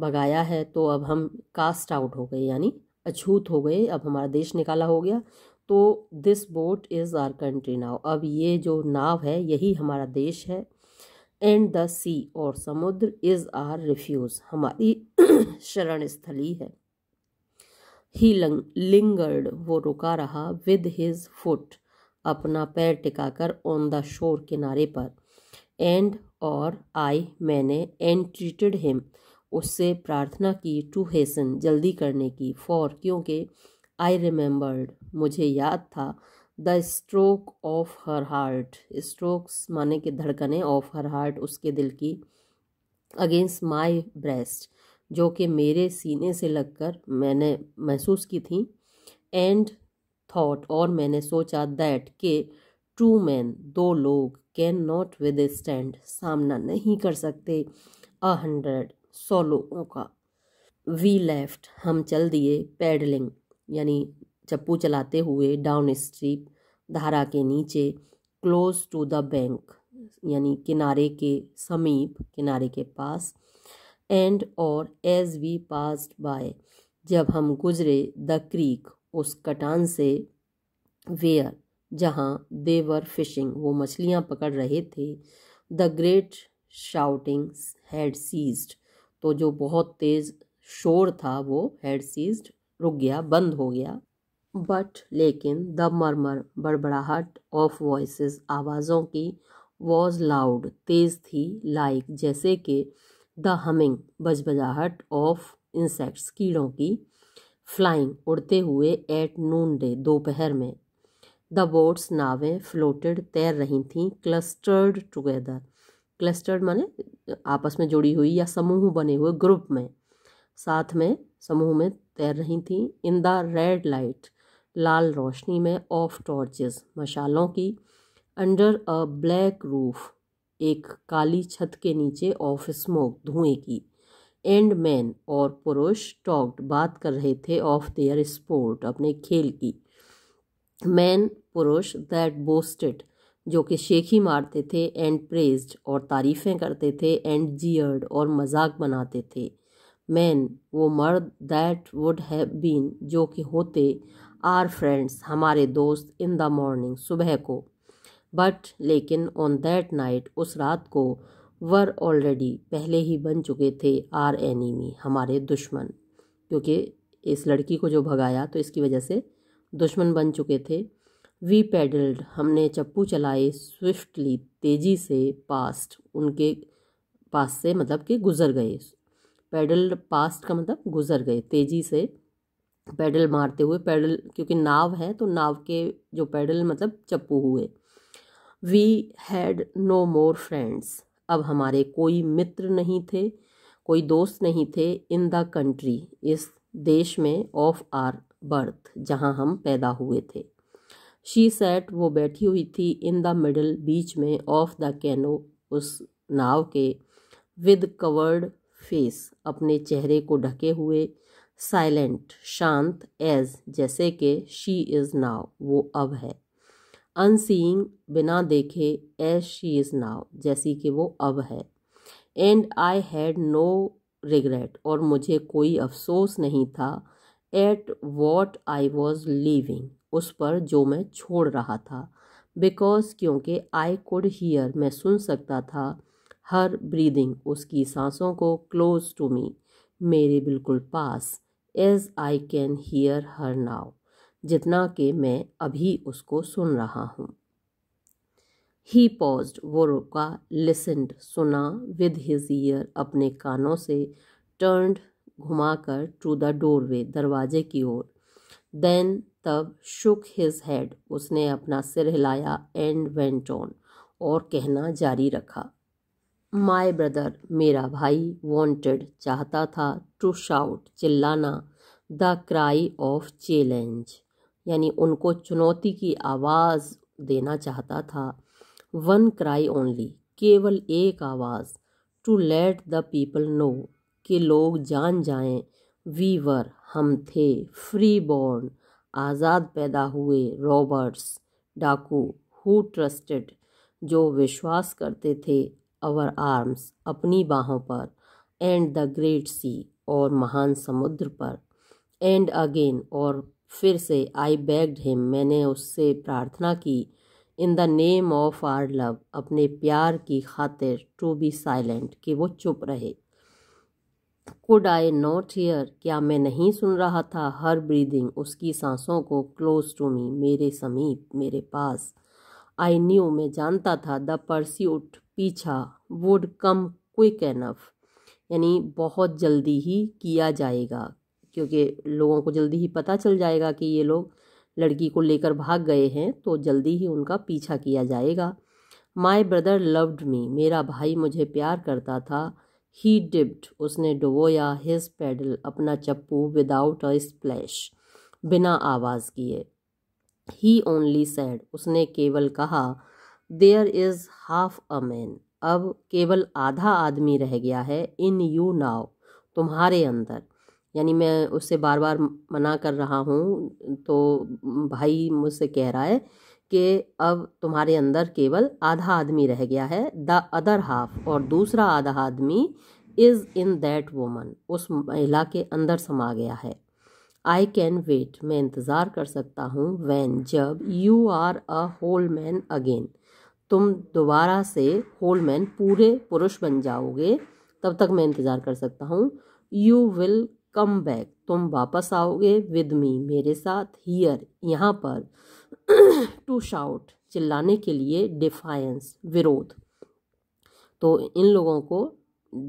भगाया है तो अब हम कास्ट आउट हो गए यानी अछूत हो गए अब हमारा देश निकाला हो गया तो this boat is our country नाव अब ये जो नाव है यही हमारा देश है एंड द सी और समुद्र इज़ आर रिफ्यूज़ हमारी (clears throat) शरण स्थली है ही लिंगर्ड वो रुका रहा विद हिज फुट अपना पैर टिकाकर ऑन द शोर किनारे पर एंड और आई मैंने एंड ट्रीटेड हिम उससे प्रार्थना की टू हेसन जल्दी करने की फॉर क्योंकि आई रिमेम्बर्ड मुझे याद था the stroke of her heart strokes माने कि धड़कने ऑफ हर हार्ट उसके दिल की अगेंस्ट माई ब्रेस्ट जो कि मेरे सीने से लगकर मैंने महसूस की थी एंड थॉट और मैंने सोचा दैट के टू मैन दो लोग कैन नॉट विद स्टैंड सामना नहीं कर सकते अ हंड्रेड सौ लोगों का वी लेफ्ट हम चल दिए पैडलिंग यानी चप्पू चलाते हुए डाउन स्ट्रीट धारा के नीचे क्लोज टू द बैंक यानी किनारे के समीप किनारे के पास एंड और एज वी पास्ड बाय जब हम गुजरे द क्रीक उस कटान से वेयर जहाँ देवर फिशिंग वो मछलियाँ पकड़ रहे थे the great shouting had ceased तो जो बहुत तेज़ शोर था वो हैड सीज्ड रुक गया बंद हो गया बट लेकिन द मरमर बड़बड़ाहट ऑफ वॉइस आवाज़ों की वॉज लाउड तेज़ थी लाइक जैसे कि द हमिंग बजबजाहट ऑफ इंसेक्ट्स कीड़ों की फ्लाइंग उड़ते हुए एट नून डे दोपहर में द बोट्स नावें फ्लोटेड तैर रही थीं क्लस्टर्ड टुगेदर क्लस्टर्ड माने आपस में जुड़ी हुई या समूह बने हुए ग्रुप में साथ में समूह में तैर रही थीं इन द रेड लाइट लाल रोशनी में ऑफ टॉर्चेस मशालों की अंडर अ ब्लैक रूफ एक काली छत के नीचे ऑफ स्मोक धुएं की एंड मैन और पुरुष टॉक्ड बात कर रहे थे ऑफ देयर स्पोर्ट अपने खेल की मैन पुरुष दैट बोस्टेड जो कि शेखी मारते थे एंड प्रेज्ड और तारीफ़ें करते थे एंड जियर्ड और मजाक बनाते थे मैन वो मर्द दैट वुड हैव बीन जो कि होते आर फ्रेंड्स हमारे दोस्त इन द मॉर्निंग सुबह को बट लेकिन ऑन दैट नाइट उस रात को वर ऑलरेडी पहले ही बन चुके थे आर एनिमी हमारे दुश्मन क्योंकि इस लड़की को जो भगाया तो इसकी वजह से दुश्मन बन चुके थे वी पैडल्ड हमने चप्पू चलाए स्विफ्टली तेज़ी से पास्ट उनके पास से मतलब कि गुज़र गए पैडल पास्ट का मतलब गुज़र गए तेज़ी से पैडल मारते हुए पैडल क्योंकि नाव है तो नाव के जो पैडल मतलब चप्पू हुए we had no more friends अब हमारे कोई मित्र नहीं थे कोई दोस्त नहीं थे इन द कंट्री इस देश में ऑफ आर बर्थ जहाँ हम पैदा हुए थे शी सेट वो बैठी हुई थी इन द मिडल बीच में ऑफ द कैनो उस नाव के विद कवर्ड फेस अपने चेहरे को ढके हुए साइलेंट शांत एज जैसे कि शी इज़ नाव वो अब है अनसीइंग बिना देखे एज शी इज़ नाव जैसी कि वो अब है and I had no regret और मुझे कोई अफसोस नहीं था at what I was living उस पर जो मैं छोड़ रहा था बिकॉज क्योंकि आई कुड हीयर मैं सुन सकता था हर ब्रीदिंग उसकी सांसों को क्लोज टू मी मेरे बिल्कुल पास as I can hear her नाव जितना कि मैं अभी उसको सुन रहा हूँ ही पॉज्ड वो रुका लिसेंड सुना विद हिज ईयर अपने कानों से घुमा घुमाकर टू द डोरवे दरवाजे की ओर देन तब शुक हिज हेड उसने अपना सिर हिलाया एंड वेंट ऑन और कहना जारी रखा माय ब्रदर मेरा भाई वांटेड चाहता था टू शाउट चिल्लाना द क्राई ऑफ चैलेंज यानी उनको चुनौती की आवाज़ देना चाहता था वन क्राई ओनली केवल एक आवाज़ to let the people know कि लोग जान जाएं वी वर हम थे फ्री बॉर्न आज़ाद पैदा हुए रॉबर्ट्स डाकू हु ट्रस्टेड जो विश्वास करते थे अवर आर्म्स अपनी बाहों पर एंड द ग्रेट सी और महान समुद्र पर एंड अगेन और फिर से आई बैग्ड हिम मैंने उससे प्रार्थना की in the name of our love अपने प्यार की खातिर टू बी साइलेंट कि वो चुप रहे कुड आई नॉट हेयर क्या मैं नहीं सुन रहा था हर ब्रीदिंग उसकी सांसों को क्लोज टू मी मेरे समीप मेरे पास आई न्यू मैं जानता था द परस्यूट पीछा वुड कम क्विक एनफ यानी बहुत जल्दी ही किया जाएगा क्योंकि लोगों को जल्दी ही पता चल जाएगा कि ये लोग लड़की को लेकर भाग गए हैं तो जल्दी ही उनका पीछा किया जाएगा माई ब्रदर लव्ड मी मेरा भाई मुझे प्यार करता था ही डिप्ड उसने डुबोया हिज पैडल अपना चप्पू विदाउट अ स्प्लैश बिना आवाज़ किए ही ओनली सैड उसने केवल कहा there is half a man अब केवल आधा आदमी रह गया है इन यू नाव तुम्हारे अंदर यानी मैं उससे बार बार मना कर रहा हूँ तो भाई मुझसे कह रहा है कि अब तुम्हारे अंदर केवल आधा आदमी रह गया है द अदर हाफ और दूसरा आधा आदमी इज़ इन दैट वूमन उस महिला के अंदर समा गया है आई कैन वेट मैं इंतज़ार कर सकता हूँ वैन जब you are a whole man again तुम दोबारा से होल मैन पूरे पुरुष बन जाओगे तब तक मैं इंतज़ार कर सकता हूँ यू विल कम बैक तुम वापस आओगे विद मी मेरे साथ हियर यहाँ पर टू (clears throat) शाउट चिल्लाने के लिए डिफायंस विरोध तो इन लोगों को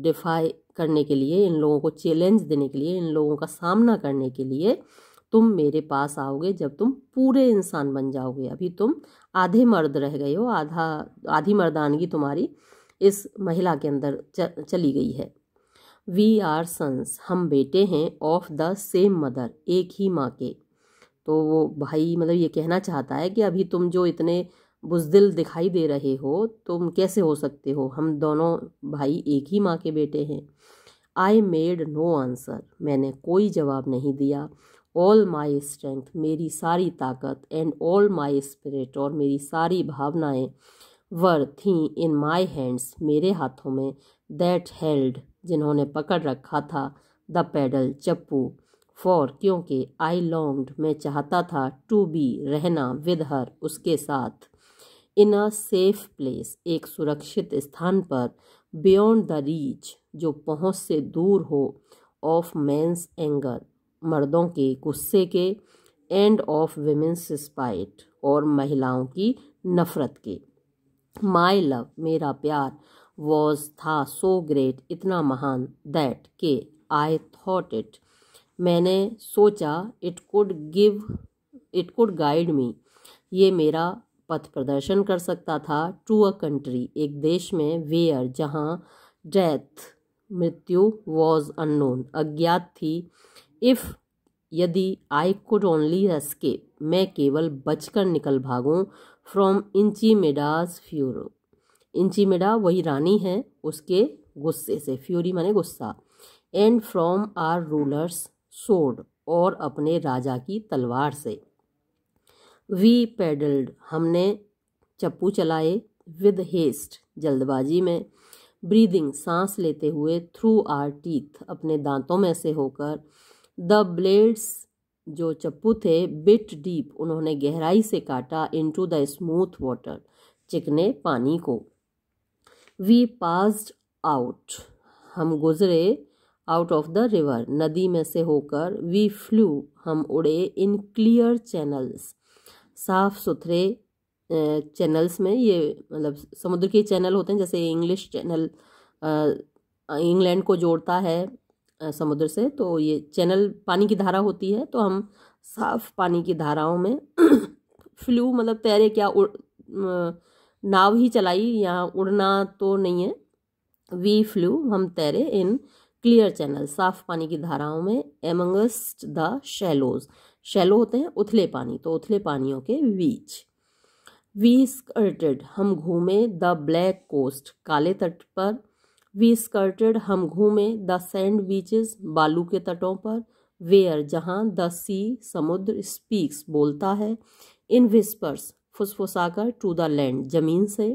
डिफाई करने के लिए इन लोगों को चैलेंज देने के लिए इन लोगों का सामना करने के लिए तुम मेरे पास आओगे जब तुम पूरे इंसान बन जाओगे अभी तुम आधे मर्द रह गए हो आधा आधी मर्दानगी तुम्हारी इस महिला के अंदर चली गई है वी आर सन्स हम बेटे हैं ऑफ द सेम मदर एक ही माँ के तो वो भाई मतलब ये कहना चाहता है कि अभी तुम जो इतने बुजदिल दिखाई दे रहे हो तुम कैसे हो सकते हो हम दोनों भाई एक ही माँ के बेटे हैं आई मेड नो आंसर मैंने कोई जवाब नहीं दिया ऑल माई स्ट्रेंथ मेरी सारी ताकत एंड ऑल माई स्पिरिट और मेरी सारी भावनाएं वर थी इन माई हैंड्स मेरे हाथों में दैट हेल्ड जिन्होंने पकड़ रखा था द पैडल चप्पू फॉर क्योंकि आई लॉन्ग्ड मैं चाहता था टू बी रहना विद हर उसके साथ इन अ सेफ प्लेस एक सुरक्षित स्थान पर बियॉन्ड द रीच जो पहुंच से दूर हो ऑफ मैंस एंगर मर्दों के गुस्से के एंड ऑफ वेमेंस स्पाइट और महिलाओं की नफ़रत के माई लव मेरा प्यार वॉज था सो ग्रेट इतना महान दैट के आई थॉट इट मैंने सोचा it could give it could guide me ये मेरा पथ प्रदर्शन कर सकता था टू अ कंट्री एक देश में वेयर जहाँ डेथ मृत्यु वॉज अननोन अज्ञात थी इफ़ यदि आई कुड ओनली एस्केप मैं केवल बचकर निकल भागूँ फ्रॉम इंची मेडास फ्यूरो इंचीमेडा वही रानी है उसके गुस्से से फ्यूरी माने गुस्सा एंड फ्रॉम आर रूलर्स सोड और अपने राजा की तलवार से वी पेडल्ड हमने चप्पू चलाए विद हेस्ट जल्दबाजी में ब्रीदिंग सांस लेते हुए थ्रू आर टीथ अपने दांतों में से होकर द ब्लेड्स जो चप्पू थे बिट डीप उन्होंने गहराई से काटा इनटू द स्मूथ वाटर चिकने पानी को वी पास्ड आउट हम गुजरे आउट ऑफ द रिवर नदी में से होकर वी फ्लू हम उड़े इन क्लियर चैनल्स साफ सुथरे चैनल्स में ये मतलब समुद्र के चैनल होते हैं जैसे इंग्लिश चैनल इंग्लैंड को जोड़ता है समुद्र से तो ये चैनल पानी की धारा होती है तो हम साफ पानी की धाराओं में फ्लू (clears throat) मतलब तैरे क्या उड़, नाव ही चलाई यहाँ उड़ना तो नहीं है वी फ्लू हम तैरे इन क्लियर चैनल साफ पानी की धाराओं में एमंगस्ट द शैलोज शैलो होते हैं उथले पानी तो उथले पानियों के बीच वी स्कर्टेड हम घूमे द ब्लैक कोस्ट काले तट पर वी स्कर्टेड हम घूमे द सैंड बीचेस बालू के तटों पर वेयर जहाँ द सी समुद्र स्पीक्स बोलता है इन विस्पर्स फुसफुसाकर टू द लैंड जमीन से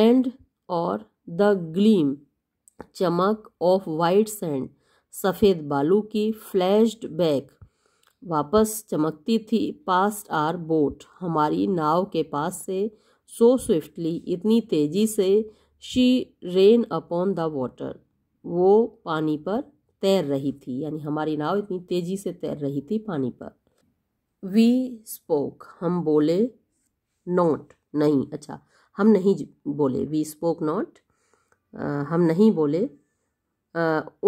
एंड और द ग्लीम चमक ऑफ वाइट सैंड सफ़ेद बालू की फ्लैश्ड बैक वापस चमकती थी पास्ट आर बोट हमारी नाव के पास से सो स्विफ्टली इतनी तेज़ी से she ran upon the water वो पानी पर तैर रही थी यानी हमारी नाव इतनी तेज़ी से तैर रही थी पानी पर वी स्पोक हम बोले नॉट नहीं अच्छा हम नहीं बोले वी स्पोक नॉट हम नहीं बोले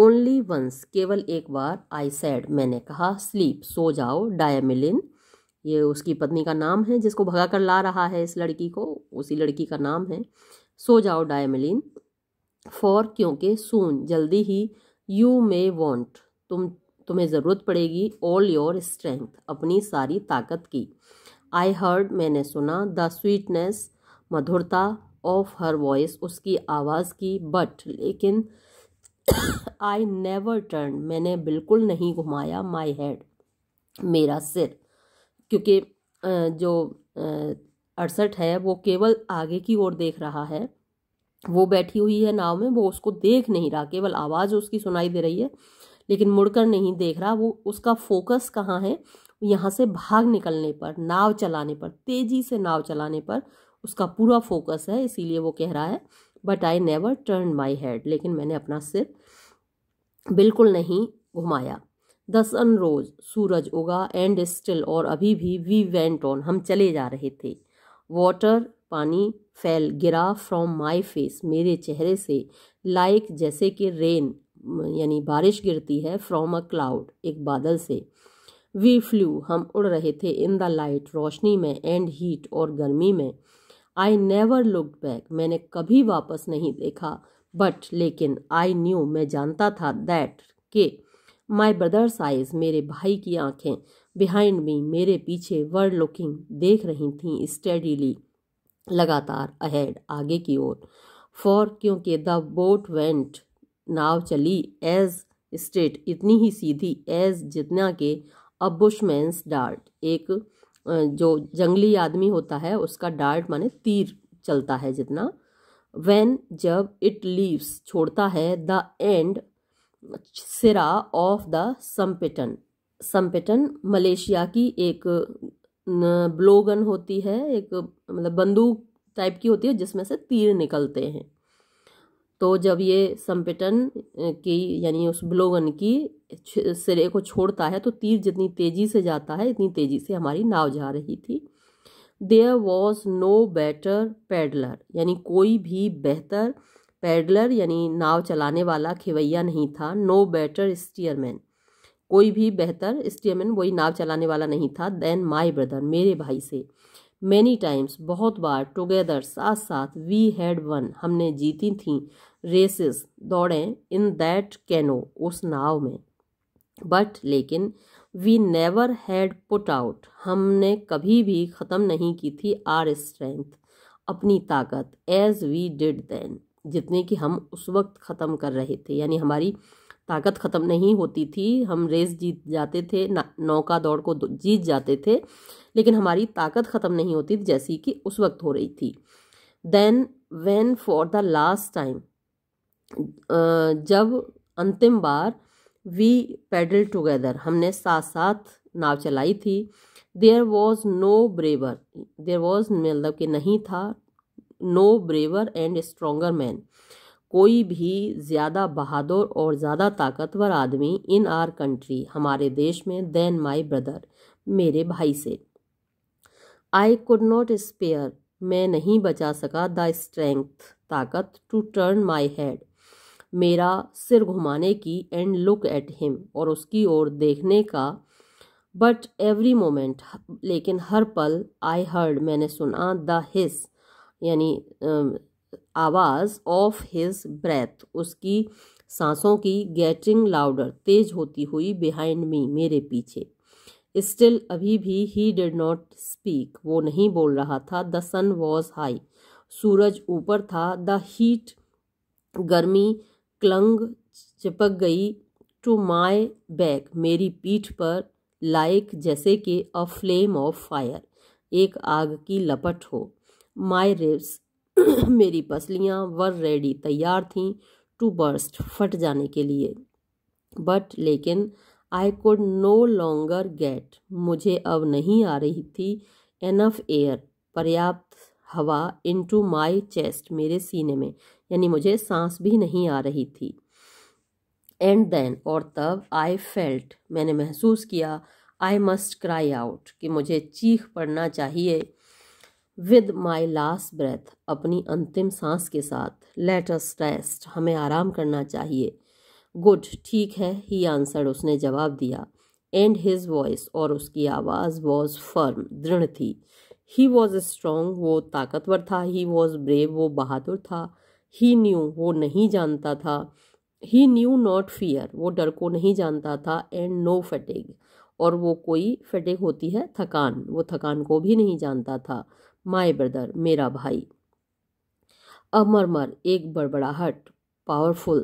ओनली वंस केवल एक बार आई सैड मैंने कहा स्लीप सो जाओ डायमिलिन ये उसकी पत्नी का नाम है जिसको भगा कर ला रहा है इस लड़की को उसी लड़की का नाम है सो जाओ डायमिलिन फॉर क्योंकि सून जल्दी ही यू मे वॉन्ट तुम तुम्हें ज़रूरत पड़ेगी ऑल योर स्ट्रेंथ अपनी सारी ताकत की आई हर्ड मैंने सुना द स्वीटनेस मधुरता ऑफ हर वॉइस उसकी आवाज़ की बट लेकिन आई नेवर टर्न मैंने बिल्कुल नहीं घुमाया माई हेड मेरा सिर क्योंकि जो अड़सठ है वो केवल आगे की ओर देख रहा है वो बैठी हुई है नाव में वो उसको देख नहीं रहा केवल आवाज़ उसकी सुनाई दे रही है लेकिन मुड़कर नहीं देख रहा वो उसका फोकस कहाँ है यहाँ से भाग निकलने पर नाव चलाने पर तेजी से नाव चलाने पर उसका पूरा फोकस है इसीलिए वो कह रहा है but I never turn my head लेकिन मैंने अपना सिर बिल्कुल नहीं घुमाया द सन रोज सूरज उगा एंड स्टिल और अभी भी वी वेंट ऑन हम चले जा रहे थे वाटर पानी फैल गिरा फ्रॉम माई फेस मेरे चेहरे से लाइक जैसे कि रेन यानी बारिश गिरती है फ्रॉम अ क्लाउड एक बादल से वी फ्लू हम उड़ रहे थे इन द लाइट रोशनी में एंड हीट और गर्मी में आई नेवर लुक बैक मैंने कभी वापस नहीं देखा बट लेकिन आई न्यू मैं जानता था दैट के माई ब्रदर्स आइज मेरे भाई की आंखें बिहाइंड मी मेरे पीछे वर लुकिंग देख रही थी स्टडीली लगातार अहेड आगे की ओर फॉर क्योंकि द बोट वेंट नाव चली एज स्ट्रेट इतनी ही सीधी एज जितना के अबुशमैंस डार्ट एक जो जंगली आदमी होता है उसका डार्ट माने तीर चलता है जितना वैन जब इट लीव्स छोड़ता है द एंड सिरा of the sumpitan sumpitan Malaysia की एक ब्लोगन होती है एक मतलब बंदूक टाइप की होती है जिसमें से तीर निकलते हैं तो जब ये संपेटन की यानी उस ब्लोगन की सिरे को छोड़ता है तो तीर जितनी तेजी से जाता है इतनी तेजी से हमारी नाव जा रही थी there was no better paddler यानी कोई भी बेहतर पैडलर यानी नाव चलाने वाला खेवैया नहीं था नो बेटर स्टीयरमैन कोई भी बेहतर स्टीयरमैन वही नाव चलाने वाला नहीं था देन माई ब्रदर मेरे भाई से मैनी टाइम्स बहुत बार टुगेदर साथ साथ वी हैड वन हमने जीती थी रेसेस दौड़ें इन दैट कैनो उस नाव में बट लेकिन we never had put out हमने कभी भी ख़त्म नहीं की थी आर स्ट्रेंथ अपनी ताकत एज वी डिड दैन जितने कि हम उस वक्त ख़त्म कर रहे थे यानी हमारी ताकत ख़त्म नहीं होती थी हम रेस जीत जाते थे नौका दौड़ को जीत जाते थे लेकिन हमारी ताकत ख़त्म नहीं होती थी जैसी कि उस वक्त हो रही थी then when for the last time जब अंतिम बार वी पैडल टुगेदर हमने साथ साथ नाव चलाई थी there was no braver there was मतलब कि नहीं था no braver and stronger man कोई भी ज़्यादा बहादुर और ज़्यादा ताकतवर आदमी इन आर कंट्री हमारे देश में देन माई ब्रदर मेरे भाई से आई कुड नॉट स्पेयर मैं नहीं बचा सका द स्ट्रेंथ ताकत टू टर्न माई हेड मेरा सिर घुमाने की एंड लुक एट हिम और उसकी ओर देखने का बट एवरी मोमेंट लेकिन हर पल आई हर्ड मैंने सुना द हिस यानी आवाज़ ऑफ हिज ब्रेथ उसकी सांसों की गेटिंग लाउडर तेज होती हुई बिहाइंड मी मेरे पीछे स्टिल अभी भी ही डिड नॉट स्पीक वो नहीं बोल रहा था द सन वॉज हाई सूरज ऊपर था द हीट गर्मी क्लंग चिपक गई टू माई बैक मेरी पीठ पर लाइक जैसे कि अ फ्लेम ऑफ फायर एक आग की लपट हो माई रिब्स मेरी पसलियाँ वर रेडी तैयार थीं टू बर्स्ट फट जाने के लिए बट लेकिन I could no longer get मुझे अब नहीं आ रही थी एनफ एयर पर्याप्त हवा इनटू माय चेस्ट मेरे सीने में यानी मुझे सांस भी नहीं आ रही थी एंड देन और तब आई फेल्ट मैंने महसूस किया आई मस्ट क्राई आउट कि मुझे चीख पड़ना चाहिए विद माई लास्ट ब्रेथ अपनी अंतिम सांस के साथ लेट अस रेस्ट हमें आराम करना चाहिए गुड ठीक है ही आंसर उसने जवाब दिया एंड हिज वॉइस और उसकी आवाज़ वॉज फर्म दृढ़ थी ही वॉज स्ट्रॉन्ग वो ताकतवर था ही वॉज ब्रेव वो बहादुर था ही न्यू वो नहीं जानता था ही न्यू नॉट फियर वो डर को नहीं जानता था एंड नो फटेग और वो कोई फटेग होती है थकान वो थकान को भी नहीं जानता था माई ब्रदर मेरा भाई अमरमर एक बड़बड़ाहट पावरफुल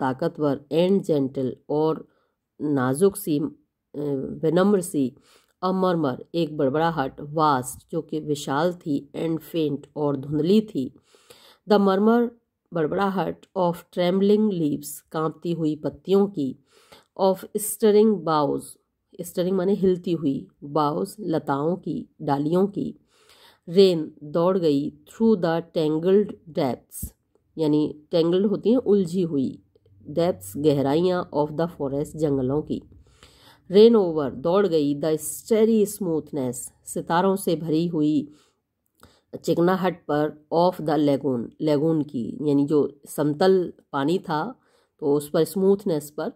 ताकतवर एंड जेंटल और नाजुक सी विनम्र सी अमरमर एक बड़बड़ाहट वास्ट जो कि विशाल थी एंड फेंट और धुंधली थी द मरमर बड़बड़ाहट ऑफ ट्रेम्बलिंग लीव्स कांपती हुई पत्तियों की ऑफ स्टरिंग बाउज स्टरिंग माने हिलती हुई बाउज लताओं की डालियों की रेन दौड़ गई थ्रू द टेंगल्ड डेप्स यानी टेंगल्ड होती हैं उलझी हुई डेप्स गहराइयाँ ऑफ द फॉरेस्ट जंगलों की रेन ओवर दौड़ गई द स्टेरी स्मूथनेस सितारों से भरी हुई चिकनाहट पर ऑफ द लेगून लेगून की यानी जो समतल पानी था तो उस पर स्मूथनेस पर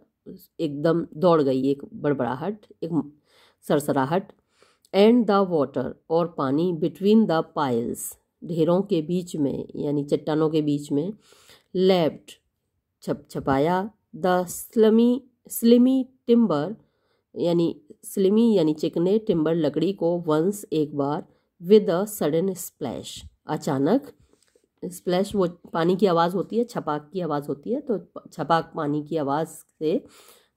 एकदम दौड़ गई एक बड़बड़ाहट एक सरसराहट एंड द वाटर और पानी बिटवीन द पाइल्स ढेरों के बीच में यानी चट्टानों के बीच में लेफ्ट छप छपाया द स्लमी स्लिमी टिम्बर यानी स्लिमी यानी चिकने टिम्बर लकड़ी को वंस एक बार विद अ सडन स्प्लैश अचानक स्प्लैश वो पानी की आवाज़ होती है छपाक की आवाज़ होती है तो छपाक पानी की आवाज़ से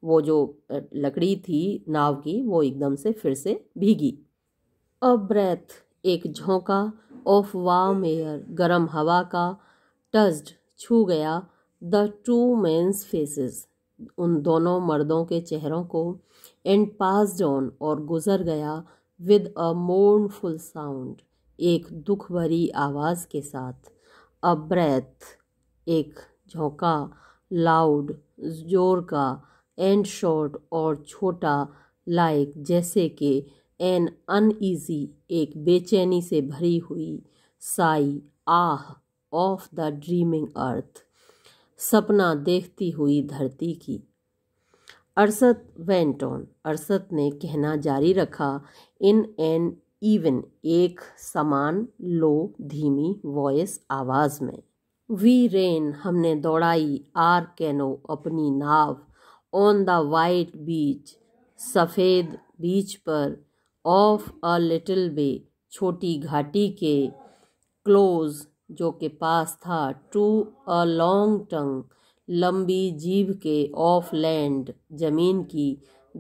वो जो लकड़ी थी नाव की वो एकदम से फिर से भीगी अ ब्रेथ एक झोंका ऑफ वाम एयर गर्म हवा का टस्ड छू गया द टू मेन्स फेसेस उन दोनों मर्दों के चेहरों को एंड पास ऑन और गुजर गया विद अ मोर्नफुल साउंड एक दुख भरी आवाज़ के साथ अ ब्रेथ एक झोंका लाउड जोर का एंड शॉर्ट और छोटा लाइक जैसे कि एन अनईजी एक बेचैनी से भरी हुई साई आह ऑफ द ड्रीमिंग अर्थ सपना देखती हुई धरती की अरसत वेंट ऑन अरसत ने कहना जारी रखा इन एन इवन एक समान लो धीमी वॉयस आवाज में वी रेन हमने दौड़ाई आर कैनो अपनी नाव ऑन द वाइट बीच सफ़ेद बीच पर ऑफ अ लिटिल बे छोटी घाटी के क्लोज जो के पास था टू अ लॉन्ग टंग लंबी जीभ के ऑफ लैंड जमीन की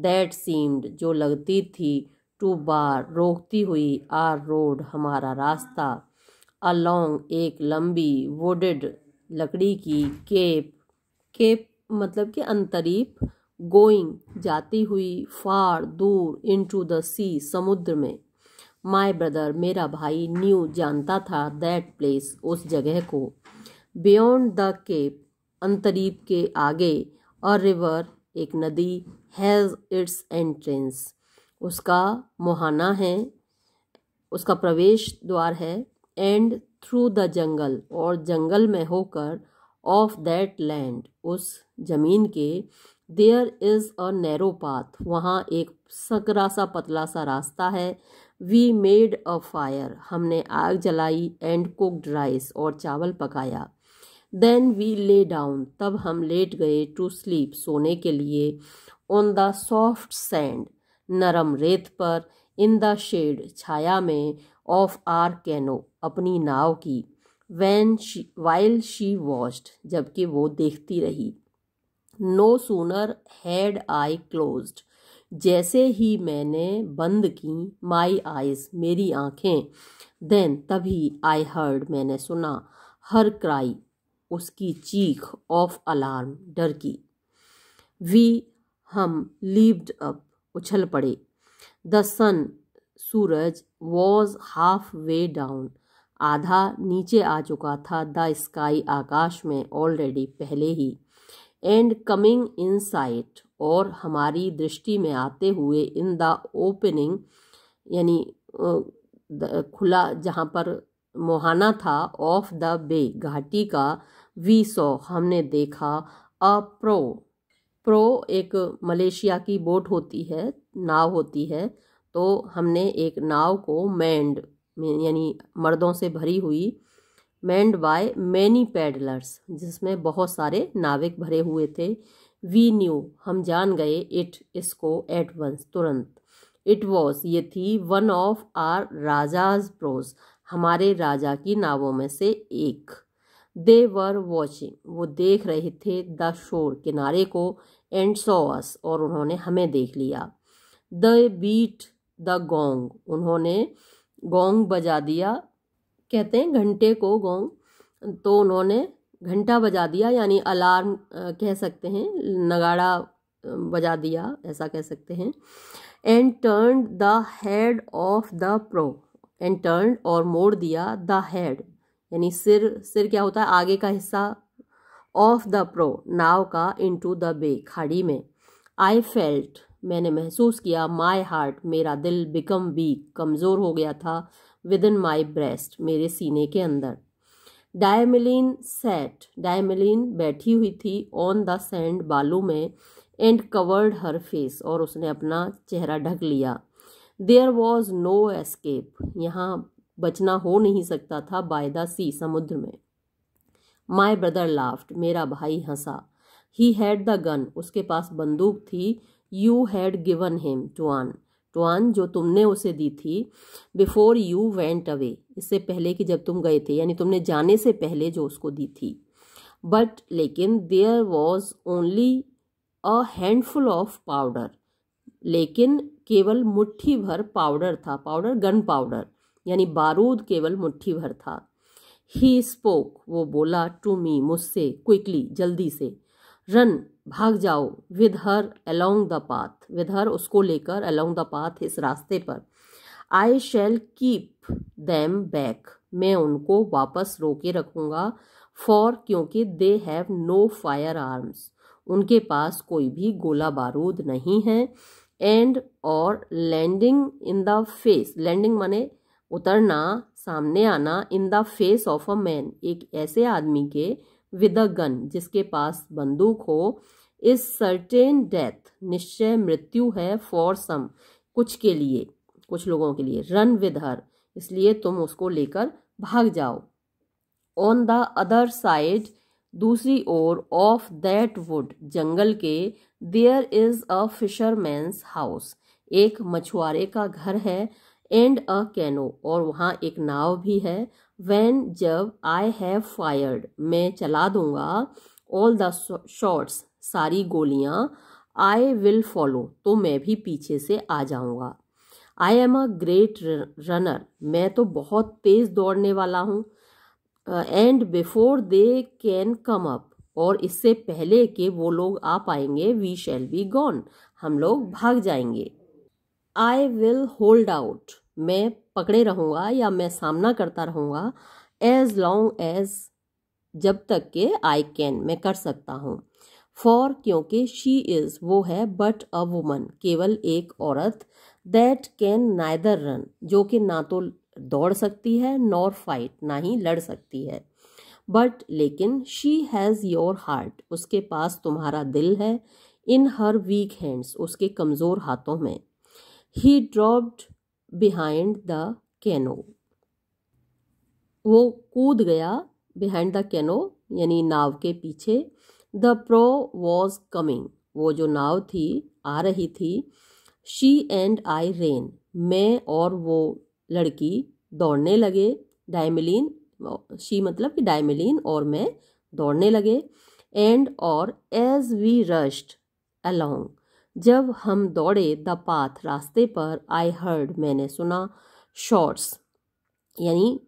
दैट सीम्ड जो लगती थी टू बार रोकती हुई आर रोड हमारा रास्ता अलोंग एक लंबी वुडेड लकड़ी की केप केप मतलब कि अंतरीप गोइंग जाती हुई फार दूर इनटू द सी समुद्र में माय ब्रदर मेरा भाई न्यू जानता था दैट प्लेस उस जगह को बियॉन्ड द केप अंतरीप के आगे और रिवर एक नदी हैज़ इट्स एंट्रेंस उसका मुहाना है उसका प्रवेश द्वार है एंड थ्रू द जंगल और जंगल में होकर ऑफ दैट लैंड उस ज़मीन के there is a narrow path वहाँ एक सकरा सा पतला सा रास्ता है वी मेड अ फायर हमने आग जलाई एंड कुकड राइस और चावल पकाया देन वी ले डाउन तब हम लेट गए टू स्लीप सोने के लिए ऑन द सॉफ्ट सैंड नरम रेत पर इन द शेड छाया में ऑफ आर कैनो अपनी नाव की when she while she watched जबकि वो देखती रही no sooner had I close जैसे ही मैंने बंद की माई आइज मेरी आँखें देन तभी आई हर्ड मैंने सुना हर क्राई उसकी चीख ऑफ अलार्म डर की वी हम लीव्ड अप उछल पड़े द सन सूरज वॉज हाफ वे डाउन आधा नीचे आ चुका था द स्काई आकाश में ऑलरेडी पहले ही एंड कमिंग इन साइट और हमारी दृष्टि में आते हुए इन द ओपनिंग यानी खुला जहाँ पर मोहाना था ऑफ द बे घाटी का वी सो हमने देखा अ प्रो प्रो एक मलेशिया की बोट होती है नाव होती है तो हमने एक नाव को मैंड यानी मर्दों से भरी हुई मैंड बाय मैनी पैडलर्स जिसमें बहुत सारे नाविक भरे हुए थे वी न्यू हम जान गए इट इसको एट वंस तुरंत इट वॉज ये थी one of our rajah's praus हमारे राजा की नावों में से एक दे वर वॉचिंग वो देख रहे थे द शोर किनारे को एंड सोअस और उन्होंने हमें देख लिया द बीट द गोंग उन्होंने गोंग बजा दिया कहते हैं घंटे को गोंग तो उन्होंने घंटा बजा दिया यानी अलार्म कह सकते हैं नगाड़ा बजा दिया ऐसा कह सकते हैं and turn the head of the prau and turn और मोड़ दिया द हेड यानी सिर सिर क्या होता है आगे का हिस्सा ऑफ द प्रो नाव का इनटू द बे खाड़ी में आई फेल्ट मैंने महसूस किया माई हार्ट मेरा दिल बिकम वीक कमज़ोर हो गया था विद इन माई ब्रेस्ट मेरे सीने के अंदर डायमिलीन सेट डायमिलीन बैठी हुई थी ऑन द सैंड बालू में एंड कवर्ड हर फेस और उसने अपना चेहरा ढक लिया देयर वॉज नो एस्केप यहाँ बचना हो नहीं सकता था बाय द सी समुद्र में माई ब्रदर लाफ्ट मेरा भाई हंसा ही हैड द गन उसके पास बंदूक थी you had given him tuan tuan जो तुमने उसे दी थी बिफोर यू वेंट अवे इससे पहले कि जब तुम गए थे यानी तुमने जाने से पहले जो उसको दी थी बट लेकिन there was only a handful of powder लेकिन केवल मुट्ठी भर पाउडर था पाउडर गन पाउडर यानी बारूद केवल मुट्ठी भर था ही स्पोक वो बोला टू मी मुझसे क्विकली जल्दी से रन भाग जाओ with her along the path with her उसको लेकर अलोंग द पाथ इस रास्ते पर I shall keep them back मैं उनको वापस रोके रखूँगा फॉर क्योंकि they have no firearms उनके पास कोई भी गोला बारूद नहीं है एंड और landing in the face landing माने उतरना सामने आना in the face of a man एक ऐसे आदमी के विद अ गन जिसके पास बंदूक हो इज सर्टेन डेथ निश्चय मृत्यु है फॉर सम कुछ के लिए कुछ लोगों के लिए रन विद हर इसलिए तुम उसको लेकर भाग जाओ ऑन द अदर साइड दूसरी ओर ऑफ दैट वुड जंगल के there is a fisherman's house एक मछुआरे का घर है एंड अ कैनो और वहाँ एक नाव भी है वैन जब आई हैव फायर्ड मैं चला दूंगा ऑल द शॉर्ट्स सारी गोलियाँ आई विल फॉलो तो मैं भी पीछे से आ जाऊँगा I am a great runner मैं तो बहुत तेज़ दौड़ने वाला हूँ and before they can come up और इससे पहले कि वो लोग आ पाएंगे वी शैल बी गॉन हम लोग भाग जाएंगे आई विल होल्ड आउट मैं पकड़े रहूँगा या मैं सामना करता रहूँगा एज लॉन्ग एज जब तक के आई कैन मैं कर सकता हूँ फॉर क्योंकि शी इज़ वो है बट अ वुमन केवल एक औरत दैट कैन नाइदर रन जो कि ना तो दौड़ सकती है नॉर फाइट ना ही लड़ सकती है बट लेकिन शी हैज़ योर हार्ट उसके पास तुम्हारा दिल है इन हर वीक हैंड्स उसके कमज़ोर हाथों में ही ड्रॉप्ड बिहाइंड द कैनो वो कूद गया बिहाइंड द कैनो यानी नाव के पीछे द प्रो वॉज कमिंग वो जो नाव थी आ रही थी शी एंड आई रेन मैं और वो लड़की दौड़ने लगे डायमिलीन शी मतलब कि डायमिलीन और मैं दौड़ने लगे एंड और एज वी रश्ड अलोंग जब हम दौड़े द पाथ रास्ते पर आई हर्ड मैंने सुना शॉर्ट्स यानी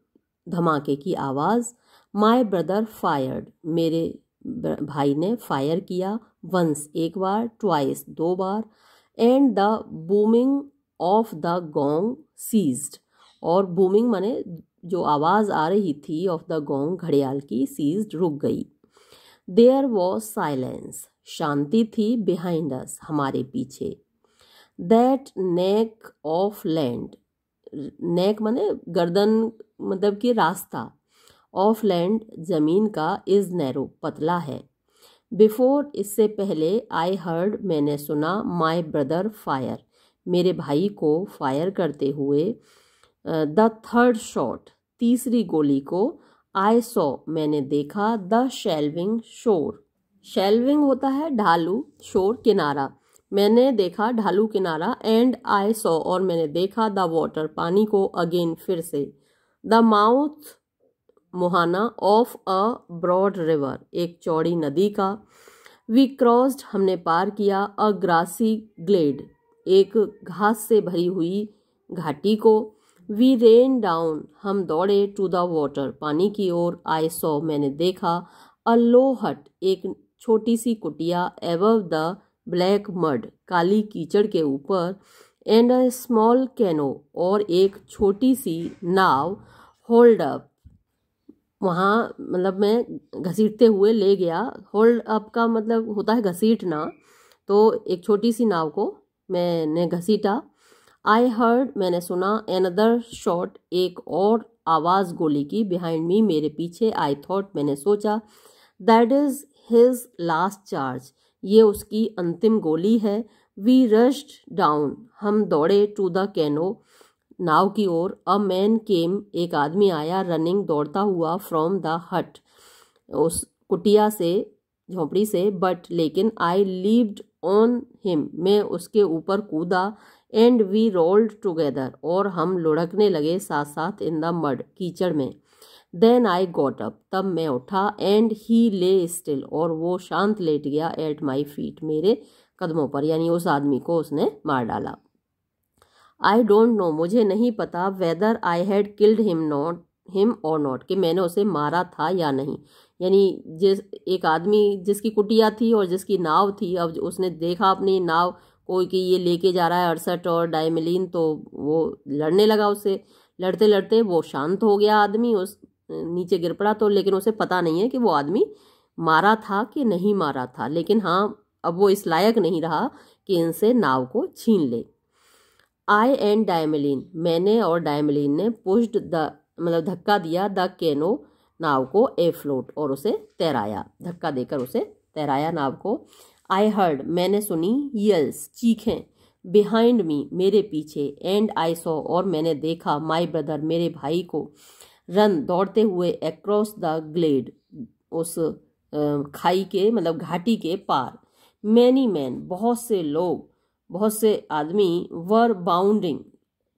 धमाके की आवाज़ माय ब्रदर फायर्ड मेरे भाई ने फायर किया वंस एक बार ट्वाइस दो बार and the booming of the gong ceased और बूमिंग माने जो आवाज़ आ रही थी ऑफ द गोंग घड़ियाल की सीज्ड रुक गई देयर वॉज साइलेंस शांति थी बिहाइंड अस हमारे पीछे that neck of land neck माने गर्दन मतलब कि रास्ता ऑफ लैंड जमीन का इज नैरो पतला है बिफोर इससे पहले आई हर्ड मैंने सुना माय ब्रदर फायर मेरे भाई को फायर करते हुए द थर्ड शॉट तीसरी गोली को आई सॉ मैंने देखा द शेल्विंग शोर शेलविंग होता है ढालू शोर किनारा मैंने देखा ढालू किनारा एंड आई सो और मैंने देखा द वॉटर पानी को अगेन फिर से द माउथ मुहाना ऑफ अ ब्रॉड रिवर एक चौड़ी नदी का वी क्रॉस्ड हमने पार किया अ ग्रासी ग्लेड एक घास से भरी हुई घाटी को वी रेन डाउन हम दौड़े टू द वॉटर पानी की ओर आई सो मैंने देखा अ लो हट एक छोटी सी कुटिया एवव द ब्लैक मड काली कीचड़ के ऊपर एंड अ स्मॉल कैनो और एक छोटी सी नाव होल्ड अप वहाँ मतलब मैं घसीटते हुए ले गया होल्ड अप का मतलब होता है घसीटना तो एक छोटी सी नाव को मैंने घसीटा आई हर्ड मैंने सुना एन अदर शॉट एक और आवाज़ गोली की बिहाइंड मी मेरे पीछे आई थॉट मैंने सोचा that is his last charge ये उसकी अंतिम गोली है वी रश्ड डाउन हम दौड़े टू द कैनो नाव की ओर अ मैन केम एक आदमी आया रनिंग दौड़ता हुआ फ्रॉम द हट उस कुटिया से झोंपड़ी से बट लेकिन आई लीव्ड ऑन हिम मैं उसके ऊपर कूदा एंड वी रोल्ड टुगेदर और हम लुढ़कने लगे साथ साथ इन द मड कीचड़ में देन आई गॉट अप तब मैं उठा एंड ही ले स्टिल और वो शांत लेट गया एट माई फीट मेरे कदमों पर यानी उस आदमी को उसने मार डाला आई डोंट नो मुझे नहीं पता whether I had killed him not him और नॉट कि मैंने उसे मारा था या नहीं यानी जिस एक आदमी जिसकी कुटिया थी और जिसकी नाव थी अब उसने देखा अपनी नाव कोई कि ये लेके जा रहा है अड़सठ और डायमिलीन तो वो लड़ने लगा उससे लड़ते लड़ते वो शांत हो गया आदमी उस नीचे गिर पड़ा तो लेकिन उसे पता नहीं है कि वो आदमी मारा था कि नहीं मारा था लेकिन हाँ अब वो इस लायक नहीं रहा कि इनसे नाव को छीन ले आई एंड डायमलिन मैंने और डायमलिन ने पुश्ड द मतलब धक्का दिया द केनो नाव को ए फ्लोट और उसे तैराया धक्का देकर उसे तैराया नाव को आई हर्ड मैंने सुनी यल्स चीखें बिहाइंड मी मेरे पीछे एंड आई सो और मैंने देखा माई ब्रदर मेरे भाई को रन दौड़ते हुए एक्रॉस द ग्लेड उस खाई के मतलब घाटी के पार मैनी मैन बहुत से लोग बहुत से आदमी वर बाउंडिंग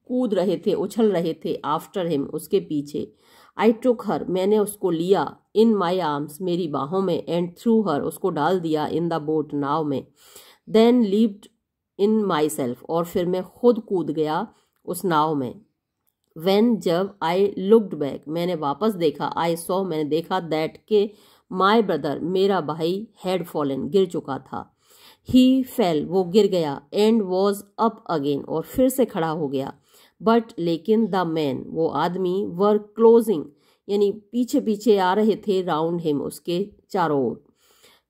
कूद रहे थे उछल रहे थे आफ्टर हिम उसके पीछे आई टुक हर मैंने उसको लिया इन माई आर्म्स मेरी बाहों में एंड थ्रू हर उसको डाल दिया इन द बोट नाव में then leaped in myself और फिर मैं खुद कूद गया उस नाव में वेन जब आई लुकड बैक मैंने वापस देखा आई सॉ मैंने देखा दैट के माई ब्रदर मेरा भाई हैड फॉलन गिर चुका था ही फेल वो गिर गया एंड वॉज अप अगेन और फिर से खड़ा हो गया बट लेकिन द मैन वो आदमी वर क्लोजिंग यानी पीछे पीछे आ रहे थे राउंड हिम उसके चारों ओर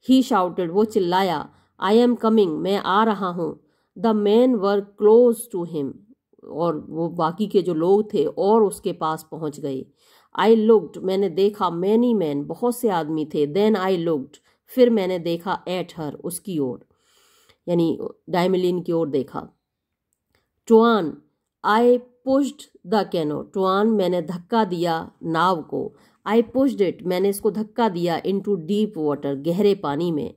ही शाउटेड वो चिल्लाया आई एम कमिंग मैं आ रहा हूँ the men were close to him और वो बाकी के जो लोग थे और उसके पास पहुंच गए आई लुकड मैंने देखा मैनी मैन बहुत से आदमी थे देन आई लुकड फिर मैंने देखा एट हर उसकी ओर यानी डायमिलिन की ओर देखा tuan I pushed the canoe tuan मैंने धक्का दिया नाव को आई पुश्ड इट मैंने इसको धक्का दिया इन टू डीप वाटर गहरे पानी में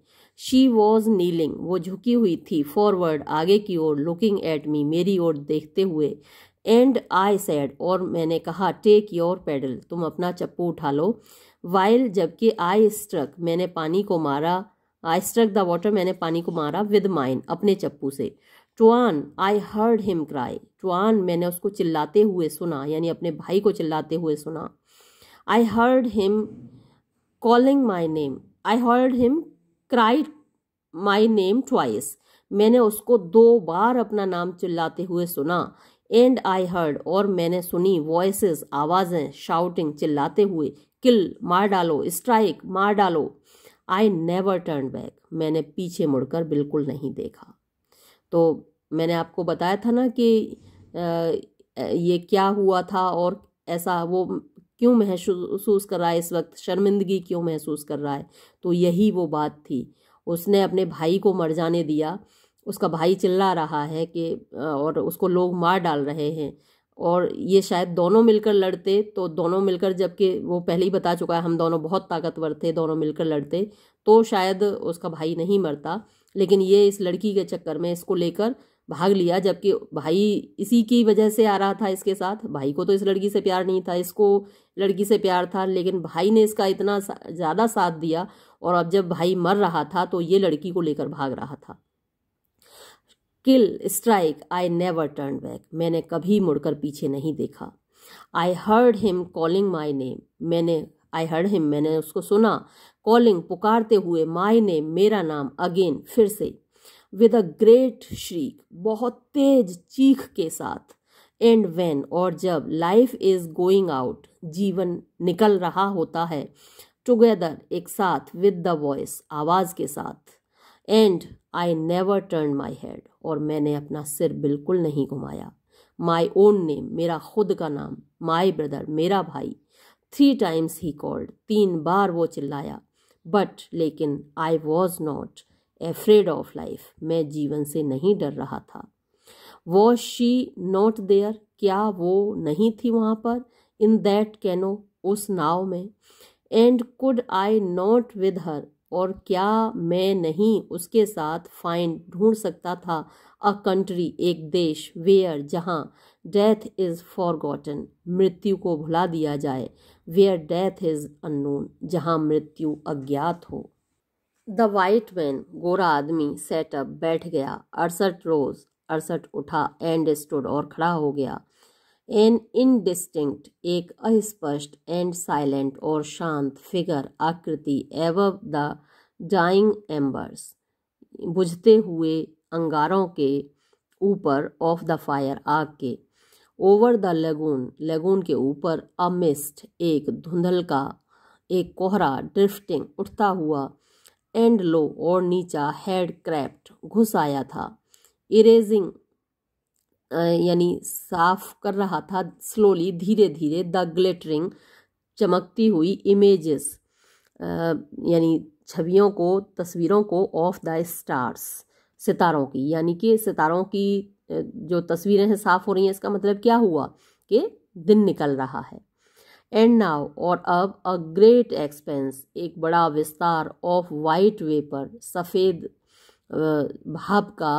शी वॉज नीलिंग वो झुकी हुई थी फॉरवर्ड आगे की ओर लुकिंग एट मी मेरी ओर देखते हुए एंड आई सैड और मैंने कहा टेक योर पैडल तुम अपना चप्पू उठा लो वाइल जबकि आई स्ट्रक मैंने पानी को मारा आई स्ट्रक द वॉटर मैंने पानी को मारा विद माइन अपने चप्पू से tuan I heard him cry tuan मैंने उसको चिल्लाते हुए सुना यानी अपने भाई को चिल्लाते हुए सुना I heard him calling my name I heard him cried my name twice मैंने उसको दो बार अपना नाम चिल्लाते हुए सुना एंड आई हर्ड और मैंने सुनी वॉइस आवाज़ें शाउटिंग चिल्लाते हुए किल मार डालो स्ट्राइक मार डालो आई नेवर टर्न बैक मैंने पीछे मुड़कर बिल्कुल नहीं देखा तो मैंने आपको बताया था ना कि ये क्या हुआ था और ऐसा वो क्यों महसूस कर रहा है इस वक्त शर्मिंदगी क्यों महसूस कर रहा है तो यही वो बात थी उसने अपने भाई को मर जाने दिया उसका भाई चिल्ला रहा है कि और उसको लोग मार डाल रहे हैं और ये शायद दोनों मिलकर लड़ते तो दोनों मिलकर जबकि वो पहले ही बता चुका है हम दोनों बहुत ताकतवर थे दोनों मिलकर लड़ते तो शायद उसका भाई नहीं मरता लेकिन ये इस लड़की के चक्कर में इसको लेकर भाग लिया जबकि भाई इसी की वजह से आ रहा था इसके साथ भाई को तो इस लड़की से प्यार नहीं था इसको लड़की से प्यार था लेकिन भाई ने इसका इतना सा, ज़्यादा साथ दिया और अब जब भाई मर रहा था तो ये लड़की को लेकर भाग रहा था kill strike I never turn back मैंने कभी मुड़कर पीछे नहीं देखा I heard him calling my name मैंने आई हर्ड हिम मैंने उसको सुना कॉलिंग पुकारते हुए माई नेम मेरा नाम अगेन फिर से विद अ ग्रेट श्रीक बहुत तेज चीख के साथ एंड वेन और जब लाइफ इज गोइंग आउट जीवन निकल रहा होता है टुगेदर एक साथ विद द वॉइस आवाज़ के साथ and I never turn my head और मैंने अपना सिर बिल्कुल नहीं घुमाया माई ओन नेम मेरा खुद का नाम माई ब्रदर मेरा भाई थ्री टाइम्स ही कॉल्ड तीन बार वो चिल्लाया बट लेकिन I was not afraid of life मैं जीवन से नहीं डर रहा था वो शी नॉट देयर क्या वो नहीं थी वहाँ पर इन दैट कैनो उस नाव में and could I not with her और क्या मैं नहीं उसके साथ फाइन ढूंढ सकता था अ कंट्री एक देश वेयर जहाँ डेथ इज़ फॉरगॉटन मृत्यु को भुला दिया जाए वेयर डेथ इज़ अननोन जहाँ मृत्यु अज्ञात हो द वाइट मैन गोरा आदमी सेटअप बैठ गया अड़सठ रोज अड़सठ उठा एंड स्टूड और खड़ा हो गया एन इनडिस्टिंक्ट एक अस्पष्ट एंड साइलेंट और शांत फिगर आकृति एव द डाइंग एम्बर्स बुझते हुए अंगारों के ऊपर ऑफ द फायर आग के ओवर द लेगून लेगून के ऊपर अमिस्ट एक धुंधल का एक कोहरा ड्रिफ्टिंग उठता हुआ एंड लो और नीचा हेड क्रैप्ट घुसाया था इरेजिंग यानी साफ कर रहा था स्लोली धीरे धीरे द ग्लिटरिंग चमकती हुई इमेजेस यानी छवियों को तस्वीरों को ऑफ द स्टार्स सितारों की यानी कि सितारों की जो तस्वीरें हैं साफ हो रही हैं इसका मतलब क्या हुआ कि दिन निकल रहा है एंड नाव और अब अ ग्रेट एक्सपेंस एक बड़ा विस्तार ऑफ वाइट वेपर सफ़ेद भाप का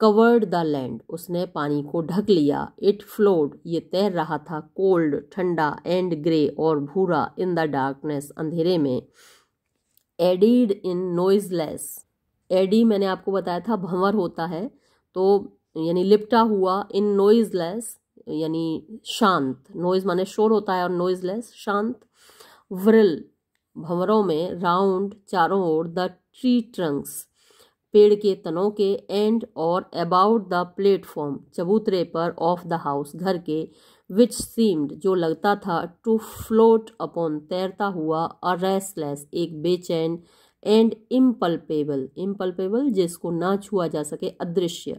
कवर्ड द लैंड उसने पानी को ढक लिया इट फ्लोड ये तैर रहा था कोल्ड ठंडा एंड ग्रे और भूरा इन द डार्कनेस अंधेरे में एडीड इन नोइजलेस एडी मैंने आपको बताया था भंवर होता है तो यानी लिपटा हुआ इन नोइजलेस यानी शांत नॉइज माने शोर होता है और लेस शांत व्रिल भंवरों में राउंड चारों ओर द ट्री ट्रंक्स पेड़ के तनों के एंड और अबाउट द प्लेटफॉर्म चबूतरे पर ऑफ द हाउस घर के विच सीम्ड जो लगता था टू फ्लोट अपॉन तैरता हुआ अ रेस्टलेस एक बेचैन एंड इम्पल्पेबल इम्पल्पेबल जिसको ना छुआ जा सके अदृश्य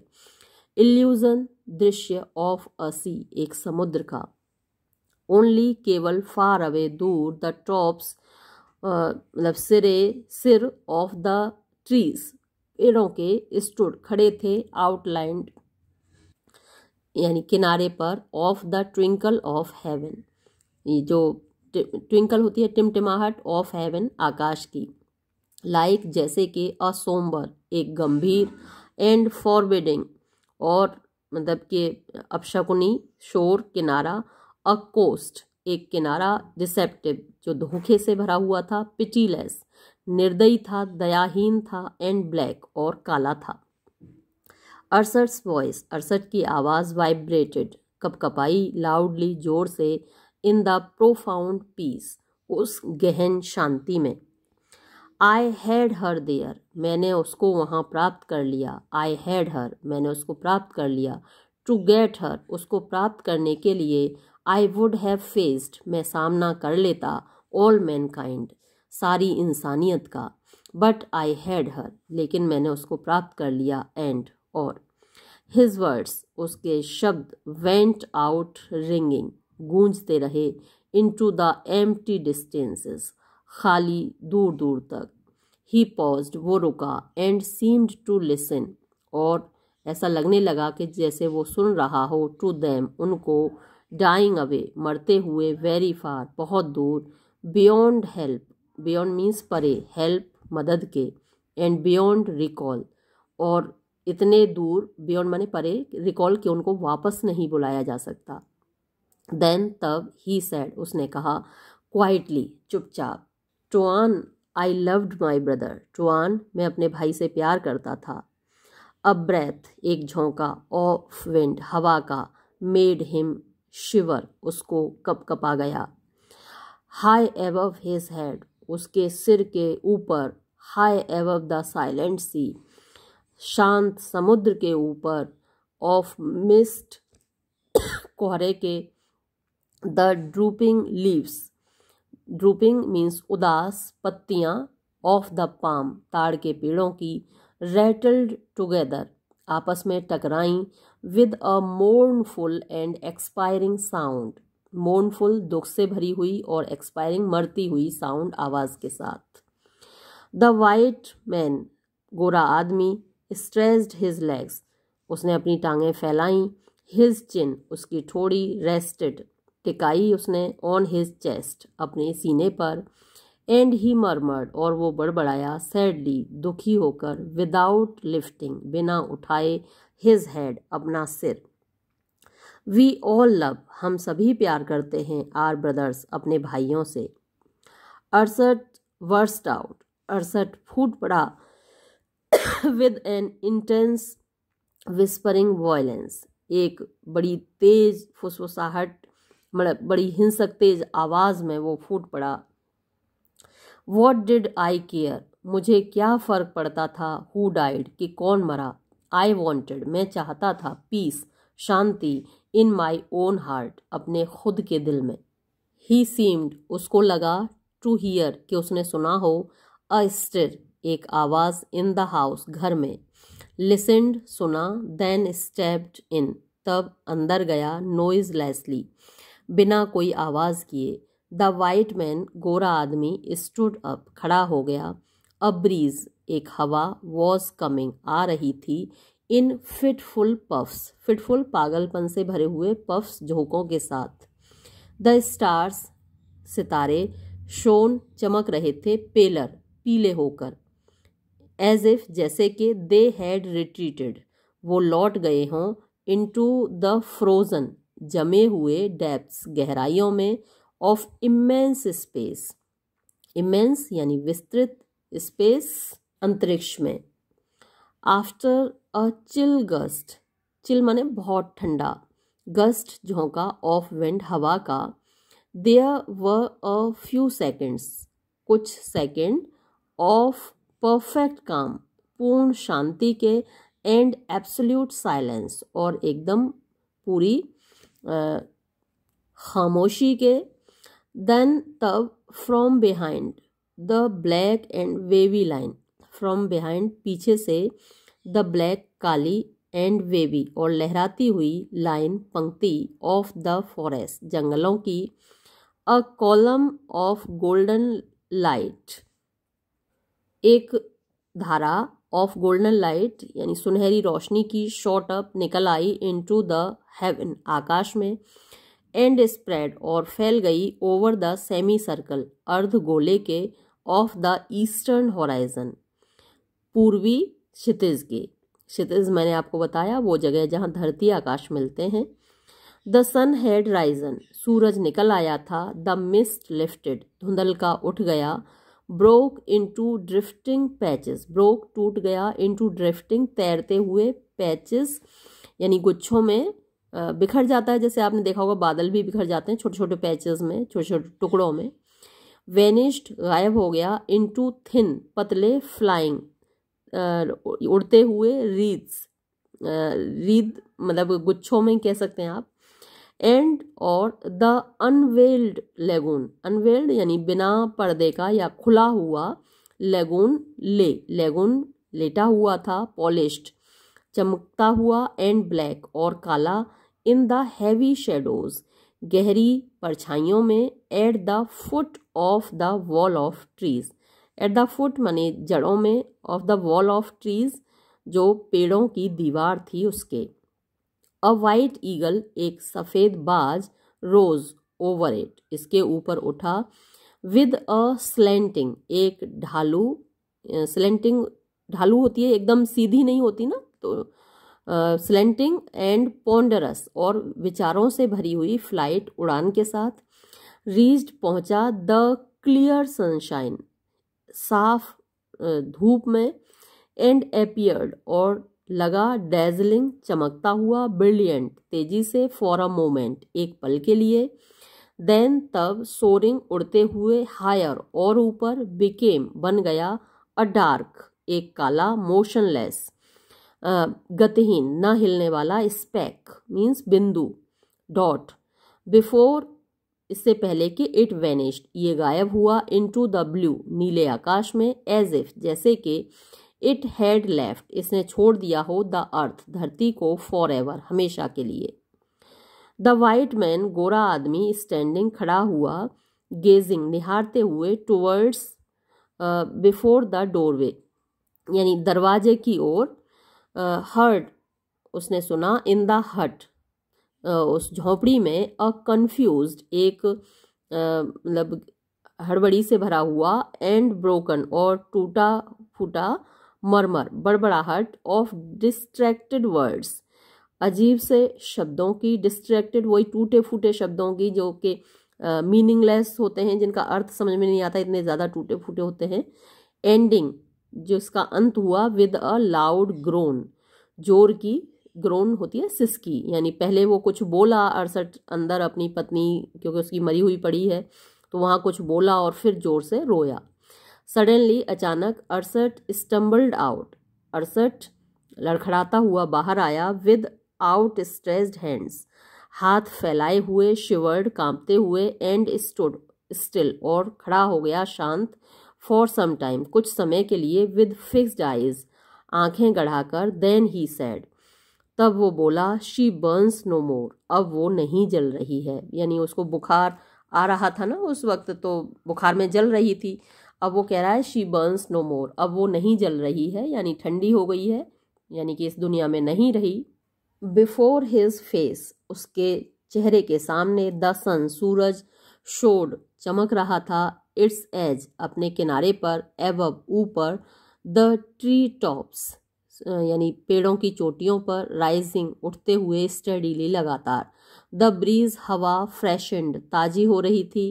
इल्यूजन दृश्य ऑफ अ सी एक समुद्र का ओनली केवल फार अवे दूर द टॉप्स मतलब सिरे सिर ऑफ द ट्रीज पेड़ों के स्टूड खड़े थे आउटलाइंड यानी किनारे पर of the twinkle of heaven ये जो ट्विंकल होती है टिमटिमाहट ऑफ हेवन आकाश की लाइक जैसे कि असोम्बर एक गंभीर एंड फॉरवेडिंग और मतलब कि अपशकुनी शोर किनारा अ कोस्ट एक किनारा डिसेप्टिव जो धोखे से भरा हुआ था पिटीलेस निर्दयी था दयाहीन था एंड ब्लैक और काला था अरसट्स वॉइस अरसट की आवाज़ वाइब्रेटेड कपकपाई लाउडली जोर से इन द प्रोफाउंड पीस उस गहन शांति में आई हैड हर देयर मैंने उसको वहाँ प्राप्त कर लिया आई हैड हर मैंने उसको प्राप्त कर लिया टू गेट हर उसको प्राप्त करने के लिए आई वुड हैव फेस्ड मैं सामना कर लेता ऑल मैन काइंड सारी इंसानियत का बट आई हैड हर लेकिन मैंने उसको प्राप्त कर लिया एंड और हिज वर्ड्स उसके शब्द वेंट आउट रिंगिंग गूंजते रहे into the empty distances खाली दूर दूर तक ही पॉज्ड वो रुका एंड सीम्ड टू लिसन और ऐसा लगने लगा कि जैसे वो सुन रहा हो टू दैम उनको डाइंग अवे मरते हुए वेरी फार बहुत दूर बियॉन्ड हेल्प बियॉन्ड मीन्स परे हेल्प मदद के एंड बियॉन्ड रिकॉल और इतने दूर बियॉन्ड माने परे रिकॉल कि उनको वापस नहीं बुलाया जा सकता देन तब ही सैड उसने कहा क्वाइटली चुपचाप टोआन आई लव्ड माई ब्रदर टोआन मैं अपने भाई से प्यार करता था अ ब्रेथ एक झोंका ऑफ विंड हवा का मेड हिम शिवर उसको कप कपा गया हाई एवव हिज हेड उसके सिर के ऊपर high above the silent sea शांत समुद्र के ऊपर ऑफ मिस्ट कोहरे के the drooping leaves drooping means उदास पत्तियाँ ऑफ द पाम ताड़ के पेड़ों की रेटल्ड टुगेदर आपस में टकराई with a mournful and expiring sound mournful दुख से भरी हुई और एक्सपायरिंग मरती हुई साउंड आवाज़ के साथ द वाइट मैन गोरा आदमी स्ट्रेस्ड हिज लेग्स उसने अपनी टांगें फैलाई हिज चिन उसकी थोड़ी रेस्टेड टिकाई उसने ऑन हिज चेस्ट अपने सीने पर एंड ही मरमर्ड और वो बड़बड़ाया सैडली दुखी होकर विदाउट लिफ्टिंग बिना उठाए हिज हेड अपना सिर वी ऑल लव हम सभी प्यार करते हैं आर ब्रदर्स अपने भाइयों से अड़सठ वर्स्ट आउट अड़सठ फूट पड़ा with an intense whispering violence एक बड़ी तेज फुसफुसाहट मतलब बड़ी हिंसक तेज आवाज में वो फूट पड़ा वॉट डिड आई केयर मुझे क्या फ़र्क पड़ता था हु डाइड कि कौन मरा आई वॉन्टेड मैं चाहता था पीस शांति इन माई ओन हार्ट अपने खुद के दिल में ही सीम्ड उसको लगा टू हीयर कि उसने सुना हो अ स्टिर एक आवाज़ इन द हाउस घर में लिसेंड सुना देन स्टेप्ड इन तब अंदर गया नोइज लेसली बिना कोई आवाज़ किए द वाइट मैन गोरा आदमी स्टूड अप खड़ा हो गया अ ब्रीज एक हवा वॉज कमिंग आ रही थी इन फिटफुल पफ्स फिटफुल पागलपन से भरे हुए पफ्स झोंकों के साथ द स्टार्स सितारे शोन चमक रहे थे पेलर पीले होकर एज इफ जैसे कि दे हैड रिट्रीटेड वो लौट गए हों इन टू द फ्रोज़न जमे हुए डेप्स गहराइयों में ऑफ इमेंस स्पेस इमेंस यानी विस्तृत स्पेस अंतरिक्ष में after a chill gust chill माने बहुत ठंडा गस्ट झोंका ऑफ विंड हवा का there were a few seconds कुछ सेकेंड ऑफ परफेक्ट काम पूर्ण शांति के एंड एब्सोल्यूट साइलेंस और एकदम पूरी खामोशी के देन तब from behind the black and wavy line from behind पीछे से द ब्लैक काली एंड वेवी और लहराती हुई लाइन पंक्ति ऑफ द फॉरेस्ट जंगलों की a column of golden light एक धारा ऑफ गोल्डन लाइट यानी सुनहरी रोशनी की शॉट अप निकल आई इनटू द हेवन आकाश में एंड स्प्रेड और फैल गई ओवर द सेमी सर्कल अर्ध गोले के ऑफ द ईस्टर्न होराइजन पूर्वी क्षितिज के क्षितिज मैंने आपको बताया वो जगह जहाँ धरती आकाश मिलते हैं द सन हैड राइजन सूरज निकल आया था द मिस्ट लिफ्टेड धुंधल का उठ गया broke into drifting patches broke टूट गया इंटू ड्रिफ्टिंग तैरते हुए पैचेस यानी गुच्छों में बिखर जाता है जैसे आपने देखा होगा बादल भी बिखर जाते हैं छोटे छोटे पैचेस में छोटे छोटे टुकड़ों में वेनिश्ड गायब हो गया इंटू थिन पतले फ्लाइंग उड़ते हुए रीद्स रीद मतलब गुच्छों में कह सकते हैं आप एंड और द अनवेल्ड लेगून अनवेल्ड यानी बिना पर्दे का या खुला हुआ लेगून ले लेगून लेटा हुआ था पॉलिश्ड चमकता हुआ एंड ब्लैक और काला इन द हैवी शेडोज गहरी परछाइयों में at the foot of the wall of trees at the foot माने जड़ों में of the wall of trees जो पेड़ों की दीवार थी उसके अ वाइट ईगल एक सफ़ेद बाज रोज ओवर इट इसके ऊपर उठा विद अ स्लेंटिंग एक ढालू स्लेंटिंग ढालू होती है एकदम सीधी नहीं होती ना तो स्लेंटिंग एंड पोंडरस और विचारों से भरी हुई फ्लाइट उड़ान के साथ रीज्ड पहुंचा द क्लियर सनशाइन साफ धूप में एंड एपियर्ड और लगा डेजलिंग चमकता हुआ ब्रिलियंट तेजी से फॉर अ मोमेंट एक पल के लिए देन तब सोरिंग उड़ते हुए हायर और ऊपर बिकेम बन गया अ डार्क एक काला मोशनलेस गतिहीन न हिलने वाला स्पैक मीन्स बिंदु डॉट बिफोर इससे पहले कि इट वेनिश्ड ये गायब हुआ इनटू द ब्लू नीले आकाश में एज इफ जैसे कि इट हैड लेफ्ट इसने छोड़ दिया हो द अर्थ धरती को फॉर एवर हमेशा के लिए द वाइट मैन गोरा आदमी स्टैंडिंग खड़ा हुआ गेजिंग निहारते हुए टूवर्ड्स बिफोर द डोरवे यानी दरवाजे की ओर हर्ड uh, उसने सुना इन द हट उस झोपड़ी में अ कन्फ्यूज एक मतलब हड़बड़ी से भरा हुआ एंड ब्रोकन और टूटा फूटा मरमर बड़बड़ाहट ऑफ डिस्ट्रैक्टेड वर्ड्स अजीब से शब्दों की डिस्ट्रैक्टेड वही टूटे फूटे शब्दों की जो कि मीनिंगलेस uh, होते हैं जिनका अर्थ समझ में नहीं आता इतने ज़्यादा टूटे फूटे होते हैं एंडिंग जिसका अंत हुआ विद अ लाउड ग्रोन जोर की ग्रोन होती है सिसकी यानी पहले वो कुछ बोला अड़सठ अंदर अपनी पत्नी क्योंकि उसकी मरी हुई पड़ी है तो वहाँ कुछ बोला और फिर जोर से रोया सडनली अचानक अड़सठ स्टम्बल्ड आउट अड़सठ लड़खड़ाता हुआ बाहर आया विद आउट स्ट्रेस्ड हैंड्स हाथ फैलाए हुए शिवर्ड कांपते हुए एंड स्टोड स्टिल और खड़ा हो गया शांत फॉर सम टाइम कुछ समय के लिए विद फिक्स्ड आइज आंखें गढ़ाकर देन ही सैड तब वो बोला शी बर्न्स नो मोर अब वो नहीं जल रही है यानी उसको बुखार आ रहा था ना उस वक्त तो बुखार में जल रही थी अब वो कह रहा है शी बर्न्स नो मोर अब वो नहीं जल रही है यानी ठंडी हो गई है यानी कि इस दुनिया में नहीं रही बिफोर हिज फेस उसके चेहरे के सामने द सन सूरज शोड चमक रहा था इट्स एज अपने किनारे पर एवब ऊपर द ट्री टॉप्स यानी पेड़ों की चोटियों पर राइजिंग उठते हुए स्टडीली लगातार द ब्रीज हवा फ्रेशेंड ताजी हो रही थी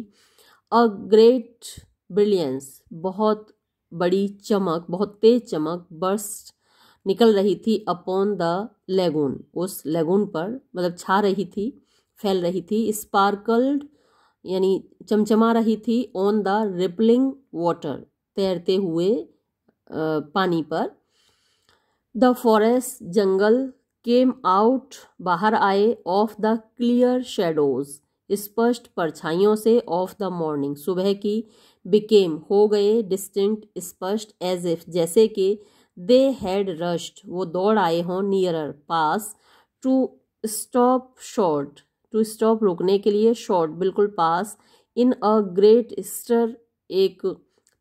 अ ग्रेट ब्रिलियंस बहुत बड़ी चमक बहुत तेज चमक बर्स्ट निकल रही थी अपॉन द लेगून उस लेगून पर मतलब छा रही थी फैल रही थी स्पार्कल्ड यानी चमचमा रही थी ऑन द रिपलिंग वाटर तैरते हुए पानी पर द फॉरेस्ट जंगल केम आउट बाहर आए ऑफ द क्लियर शेडोज स्पष्ट परछाइयों से ऑफ द मॉर्निंग सुबह की बिकेम हो गए डिस्टिंक्ट स्पष्ट एज इफ जैसे कि दे हैड रश्ड वो दौड़ आए हों नियरर पास to stop short to stop रोकने के लिए शॉर्ट बिल्कुल पास इन अ ग्रेट स्टर एक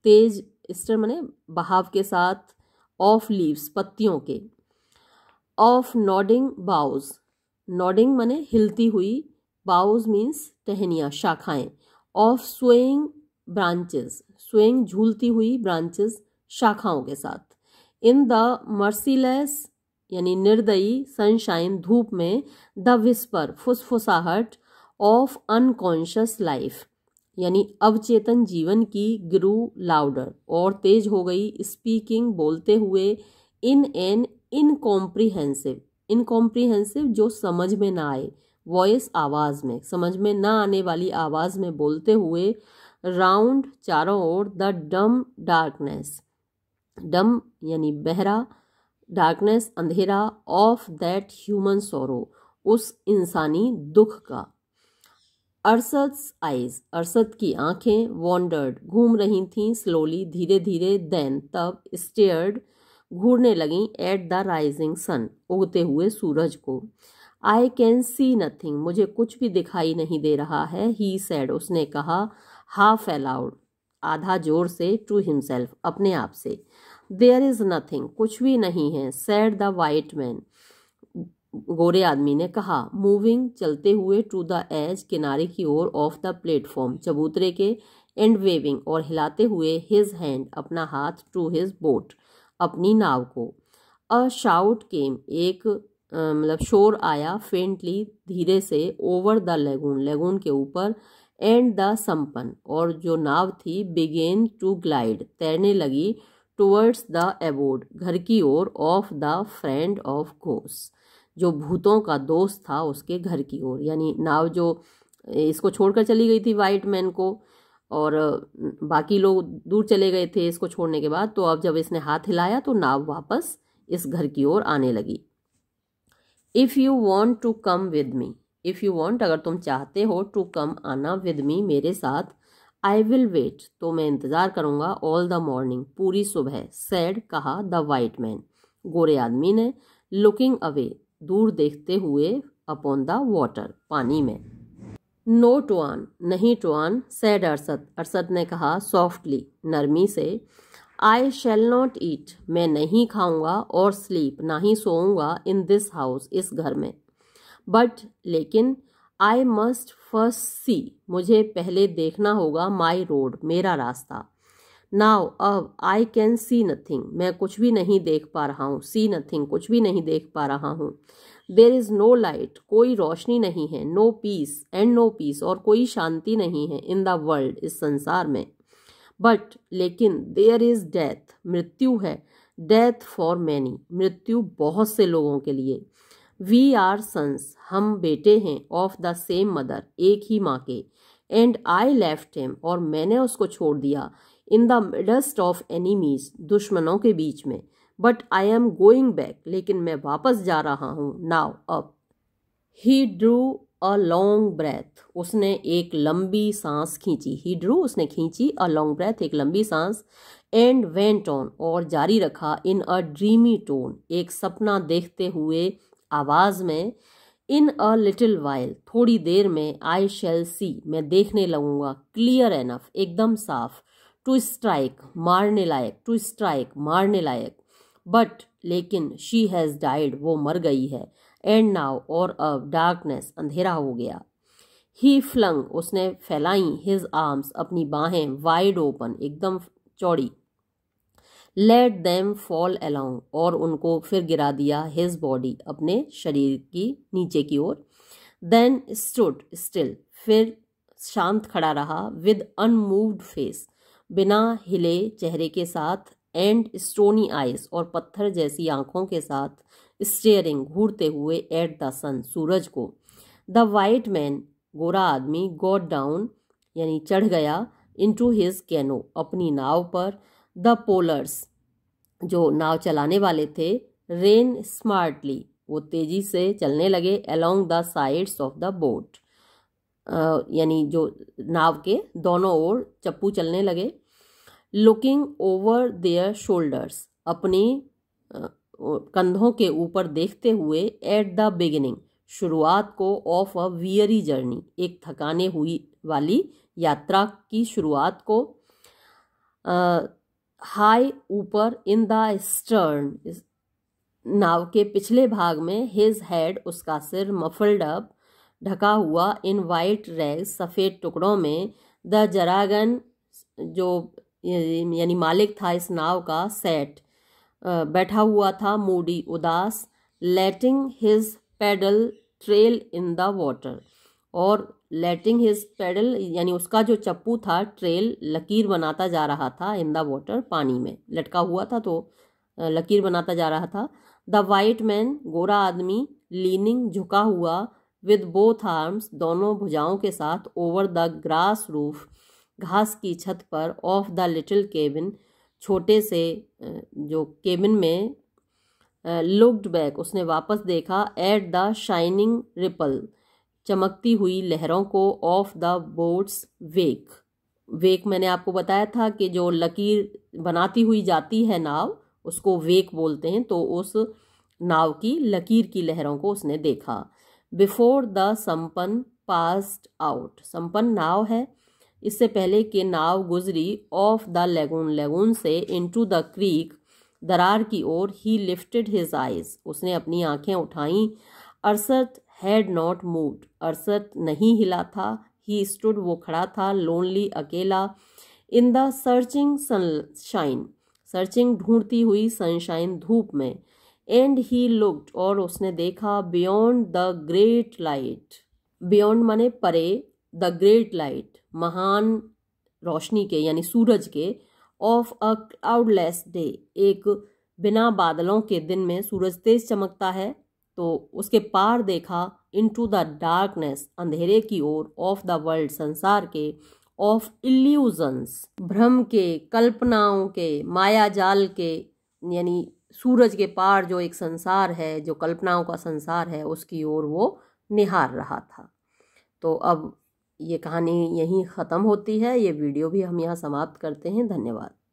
तेज स्टर मैंने बहाव के साथ ऑफ लीव्स पत्तियों के ऑफ नॉडिंग बाउज नॉडिंग मैंने हिलती हुई बाउज मीन्स टहनियाँ शाखाएं ऑफ स्वेइंग ब्रांचेस स्वयं झूलती हुई ब्रांचेस शाखाओं के साथ इन द मर्सीलेस यानी निर्दयी सनशाइन धूप में द विस्पर फुसफुसाहट ऑफ अनकॉन्शियस लाइफ यानी अवचेतन जीवन की ग्रू लाउडर और तेज हो गई स्पीकिंग बोलते हुए इन एन इनकॉम्प्रीहेंसिव इनकॉम्प्रीहेंसिव जो समझ में ना आए वॉइस आवाज़ में समझ में ना आने वाली आवाज़ में बोलते हुए राउंड चारों ओर द डम डार्कनेस डम यानी बहरा डार्कनेस अंधेरा ऑफ दैट ह्यूमन सोरो उस इंसानी दुख का अरसद आइज अरसद की आंखें वॉन्डर्ड घूम रही थीं स्लोली धीरे धीरे देन तब स्टेयर्ड घूरने लगी एट द राइजिंग सन उगते हुए सूरज को आई कैन सी नथिंग मुझे कुछ भी दिखाई नहीं दे रहा है ही सैड उसने कहा हाफ अलाउड आधा जोर से टू हिमसेल्फ अपने आप से देयर इज़ नथिंग कुछ भी नहीं है सैड द वाइट मैन गोरे आदमी ने कहा मूविंग चलते हुए टू द एज किनारे की ओर ऑफ द प्लेटफॉर्म चबूतरे के एंड वेविंग और हिलाते हुए हिज हैंड अपना हाथ टू हिज बोट अपनी नाव को अ शाउट केम एक मतलब शोर आया फेंटली धीरे से ओवर द लेगून लेगून के ऊपर एंड द संपन्न और जो नाव थी बिगेन टू ग्लाइड तैरने लगी टूवर्ड्स द एबोर्ड घर की ओर ऑफ द फ्रेंड ऑफ घोस जो भूतों का दोस्त था उसके घर की ओर यानी नाव जो इसको छोड़कर चली गई थी वाइट मैन को और बाकी लोग दूर चले गए थे इसको छोड़ने के बाद तो अब जब इसने हाथ हिलाया तो नाव वापस इस घर की ओर आने लगी if you want to come with me if you want अगर तुम चाहते हो टू कम आना विद मी मेरे साथ आई विल वेट तो मैं इंतज़ार करूँगा ऑल द मॉर्निंग पूरी सुबह सैड कहा द वाइट मैन गोरे आदमी ने लुकिंग अवे दूर देखते हुए अपॉन द वॉटर पानी में नो आन नहीं आन सैड अरसद अरसद ने कहा सॉफ्टली नरमी से आई शेल नॉट ईट मैं नहीं खाऊंगा और स्लीप ना ही सोऊंगा इन दिस हाउस इस घर में बट लेकिन आई मस्ट फर्स्ट सी मुझे पहले देखना होगा माई रोड मेरा रास्ता नाव अब आई कैन सी नथिंग मैं कुछ भी नहीं देख पा रहा हूँ सी नथिंग कुछ भी नहीं देख पा रहा हूँ देर इज़ नो लाइट कोई रोशनी नहीं है no peace and no peace और कोई शांति नहीं है इन द वर्ल्ड इस संसार में बट लेकिन देयर इज़ डेथ मृत्यु है डेथ फॉर मैनी मृत्यु बहुत से लोगों के लिए वी आर सन्स हम बेटे हैं ऑफ द सेम मदर एक ही माँ के एंड आई लेफ्ट हिम और मैंने उसको छोड़ दिया in the midst of enemies दुश्मनों के बीच में but I am going back लेकिन मैं वापस जा रहा हूँ नाव अप ही ड्रू अ लॉन्ग ब्रेथ उसने एक लंबी सांस खींची ही ड्रू उसने खींची अ लॉन्ग ब्रेथ एक लंबी सांस एंड वेंट ऑन और जारी रखा इन अ ड्रीमी टोन एक सपना देखते हुए आवाज में इन अ लिटिल वाइल थोड़ी देर में आई शेल सी मैं देखने लगूंगा क्लियर एनफ एकदम साफ टू स्ट्राइक मारने लायक टू स्ट्राइक मारने लायक बट लेकिन शी हैज़ डाइड वो मर गई है एंड नाव और अब डार्कनेस अंधेरा हो गया ही फ्लंग उसने फैलाई हिज आर्म्स अपनी बाहें वाइड ओपन एकदम चौड़ी लेट देम फॉल अलाउंग और उनको फिर गिरा दिया हिज बॉडी अपने शरीर की नीचे की ओर देन स्टूड स्टिल फिर शांत खड़ा रहा विद अनमूव्ड फेस बिना हिले चेहरे के साथ एंड स्टोनी आइज और पत्थर जैसी आंखों के साथ स्टेयरिंग घूरते हुए एट द सन सूरज को द वाइट मैन गोरा आदमी गॉड डाउन यानी चढ़ गया इनटू हिज कैनो अपनी नाव पर द पोलर्स जो नाव चलाने वाले थे रेन स्मार्टली वो तेजी से चलने लगे along the sides of the boat यानी जो नाव के दोनों ओर चप्पू चलने लगे लुकिंग ओवर देयर शोल्डर्स अपनी कंधों के ऊपर देखते हुए एट द बिगिनिंग शुरुआत को ऑफ अ वियरी जर्नी एक थकाने हुई वाली यात्रा की शुरुआत को हाई ऊपर इन द स्टर्न नाव के पिछले भाग में हिज हेड उसका सिर मफल्ड अप ढका हुआ इन वाइट रेग सफ़ेद टुकड़ों में द जरागन जो यानी मालिक था इस नाव का सेट बैठा हुआ था मूडी उदास letting his paddle trail in the water और लेटिंग हिज पेडल यानी उसका जो चप्पू था ट्रेल लकीर बनाता जा रहा था इन द वॉटर पानी में लटका हुआ था तो लकीर बनाता जा रहा था द वाइट मैन गोरा आदमी लीनिंग झुका हुआ विद बोथ आर्म्स दोनों भुजाओं के साथ ओवर द ग्रास रूफ घास की छत पर ऑफ द लिटिल केबिन छोटे से जो केबिन में लुक्ड बैक उसने वापस देखा एट द शाइनिंग रिपल चमकती हुई लहरों को off the boat's wake wake मैंने आपको बताया था कि जो लकीर बनाती हुई जाती है नाव उसको वेक बोलते हैं तो उस नाव की लकीर की लहरों को उसने देखा before the sampan passed out sampan नाव है इससे पहले कि नाव गुजरी ऑफ द लेगून लेगून से इनटू द क्रीक दरार की ओर ही लिफ्टेड हिज आइज उसने अपनी आंखें उठाई अड़सठ हैड नॉट मूड अरसत नहीं हिला था ही स्टूड वो खड़ा था लोनली अकेला in the searching sunshine searching ढूंढती हुई सनशाइन धूप में एंड ही लुक्ड और उसने देखा beyond the great light beyond माने परे द ग्रेट लाइट महान रोशनी के यानी सूरज के ऑफ अ क्लाउडलेस डे एक बिना बादलों के दिन में सूरज तेज चमकता है तो उसके पार देखा इन टू द डार्कनेस अंधेरे की ओर ऑफ द वर्ल्ड संसार के ऑफ इल्यूजन्स भ्रम के कल्पनाओं के माया जाल के यानी सूरज के पार जो एक संसार है जो कल्पनाओं का संसार है उसकी ओर वो निहार रहा था तो अब ये कहानी यहीं ख़त्म होती है ये वीडियो भी हम यहाँ समाप्त करते हैं धन्यवाद